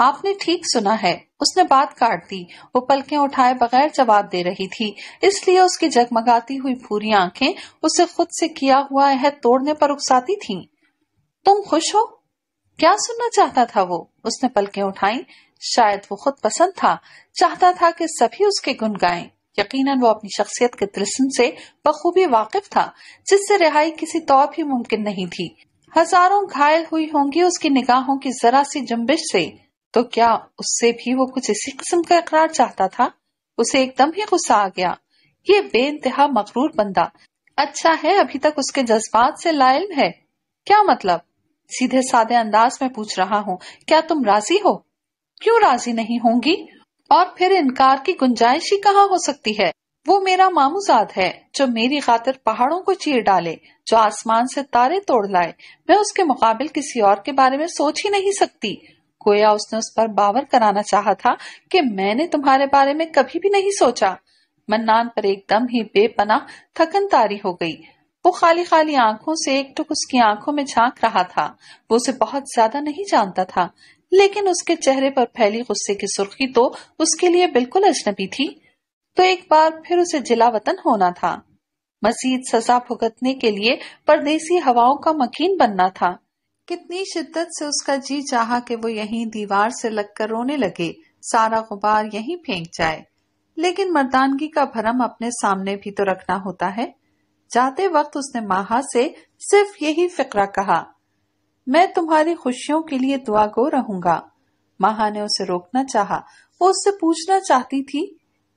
आपने ठीक सुना है उसने बात काट दी वो पलकें उठाए बगैर जवाब दे रही थी इसलिए उसकी जगमगाती हुई भूरी आंखें उसे खुद से किया हुआ है तोड़ने पर उकसाती थीं। तुम खुश हो क्या सुनना चाहता था वो उसने पलकें उठाई शायद वो खुद पसंद था चाहता था कि सभी उसके गुन गाएं यकीनन वो अपनी शख्सियत के तिलस्म से बखूबी वाकिफ था जिससे रिहाई किसी तौर भी मुमकिन नहीं थी हजारों घायल हुई होंगी उसकी निगाहों की जरा सी जुम्बिश से तो क्या उससे भी वो कुछ इसी किस्म का इकरार चाहता था उसे एकदम ही गुस्सा आ गया ये बेइंतहा मकरूर बंदा अच्छा है अभी तक उसके जज्बात से लाइल है क्या मतलब सीधे साधे अंदाज में पूछ रहा हूँ क्या तुम राजी हो क्यों राजी नहीं होंगी और फिर इनकार की गुंजाइश ही कहाँ हो सकती है वो मेरा मामूजाद है जो मेरी खातिर पहाड़ों को चीर डाले जो आसमान से तारे तोड़ लाए मैं उसके मुकाबले किसी और के बारे में सोच ही नहीं सकती गोया उसने उस पर बावर कराना चाहा था कि मैंने तुम्हारे बारे में कभी भी नहीं सोचा मन्नान पर एकदम ही बेपना थकन तारी हो गई वो खाली खाली आंखों से एक टुक उसकी आंखों में झांक रहा था वो उसे बहुत ज्यादा नहीं जानता था लेकिन उसके चेहरे पर फैली गुस्से की सुर्खी तो उसके लिए बिल्कुल अजनबी थी तो एक बार फिर उसे जिला वतन होना था मजीद सजा भुगतने के लिए परदेसी हवाओं का मकीन बनना था कितनी शिद्दत से उसका जी चाहा कि वो यहीं दीवार से लगकर रोने लगे सारा गुबार यहीं फेंक जाए लेकिन मर्दानगी का भरम अपने सामने भी तो रखना होता है जाते वक्त उसने माहा से सिर्फ यही फिक्रा कहा मैं तुम्हारी खुशियों के लिए दुआ गो रहूंगा माहा ने उसे रोकना चाहा वो उससे पूछना चाहती थी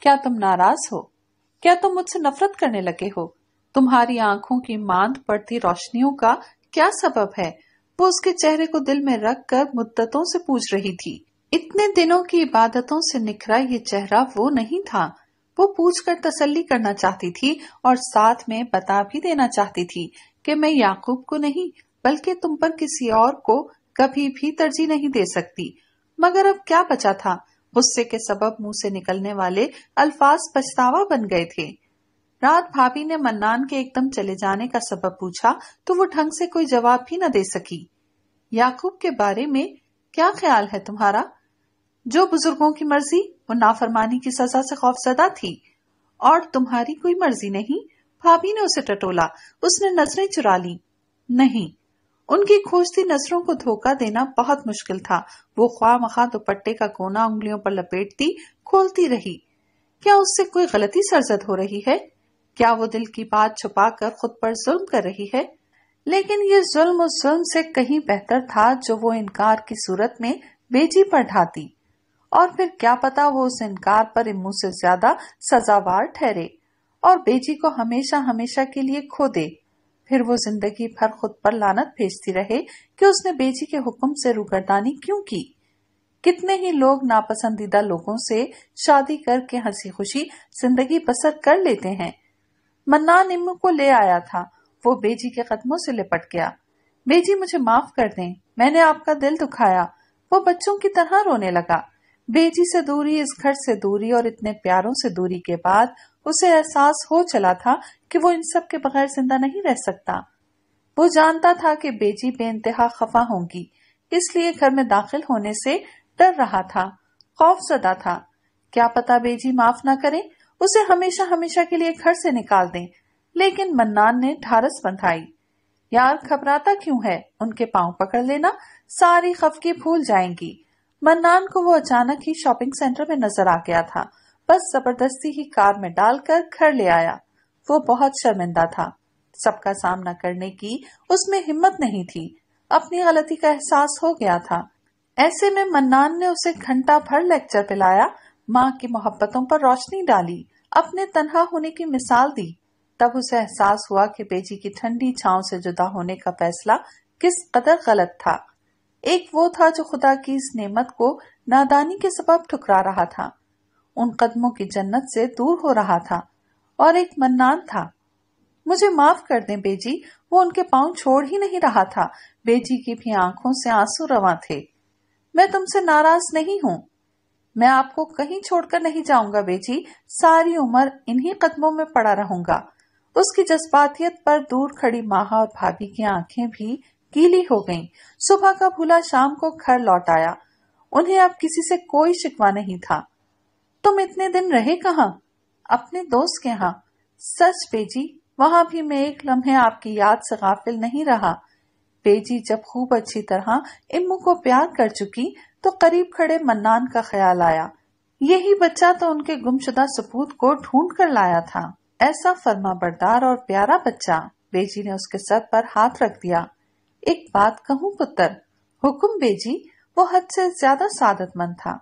क्या तुम नाराज हो क्या तुम मुझसे नफरत करने लगे हो तुम्हारी आंखों की मांद पड़ती रोशनियों का क्या सबब है वो उसके चेहरे को दिल में रख कर मुद्दतों से पूछ रही थी इतने दिनों की इबादतों से निखरा ये चेहरा वो नहीं था वो पूछकर तसल्ली करना चाहती थी और साथ में बता भी देना चाहती थी कि मैं याकूब को नहीं बल्कि तुम पर किसी और को कभी भी तरजीह नहीं दे सकती मगर अब क्या बचा था गुस्से के सबब मुंह से निकलने वाले अल्फाज पछतावा बन गए थे रात भाभी ने मन्नान के एकदम चले जाने का सबब पूछा तो वो ढंग से कोई जवाब भी न दे सकी याकूब के बारे में क्या ख्याल है तुम्हारा जो बुजुर्गों की मर्जी वो नाफरमानी की सजा से खौफजदा थी और तुम्हारी कोई मर्जी नहीं भाभी ने उसे टटोला उसने नजरें चुरा ली नहीं उनकी खोजती नजरों को धोखा देना बहुत मुश्किल था वो ख्वा मखा दुपट्टे का कोना उंगलियों पर लपेटती खोलती रही क्या उससे कोई गलती सरजद हो रही है क्या वो दिल की बात छुपाकर खुद पर जुल्म कर रही है लेकिन ये जुल्म उस जुल्म से कहीं बेहतर था जो वो इनकार की सूरत में बेजी पर ढाती और फिर क्या पता वो उस इनकार पर इमू से ज्यादा सजावार ठहरे और बेजी को हमेशा हमेशा के लिए खो दे फिर वो जिंदगी भर खुद पर लानत भेजती रहे कि उसने बेजी के हुक्म से रुगरदानी क्यों की कितने ही लोग नापसंदीदा लोगों से शादी करके हंसी खुशी जिंदगी बसर कर लेते हैं मन्ना निम्मू को ले आया था वो बेजी के कदमों से लिपट गया बेजी मुझे माफ कर दें मैंने आपका दिल दुखाया वो बच्चों की तरह रोने लगा बेजी से दूरी इस घर से दूरी और इतने प्यारों से दूरी के बाद उसे एहसास हो चला था कि वो इन सब के बगैर जिंदा नहीं रह सकता वो जानता था कि बेजी बेइंतहा खफा होंगी इसलिए घर में दाखिल होने से डर रहा था खौफ सदा था क्या पता बेजी माफ ना करे उसे हमेशा हमेशा के लिए घर से निकाल दें लेकिन मन्नान ने ढारस बंधाई यार घबराता क्यों है उनके पांव पकड़ लेना सारी खफकी भूल जाएंगी मन्नान को वो अचानक ही शॉपिंग सेंटर में नजर आ गया था बस जबरदस्ती ही कार में डालकर घर ले आया वो बहुत शर्मिंदा था सबका सामना करने की उसमें हिम्मत नहीं थी अपनी गलती का एहसास हो गया था ऐसे में मन्नान ने उसे घंटा भर लेक्चर पिलाया माँ की मोहब्बतों पर रोशनी डाली अपने तनहा होने की मिसाल दी तब उसे एहसास हुआ कि बेजी की ठंडी छाव से जुदा होने का फैसला किस कदर गलत था एक वो था जो खुदा की इस नेमत को नादानी के सबब ठुकरा रहा था उन कदमों की जन्नत से दूर हो रहा था और एक मन्नान था मुझे माफ कर दें बेजी वो उनके पांव छोड़ ही नहीं रहा था बेजी की भी आंखों से आंसू रवा थे मैं तुमसे नाराज नहीं हूँ मैं आपको कहीं छोड़कर नहीं जाऊंगा बेटी सारी उम्र इन्हीं कदमों में पड़ा रहूंगा उसकी जज्बातियत पर दूर खड़ी माहा और भाभी की आंखें भी गीली हो गईं। सुबह का भूला शाम को घर लौट आया उन्हें अब किसी से कोई शिकवा नहीं था तुम इतने दिन रहे कहा अपने दोस्त के यहाँ सच बेजी वहां भी मैं एक लम्हे आपकी याद से गाफिल नहीं रहा बेजी जब खूब अच्छी तरह इम्मू को प्यार कर चुकी तो करीब खड़े मन्नान का ख्याल आया यही बच्चा तो उनके गुमशुदा सपूत को ढूंढ कर लाया था ऐसा फर्मा बरदार और प्यारा बच्चा बेजी ने उसके सर पर हाथ रख दिया एक बात कहूँ पुत्र हुक्म बेजी वो हद से ज्यादा सादतमंद था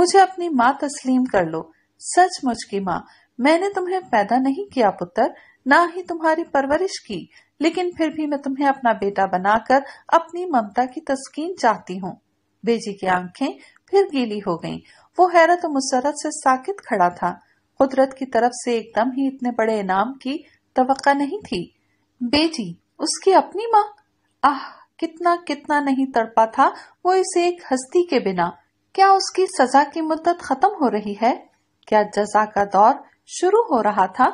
मुझे अपनी माँ तस्लीम कर लो सच की माँ मैंने तुम्हें पैदा नहीं किया पुत्र ना ही तुम्हारी परवरिश की लेकिन फिर भी मैं तुम्हें अपना बेटा बनाकर अपनी ममता की तस्कीन चाहती हूँ बेजी की आंखें फिर गीली हो गईं। वो हैरत और मुसरत से साकित खड़ा था कुदरत की तरफ से एकदम ही इतने बड़े इनाम की तवक्का नहीं थी बेजी उसकी अपनी माँ आह कितना कितना नहीं तड़पा था वो इसे एक हस्ती के बिना क्या उसकी सजा की मुद्दत खत्म हो रही है क्या जजा का दौर शुरू हो रहा था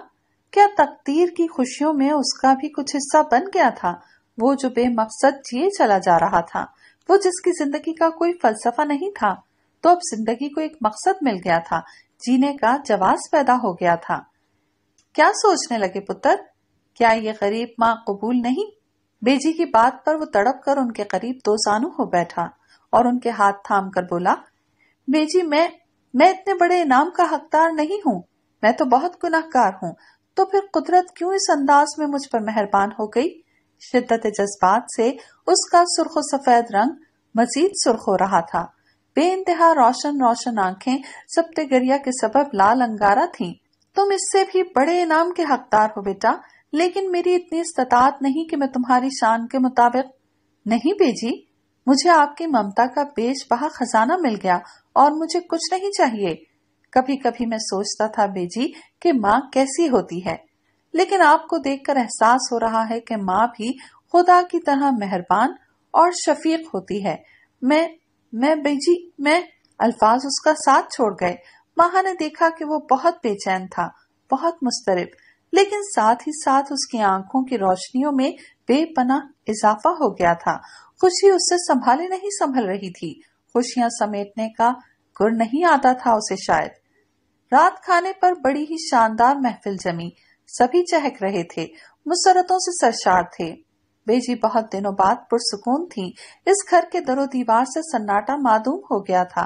क्या तकदीर की खुशियों में उसका भी कुछ हिस्सा बन गया था वो जो बेमकसद जिए चला जा रहा था वो जिसकी जिंदगी का कोई फलसफा नहीं था तो अब जिंदगी को एक मकसद मिल गया था जीने का जवाब पैदा हो गया था क्या सोचने लगे पुत्र क्या ये गरीब माँ कबूल नहीं बेजी की बात पर वो तड़प कर उनके करीब दो जानू हो बैठा और उनके हाथ थाम कर बोला बेजी मैं मैं इतने बड़े इनाम का हकदार नहीं हूँ मैं तो बहुत गुनाहकार हूँ तो फिर कुदरत क्यों इस अंदाज में मुझ पर मेहरबान हो गई शिद्दत जज्बात से उसका सुर्ख सफेद रंग मजीद सुर्ख हो रहा था बे इंतहा रोशन रोशन आंखें सप्तगिरिया के सबब लाल अंगारा थीं। तुम इससे भी बड़े इनाम के हकदार हो बेटा लेकिन मेरी इतनी इस्तात नहीं कि मैं तुम्हारी शान के मुताबिक नहीं बेजी मुझे आपकी ममता का बेश बहा खजाना मिल गया और मुझे कुछ नहीं चाहिए कभी कभी मैं सोचता था बेजी कि माँ कैसी होती है लेकिन आपको देखकर एहसास हो रहा है कि माँ भी खुदा की तरह मेहरबान और शफीक होती है मैं मैं बेजी मैं अल्फाज उसका साथ छोड़ गए माहा ने देखा कि वो बहुत बेचैन था बहुत मुस्तरब लेकिन साथ ही साथ उसकी आंखों की रोशनियों में बेपना इजाफा हो गया था खुशी उससे संभाले नहीं संभल रही थी खुशियां समेटने का गुर नहीं आता था उसे शायद रात खाने पर बड़ी ही शानदार महफिल जमी सभी चहक रहे थे मुसरतों से सरशार थे बेजी बहुत दिनों बाद पुरसकून थी इस घर के दरो दीवार से सन्नाटा मादूम हो गया था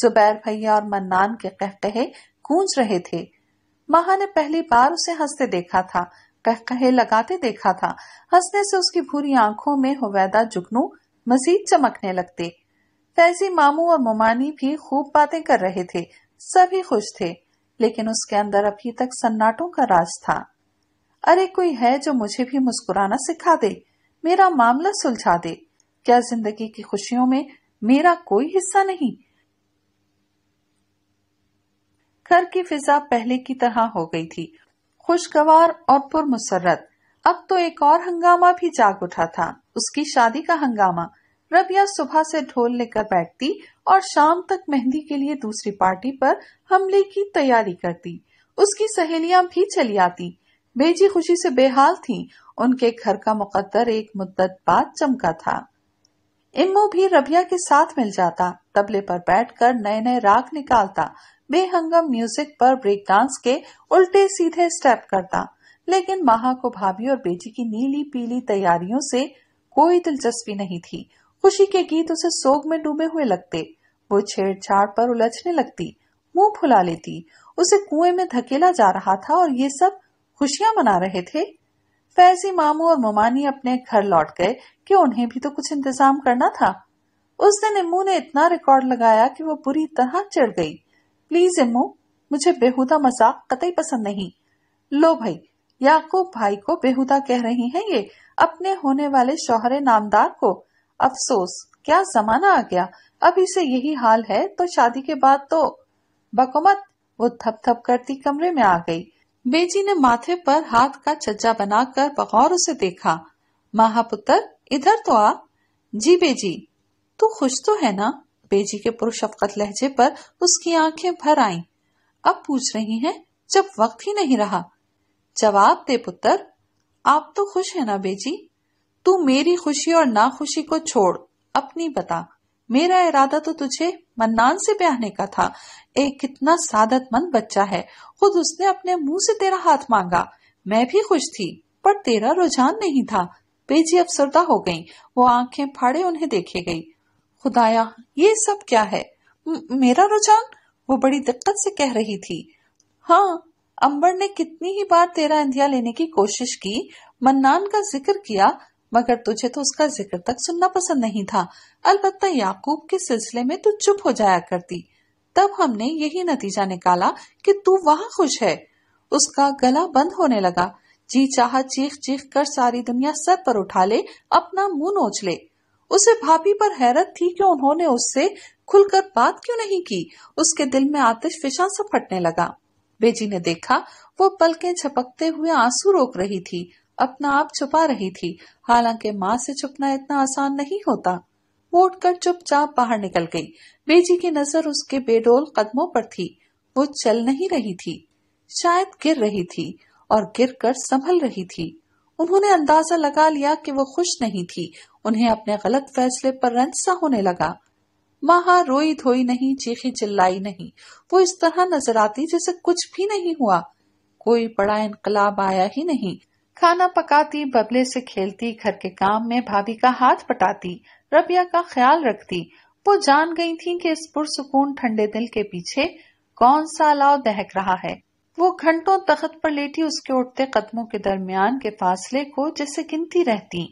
सुबैर भैया और मन्नान के कहकहे गूंज रहे थे महा ने पहली बार उसे हंसते देखा था कहकहे लगाते देखा था हंसने से उसकी भूरी आंखों में हुवैदा जुगनू मजीद चमकने लगते फैजी मामू और मोमानी भी खूब बातें कर रहे थे सभी खुश थे लेकिन उसके अंदर अभी तक सन्नाटों का राज था अरे कोई है जो मुझे भी मुस्कुराना सिखा दे मेरा मामला सुलझा दे क्या जिंदगी की खुशियों में मेरा कोई हिस्सा नहीं घर की फिजा पहले की तरह हो गई थी खुशगवार और पुरमुसरत अब तो एक और हंगामा भी जाग उठा था उसकी शादी का हंगामा रबिया सुबह से ढोल लेकर बैठती और शाम तक मेहंदी के लिए दूसरी पार्टी पर हमले की तैयारी करती उसकी सहेलियां भी चली आती भेजी खुशी से बेहाल थी उनके घर का मुकद्दर एक मुद्दत बाद चमका था इमो भी रबिया के साथ मिल जाता तबले पर बैठकर नए नए राग निकालता बेहंगम म्यूजिक पर ब्रेक डांस के उल्टे सीधे स्टेप करता लेकिन महा को भाभी और बेटी की नीली पीली तैयारियों से कोई दिलचस्पी नहीं थी खुशी के गीत उसे सोग में डूबे हुए लगते वो छेड़छाड़ पर उलझने लगती मुंह फुला लेती उसे कुएं में धकेला जा रहा था और ये सब खुशियां मना रहे थे फैजी मामू और ममानी अपने घर लौट गए कि उन्हें भी तो कुछ इंतजाम करना था उस दिन इमू ने इतना रिकॉर्ड लगाया कि वो बुरी तरह चिड़ गई प्लीज इमू मुझे बेहुदा मजाक कतई पसंद नहीं लो भाई याकूब भाई को बेहुदा कह रही हैं ये अपने होने वाले शोहरे नामदार को अफसोस क्या जमाना आ गया अब इसे यही हाल है तो शादी के बाद तो बकुमत वो थप थप करती कमरे में आ गई बेजी ने माथे पर हाथ का छज्जा बनाकर बगौर उसे देखा महापुत्र इधर तो आ जी बेजी तू खुश तो है ना बेजी के पुरुषफकत लहजे पर उसकी आंखें भर आईं। अब पूछ रही हैं जब वक्त ही नहीं रहा जवाब दे पुत्र आप तो खुश है ना बेजी तू मेरी खुशी और नाखुशी को छोड़ अपनी बता मेरा इरादा तो तुझे मन्नान से ब्याहने का था एक कितना सादतमंद बच्चा है खुद उसने अपने मुंह से तेरा हाथ मांगा मैं भी खुश थी पर तेरा रुझान नहीं था बेजी अफसरदा हो गई वो आंखें फाड़े उन्हें देखे गई खुदाया ये सब क्या है म- मेरा रुझान वो बड़ी दिक्कत से कह रही थी हाँ अंबर ने कितनी ही बार तेरा इंदिया लेने की कोशिश की मन्नान का जिक्र किया मगर तुझे तो उसका जिक्र तक सुनना पसंद नहीं था अलबत्ता याकूब के सिलसिले में तू चुप हो जाया करती तब हमने यही नतीजा निकाला कि तू वहां खुश है उसका गला बंद होने लगा जी चाह चीख चीख कर सारी दुनिया सर पर उठा ले अपना मुंह नोच ले उसे भाभी पर हैरत थी कि उन्होंने उससे खुलकर बात क्यों नहीं की उसके दिल में आतिश फिशा सा फटने लगा बेजी ने देखा वो पलकें झपकते हुए आंसू रोक रही थी अपना आप छुपा रही थी हालांकि माँ से छुपना इतना आसान नहीं होता वो उठकर चुपचाप बाहर निकल गई बेजी की नजर उसके बेडोल कदमों पर थी वो चल नहीं रही थी शायद गिर रही थी और गिर कर संभल रही थी उन्होंने अंदाजा लगा लिया कि वो खुश नहीं थी उन्हें अपने गलत फैसले पर रंसा होने लगा माँ रोई धोई नहीं चीखी चिल्लाई नहीं वो इस तरह नजर आती जैसे कुछ भी नहीं हुआ कोई बड़ा इनकलाब आया ही नहीं खाना पकाती बबले से खेलती घर के काम में भाभी का हाथ पटाती रबिया का ख्याल रखती वो जान गई थी कि इस पुरसकून ठंडे दिल के पीछे कौन सा अलाव दहक रहा है वो घंटों तखत पर लेटी उसके उठते कदमों के दरमियान के फासले को जैसे गिनती रहती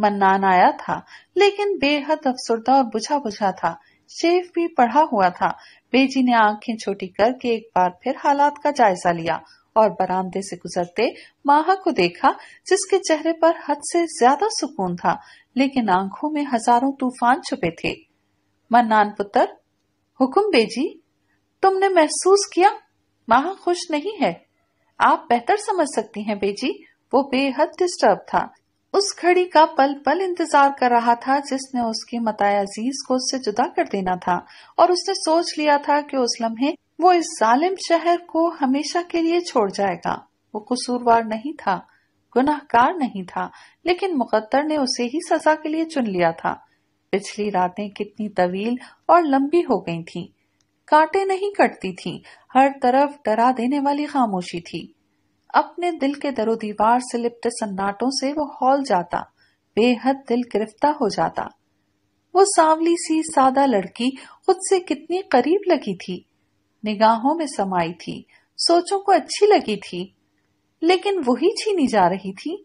मन्नान आया था लेकिन बेहद अफसरदा और बुझा बुझा था शेफ भी पढ़ा हुआ था बेजी ने आंखें छोटी करके एक बार फिर हालात का जायजा लिया और बरामदे से गुजरते माहा को देखा जिसके चेहरे पर हद से ज्यादा सुकून था लेकिन आंखों में हजारों तूफान छुपे थे मन्नान पुत्र हुकुम बेजी तुमने महसूस किया माहा खुश नहीं है आप बेहतर समझ सकती हैं बेजी वो बेहद डिस्टर्ब था उस घड़ी का पल पल इंतजार कर रहा था जिसने उसकी मताया अजीज को उससे जुदा कर देना था और उसने सोच लिया था कि उस लम्हे वो इस जालिम शहर को हमेशा के लिए छोड़ जाएगा वो कसूरवार नहीं था गुनाहकार नहीं था लेकिन मुकद्दर ने उसे ही सजा के लिए चुन लिया था पिछली रातें कितनी तवील और लंबी हो गई थीं। कांटे नहीं कटती थीं, हर तरफ डरा देने वाली खामोशी थी अपने दिल के दरो दीवार से लिपटे सन्नाटों से वो हौल जाता बेहद दिल गिरफ्ता हो जाता वो सांवली सी सादा लड़की खुद से कितनी करीब लगी थी निगाहों में समाई थी सोचों को अच्छी लगी थी लेकिन वही छीनी जा रही थी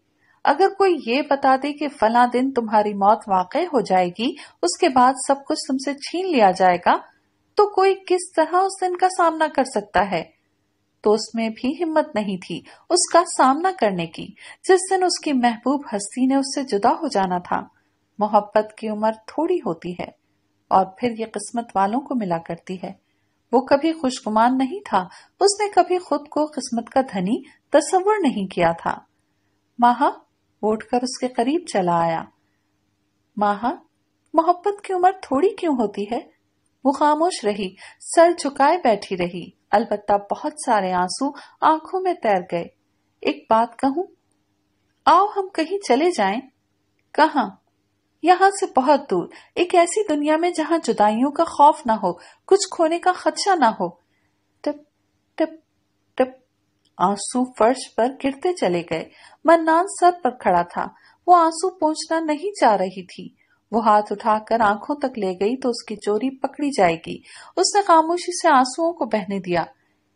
अगर कोई ये बता दे कि फला दिन तुम्हारी मौत वाकई हो जाएगी उसके बाद सब कुछ तुमसे छीन लिया जाएगा तो कोई किस तरह उस दिन का सामना कर सकता है तो उसमें भी हिम्मत नहीं थी उसका सामना करने की जिस दिन उसकी महबूब हस्ती ने उससे जुदा हो जाना था मोहब्बत की उम्र थोड़ी होती है और फिर ये किस्मत वालों को मिला करती है वो कभी खुशगुमान नहीं था उसने कभी खुद को किस्मत का धनी तस्वर नहीं किया था माहा वो उठकर उसके करीब चला आया माहा मोहब्बत की उम्र थोड़ी क्यों होती है वो खामोश रही सर झुकाए बैठी रही अलबत्ता बहुत सारे आंसू आंखों में तैर गए एक बात कहूं आओ हम कहीं चले जाएं। कहा यहाँ से बहुत दूर एक ऐसी दुनिया में जहाँ जुदाइयों का खौफ ना हो कुछ खोने का खदशा ना हो टप टप टप आंसू फर्श पर गिरते चले गए मन्नान सर पर खड़ा था वो आंसू पहुंचना नहीं चाह रही थी वो हाथ उठाकर आंखों तक ले गई तो उसकी चोरी पकड़ी जाएगी उसने खामोशी से आंसुओं को बहने दिया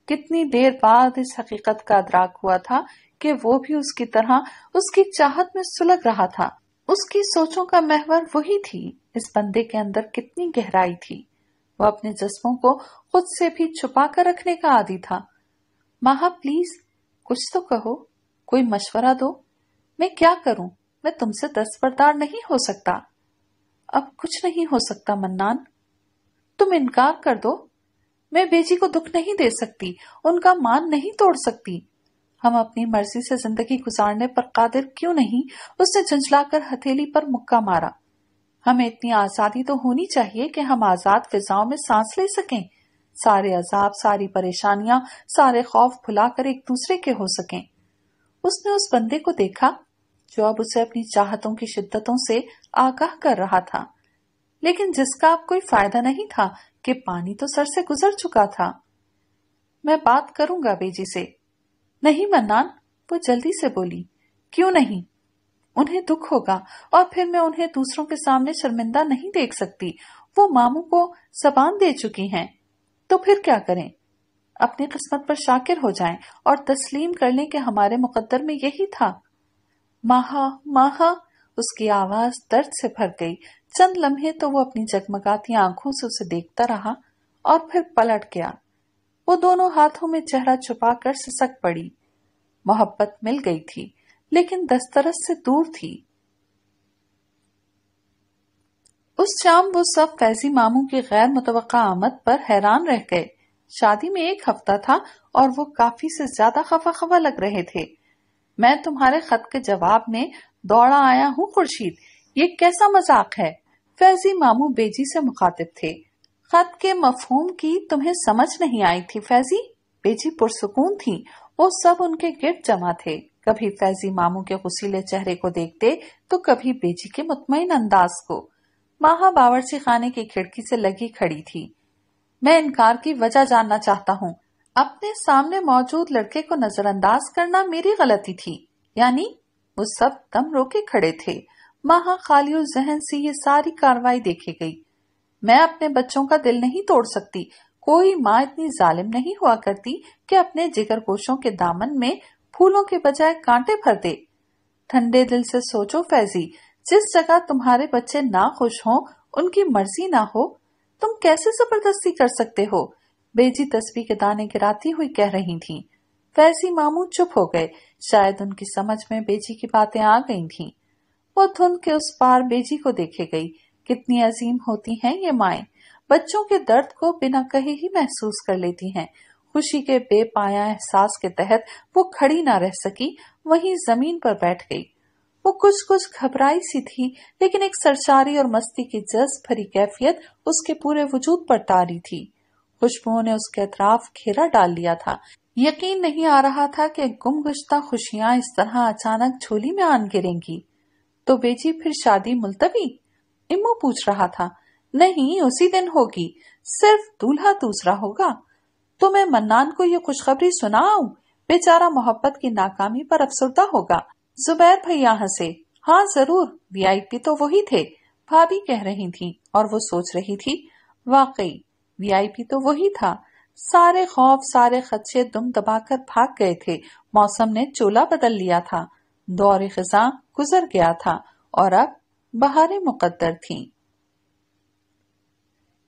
कितनी देर बाद इस हकीकत का अदराक हुआ था कि वो भी उसकी तरह उसकी चाहत में सुलग रहा था उसकी सोचों का महवर वही थी इस बंदे के अंदर कितनी गहराई थी वो अपने जज्बों को खुद से भी छुपा कर रखने का आदि था महा प्लीज कुछ तो कहो कोई मशवरा दो मैं क्या करूं मैं तुमसे दस्तबरदार नहीं हो सकता अब कुछ नहीं हो सकता मन्नान तुम इनकार कर दो मैं बेजी को दुख नहीं दे सकती उनका मान नहीं तोड़ सकती हम अपनी मर्जी से जिंदगी गुजारने पर कादिर क्यों नहीं उसने झंझलाकर हथेली पर मुक्का मारा हमें इतनी आजादी तो होनी चाहिए कि हम आजाद फिजाओं में सांस ले सकें सारे अजाब सारी परेशानियां सारे खौफ भुलाकर एक दूसरे के हो सकें उसने उस बंदे को देखा जो अब उसे अपनी चाहतों की शिद्दतों से आगाह कर रहा था लेकिन जिसका अब कोई फायदा नहीं था कि पानी तो सर से गुजर चुका था मैं बात करूंगा बेजी से नहीं मन्नान वो जल्दी से बोली क्यों नहीं उन्हें दुख होगा और फिर मैं उन्हें दूसरों के सामने शर्मिंदा नहीं देख सकती वो मामू को जबान दे चुकी हैं तो फिर क्या करें अपनी किस्मत पर शाकिर हो जाएं और तस्लीम कर लें कि हमारे मुकद्दर में यही था माहा माहा उसकी आवाज दर्द से भर गई चंद लम्हे तो वो अपनी जगमगाती आंखों से उसे देखता रहा और फिर पलट गया वो दोनों हाथों में चेहरा छुपाकर सिसक पड़ी मोहब्बत मिल गई थी लेकिन दस्तरस से दूर थी उस शाम वो सब फैजी मामू की गैर मुतव आमद पर हैरान रह गए शादी में एक हफ्ता था और वो काफी से ज्यादा खफा खफा लग रहे थे मैं तुम्हारे खत के जवाब में दौड़ा आया हूँ खुर्शीद ये कैसा मजाक है फैजी मामू बेजी से मुखातिब थे खत के मफहूम की तुम्हें समझ नहीं आई थी फैजी बेजी पुरसकून थी वो सब उनके गिर जमा थे कभी फैजी मामू के गुसीले चेहरे को देखते तो कभी बेजी के मुतमिन अंदाज को माहा बावरची खाने की खिड़की से लगी खड़ी थी मैं इनकार की वजह जानना चाहता हूँ अपने सामने मौजूद लड़के को नजरअंदाज करना मेरी गलती थी यानी वो सब दम रोके खड़े थे महा खाली जहन से ये सारी कार्रवाई देखी गई मैं अपने बच्चों का दिल नहीं तोड़ सकती कोई माँ इतनी जालिम नहीं हुआ करती कि अपने जिगर कोशों के दामन में फूलों के बजाय कांटे भर दे ठंडे दिल से सोचो फैजी जिस जगह तुम्हारे बच्चे ना खुश हों उनकी मर्जी ना हो तुम कैसे जबरदस्ती कर सकते हो बेजी तस्वीर के दाने गिराती हुई कह रही थी फैजी मामू चुप हो गए शायद उनकी समझ में बेजी की बातें आ गई थीं। वो धुंध के उस पार बेजी को देखे गई कितनी अजीम होती हैं ये माए बच्चों के दर्द को बिना कहे ही महसूस कर लेती हैं खुशी के बेपाया एहसास के तहत वो खड़ी ना रह सकी वहीं जमीन पर बैठ गई वो कुछ कुछ घबराई सी थी लेकिन एक सरचारी और मस्ती की जस भरी कैफियत उसके पूरे वजूद पर तारी थी खुशबुओं ने उसके अतराफ घेरा डाल लिया था यकीन नहीं आ रहा था कि गुश्ता खुशियां इस तरह अचानक झोली में आन गिरेंगी तो बेची फिर शादी मुलतवी इमो पूछ रहा था नहीं उसी दिन होगी सिर्फ दूल्हा दूसरा होगा तो मैं मन्नान को ये खुशखबरी सुनाऊं बेचारा मोहब्बत की नाकामी पर अफसरदा होगा जुबैर भैया हंसे हाँ जरूर वीआईपी तो वही थे भाभी कह रही थी और वो सोच रही थी वाकई वीआईपी तो वही था सारे खौफ सारे खच्चे दुम दबाकर भाग गए थे मौसम ने चोला बदल लिया था दौरे खिजा गुजर गया था और अब बहारें मुकदर थीं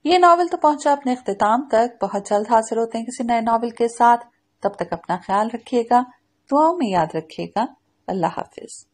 ये नावल तो पहुंचा अपने अख्ताम तक बहुत जल्द हाजिर होते हैं किसी नए नावल के साथ तब तक अपना ख्याल रखिएगा दुआओं में याद रखिएगा अल्लाह हाफिज़